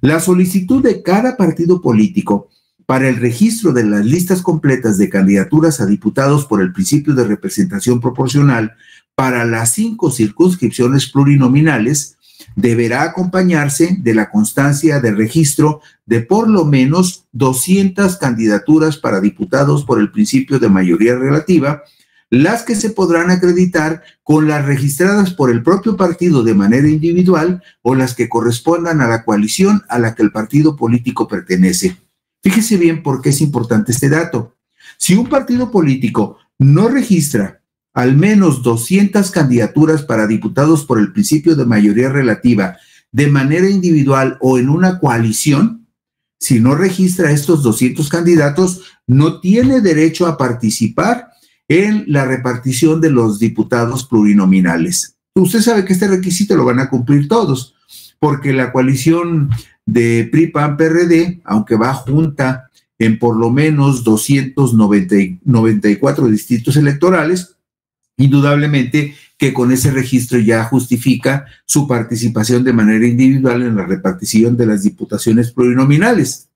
La solicitud de cada partido político para el registro de las listas completas de candidaturas a diputados por el principio de representación proporcional para las cinco circunscripciones plurinominales deberá acompañarse de la constancia de registro de por lo menos 200 candidaturas para diputados por el principio de mayoría relativa, las que se podrán acreditar con las registradas por el propio partido de manera individual o las que correspondan a la coalición a la que el partido político pertenece. Fíjese bien por qué es importante este dato. Si un partido político no registra al menos 200 candidaturas para diputados por el principio de mayoría relativa de manera individual o en una coalición, si no registra estos 200 candidatos, no tiene derecho a participar en la repartición de los diputados plurinominales. Usted sabe que este requisito lo van a cumplir todos, porque la coalición de PRI-PAN-PRD, aunque va junta en por lo menos 294 distritos electorales, indudablemente que con ese registro ya justifica su participación de manera individual en la repartición de las diputaciones plurinominales.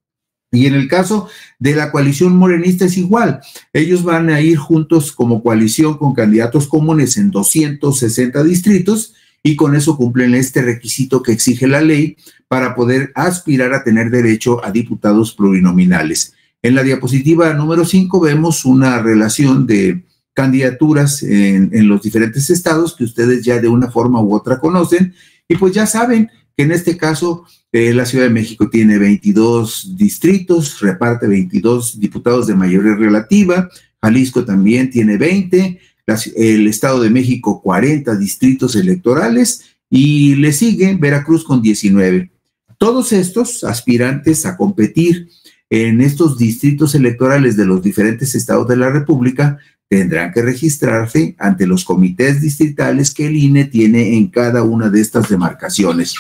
Y en el caso de la coalición morenista es igual. Ellos van a ir juntos como coalición con candidatos comunes en 260 distritos y con eso cumplen este requisito que exige la ley para poder aspirar a tener derecho a diputados plurinominales. En la diapositiva número 5 vemos una relación de candidaturas en, los diferentes estados que ustedes ya de una forma u otra conocen y pues ya saben que en este caso eh, la Ciudad de México tiene 22 distritos, reparte 22 diputados de mayoría relativa, Jalisco también tiene 20, el Estado de México 40 distritos electorales y le sigue Veracruz con 19. Todos estos aspirantes a competir en estos distritos electorales de los diferentes estados de la República tendrán que registrarse ante los comités distritales que el INE tiene en cada una de estas demarcaciones.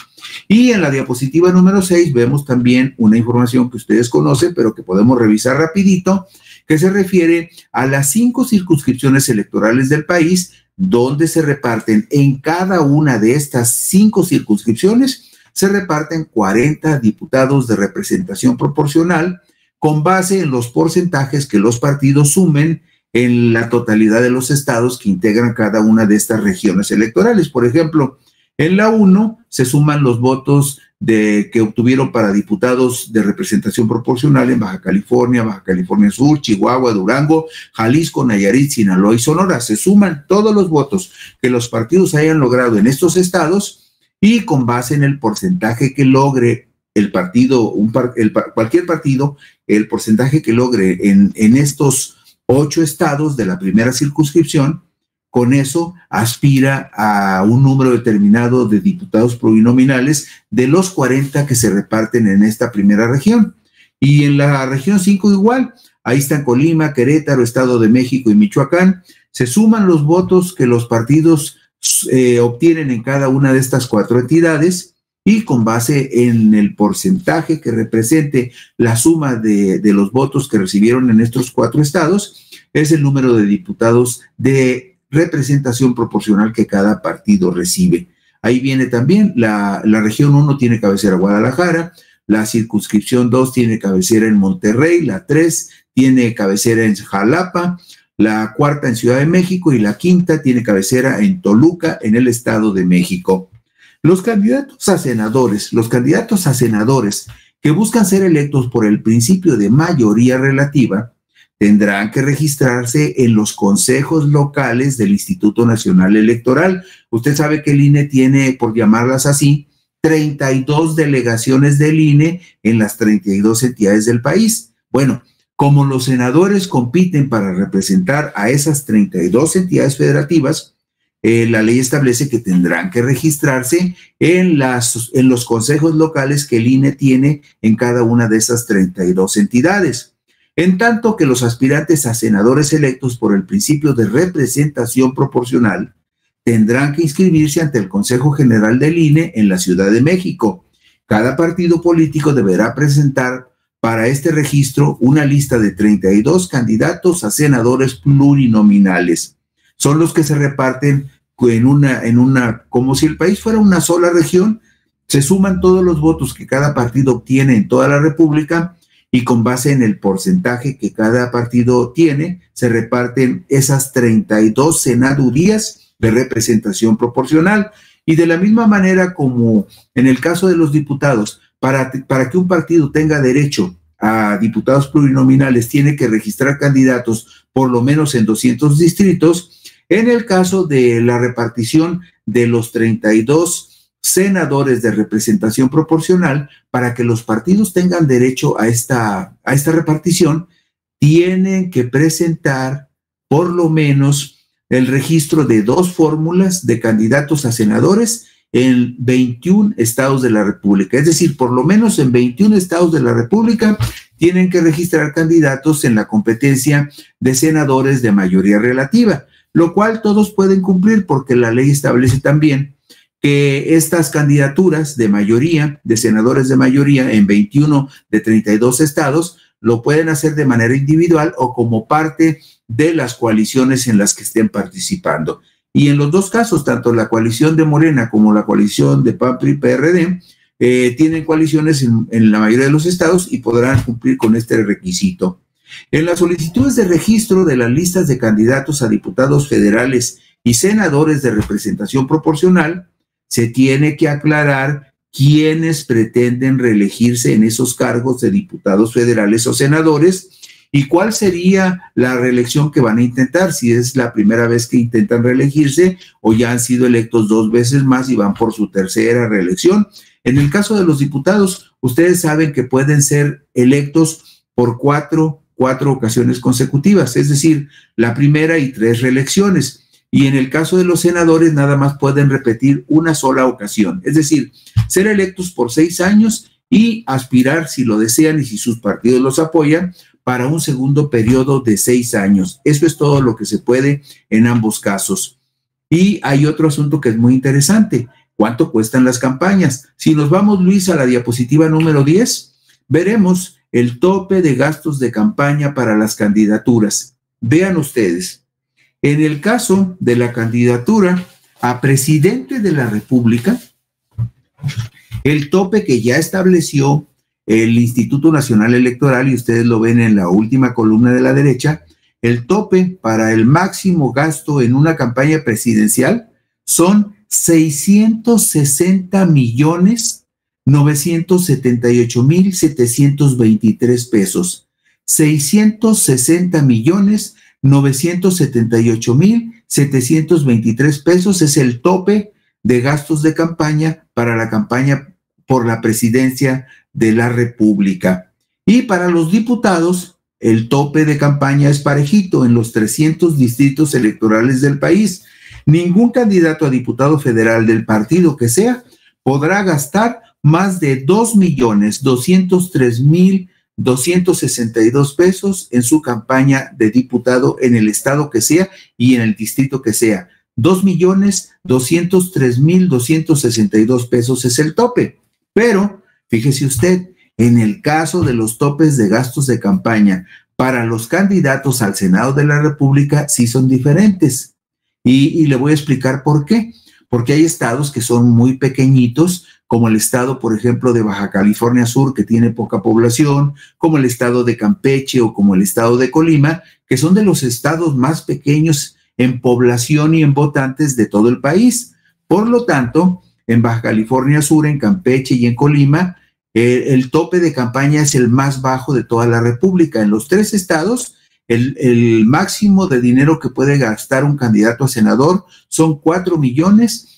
Y en la diapositiva número 6 vemos también una información que ustedes conocen, pero que podemos revisar rapidito, que se refiere a las cinco circunscripciones electorales del país, donde se reparten en cada una de estas cinco circunscripciones, se reparten 40 diputados de representación proporcional con base en los porcentajes que los partidos sumen en la totalidad de los estados que integran cada una de estas regiones electorales. Por ejemplo, en la 1 se suman los votos de, que obtuvieron para diputados de representación proporcional en Baja California, Baja California Sur, Chihuahua, Durango, Jalisco, Nayarit, Sinaloa y Sonora. Se suman todos los votos que los partidos hayan logrado en estos estados y con base en el porcentaje que logre el partido, un cualquier partido, el porcentaje que logre en, en estos ocho estados de la primera circunscripción, con eso aspira a un número determinado de diputados plurinominales de los 40 que se reparten en esta primera región. Y en la región 5 igual, ahí están Colima, Querétaro, Estado de México y Michoacán, se suman los votos que los partidos eh, obtienen en cada una de estas cuatro entidades y con base en el porcentaje que represente la suma de, los votos que recibieron en estos cuatro estados, es el número de diputados de representación proporcional que cada partido recibe. Ahí viene también la, región 1 tiene cabecera Guadalajara, la circunscripción 2 tiene cabecera en Monterrey, la 3 tiene cabecera en Jalapa, la cuarta en Ciudad de México y la quinta tiene cabecera en Toluca, en el Estado de México. Los candidatos a senadores, los candidatos a senadores que buscan ser electos por el principio de mayoría relativa, tendrán que registrarse en los consejos locales del Instituto Nacional Electoral. Usted sabe que el INE tiene, por llamarlas así, 32 delegaciones del INE en las 32 entidades del país. Bueno, como los senadores compiten para representar a esas 32 entidades federativas, eh, la ley establece que tendrán que registrarse en, en los consejos locales que el INE tiene en cada una de esas 32 entidades. En tanto que los aspirantes a senadores electos por el principio de representación proporcional tendrán que inscribirse ante el Consejo General del INE en la Ciudad de México. Cada partido político deberá presentar para este registro una lista de 32 candidatos a senadores plurinominales son los que se reparten en una, en una, como si el país fuera una sola región, se suman todos los votos que cada partido obtiene en toda la República y con base en el porcentaje que cada partido tiene, se reparten esas 32 senadurías de representación proporcional. Y de la misma manera como en el caso de los diputados, para, para que un partido tenga derecho a diputados plurinominales, tiene que registrar candidatos por lo menos en 200 distritos, en el caso de la repartición de los 32 senadores de representación proporcional, para que los partidos tengan derecho a esta, a esta repartición, tienen que presentar por lo menos el registro de dos fórmulas de candidatos a senadores en 21 estados de la República. Es decir, por lo menos en 21 estados de la República tienen que registrar candidatos en la competencia de senadores de mayoría relativa lo cual todos pueden cumplir porque la ley establece también que estas candidaturas de mayoría, de senadores de mayoría en 21 de 32 estados, lo pueden hacer de manera individual o como parte de las coaliciones en las que estén participando. Y en los dos casos, tanto la coalición de Morena como la coalición de PAPRI PRD, eh, tienen coaliciones en la mayoría de los estados y podrán cumplir con este requisito. En las solicitudes de registro de las listas de candidatos a diputados federales y senadores de representación proporcional, se tiene que aclarar quiénes pretenden reelegirse en esos cargos de diputados federales o senadores y cuál sería la reelección que van a intentar, si es la primera vez que intentan reelegirse o ya han sido electos dos veces más y van por su tercera reelección. En el caso de los diputados, ustedes saben que pueden ser electos por cuatro cuatro ocasiones consecutivas, es decir, la primera y tres reelecciones. Y en el caso de los senadores, nada más pueden repetir una sola ocasión, es decir, ser electos por seis años y aspirar, si lo desean y si sus partidos los apoyan, para un segundo periodo de seis años. Eso es todo lo que se puede en ambos casos. Y hay otro asunto que es muy interesante. ¿Cuánto cuestan las campañas? Si nos vamos, Luis, a la diapositiva número 10, veremos el tope de gastos de campaña para las candidaturas. Vean ustedes, en el caso de la candidatura a presidente de la República, el tope que ya estableció el Instituto Nacional Electoral, y ustedes lo ven en la última columna de la derecha, el tope para el máximo gasto en una campaña presidencial son 660 millones 978.723 pesos, 660 millones 978.723 pesos es el tope de gastos de campaña para la campaña por la presidencia de la República. Y para los diputados, el tope de campaña es parejito en los 300 distritos electorales del país. Ningún candidato a diputado federal del partido que sea podrá gastar más de 2.203.262 pesos en su campaña de diputado en el estado que sea y en el distrito que sea. 2.203.262 pesos es el tope. Pero, fíjese usted, en el caso de los topes de gastos de campaña para los candidatos al Senado de la República, sí son diferentes. Y, y le voy a explicar por qué. Porque hay estados que son muy pequeñitos, como el estado, por ejemplo, de Baja California Sur, que tiene poca población, como el estado de Campeche o como el estado de Colima, que son de los estados más pequeños en población y en votantes de todo el país. Por lo tanto, en Baja California Sur, en Campeche y en Colima, el tope de campaña es el más bajo de toda la República. En los tres estados, el, el máximo de dinero que puede gastar un candidato a senador son cuatro millones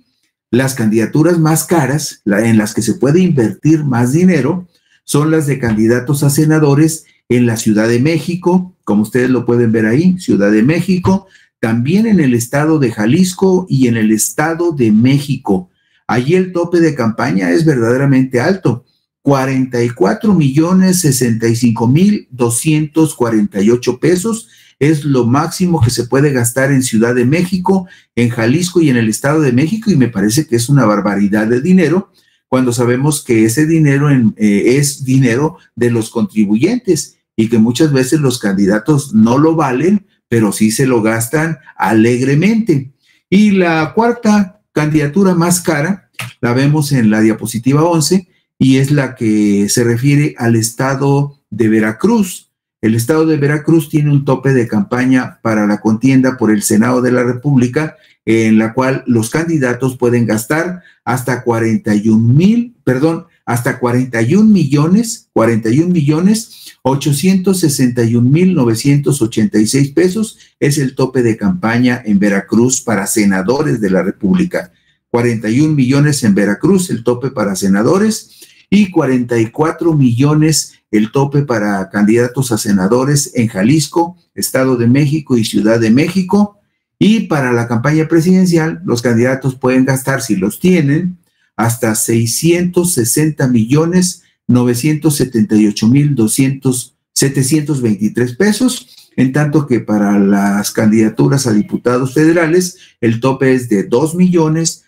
Las candidaturas más caras, en las que se puede invertir más dinero, son las de candidatos a senadores en la Ciudad de México, como ustedes lo pueden ver ahí, Ciudad de México, también en el estado de Jalisco y en el estado de México. Allí el tope de campaña es verdaderamente alto, 44 millones 65 mil 248 pesos es lo máximo que se puede gastar en Ciudad de México, en Jalisco y en el Estado de México, y me parece que es una barbaridad de dinero cuando sabemos que ese dinero eh, es dinero de los contribuyentes y que muchas veces los candidatos no lo valen, pero sí se lo gastan alegremente. Y la cuarta candidatura más cara la vemos en la diapositiva 11 y es la que se refiere al estado de Veracruz el Estado de Veracruz tiene un tope de campaña para la contienda por el Senado de la República, en la cual los candidatos pueden gastar hasta 41 mil, perdón, hasta 41 millones, 41 millones 861 mil 986 pesos es el tope de campaña en Veracruz para senadores de la República. 41 millones en Veracruz, el tope para senadores, y 44 millones el tope para candidatos a senadores en Jalisco, Estado de México y Ciudad de México. Y para la campaña presidencial, los candidatos pueden gastar, si los tienen, hasta 660 millones 978 mil setecientos 723 pesos, en tanto que para las candidaturas a diputados federales, el tope es de 2 millones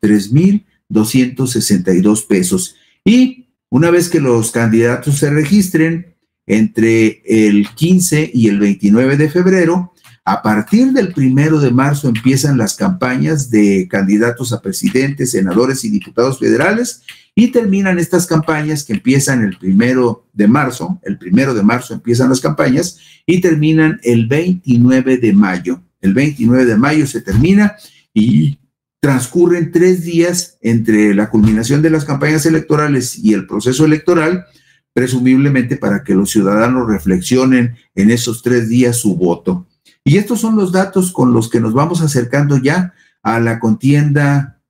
tres mil 262 pesos. Y una vez que los candidatos se registren entre el 15 y el 29 de febrero, a partir del primero de marzo empiezan las campañas de candidatos a presidentes, senadores y diputados federales y terminan estas campañas que empiezan el primero de marzo. El primero de marzo empiezan las campañas y terminan el 29 de mayo. El 29 de mayo se termina y transcurren tres días entre la culminación de las campañas electorales y el proceso electoral, presumiblemente para que los ciudadanos reflexionen en esos tres días su voto. Y estos son los datos con los que nos vamos acercando ya a la contienda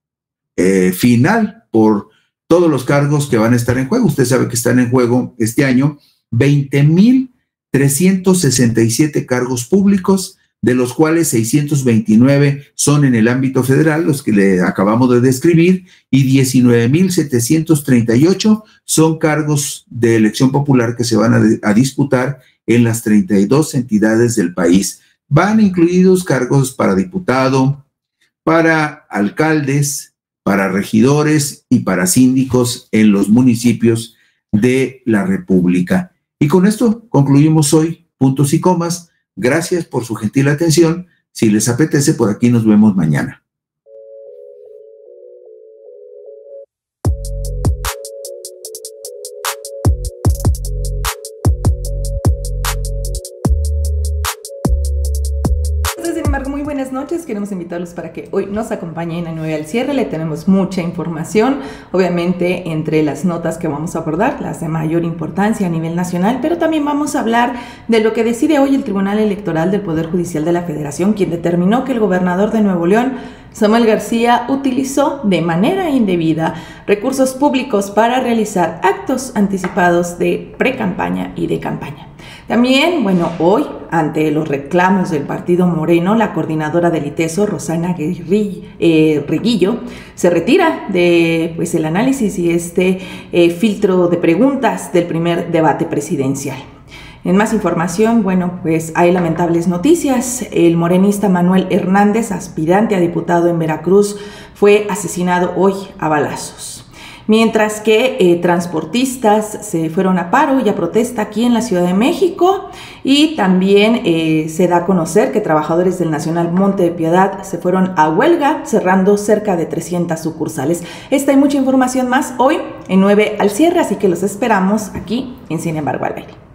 eh, final por todos los cargos que van a estar en juego. Usted sabe que están en juego este año 20.367 cargos públicos, de los cuales 629 son en el ámbito federal, los que le acabamos de describir, y 19.738 son cargos de elección popular que se van a, disputar en las 32 entidades del país. Van incluidos cargos para diputado, para alcaldes, para regidores y para síndicos en los municipios de la República. Y con esto concluimos hoy, puntos y comas. Gracias por su gentil atención. Si les apetece, por aquí nos vemos mañana. queremos invitarlos para que hoy nos acompañen a 9 al cierre. Le tenemos mucha información, obviamente entre las notas que vamos a abordar, las de mayor importancia a nivel nacional, pero también vamos a hablar de lo que decide hoy el Tribunal Electoral del Poder Judicial de la Federación, quien determinó que el gobernador de Nuevo León Samuel García utilizó de manera indebida recursos públicos para realizar actos anticipados de pre-campaña y de campaña. También, bueno, hoy, ante los reclamos del Partido Moreno, la coordinadora del ITESO, Rosana Riguillo, eh, se retira de pues, el análisis y este eh, filtro de preguntas del primer debate presidencial. En más información, bueno, pues hay lamentables noticias. El morenista Manuel Hernández, aspirante a diputado en Veracruz, fue asesinado hoy a balazos mientras que eh, transportistas se fueron a paro y a protesta aquí en la Ciudad de México y también eh, se da a conocer que trabajadores del Nacional Monte de Piedad se fueron a huelga cerrando cerca de 300 sucursales. Esta y mucha información más hoy en 9 al cierre, así que los esperamos aquí en Sin embargo al baile.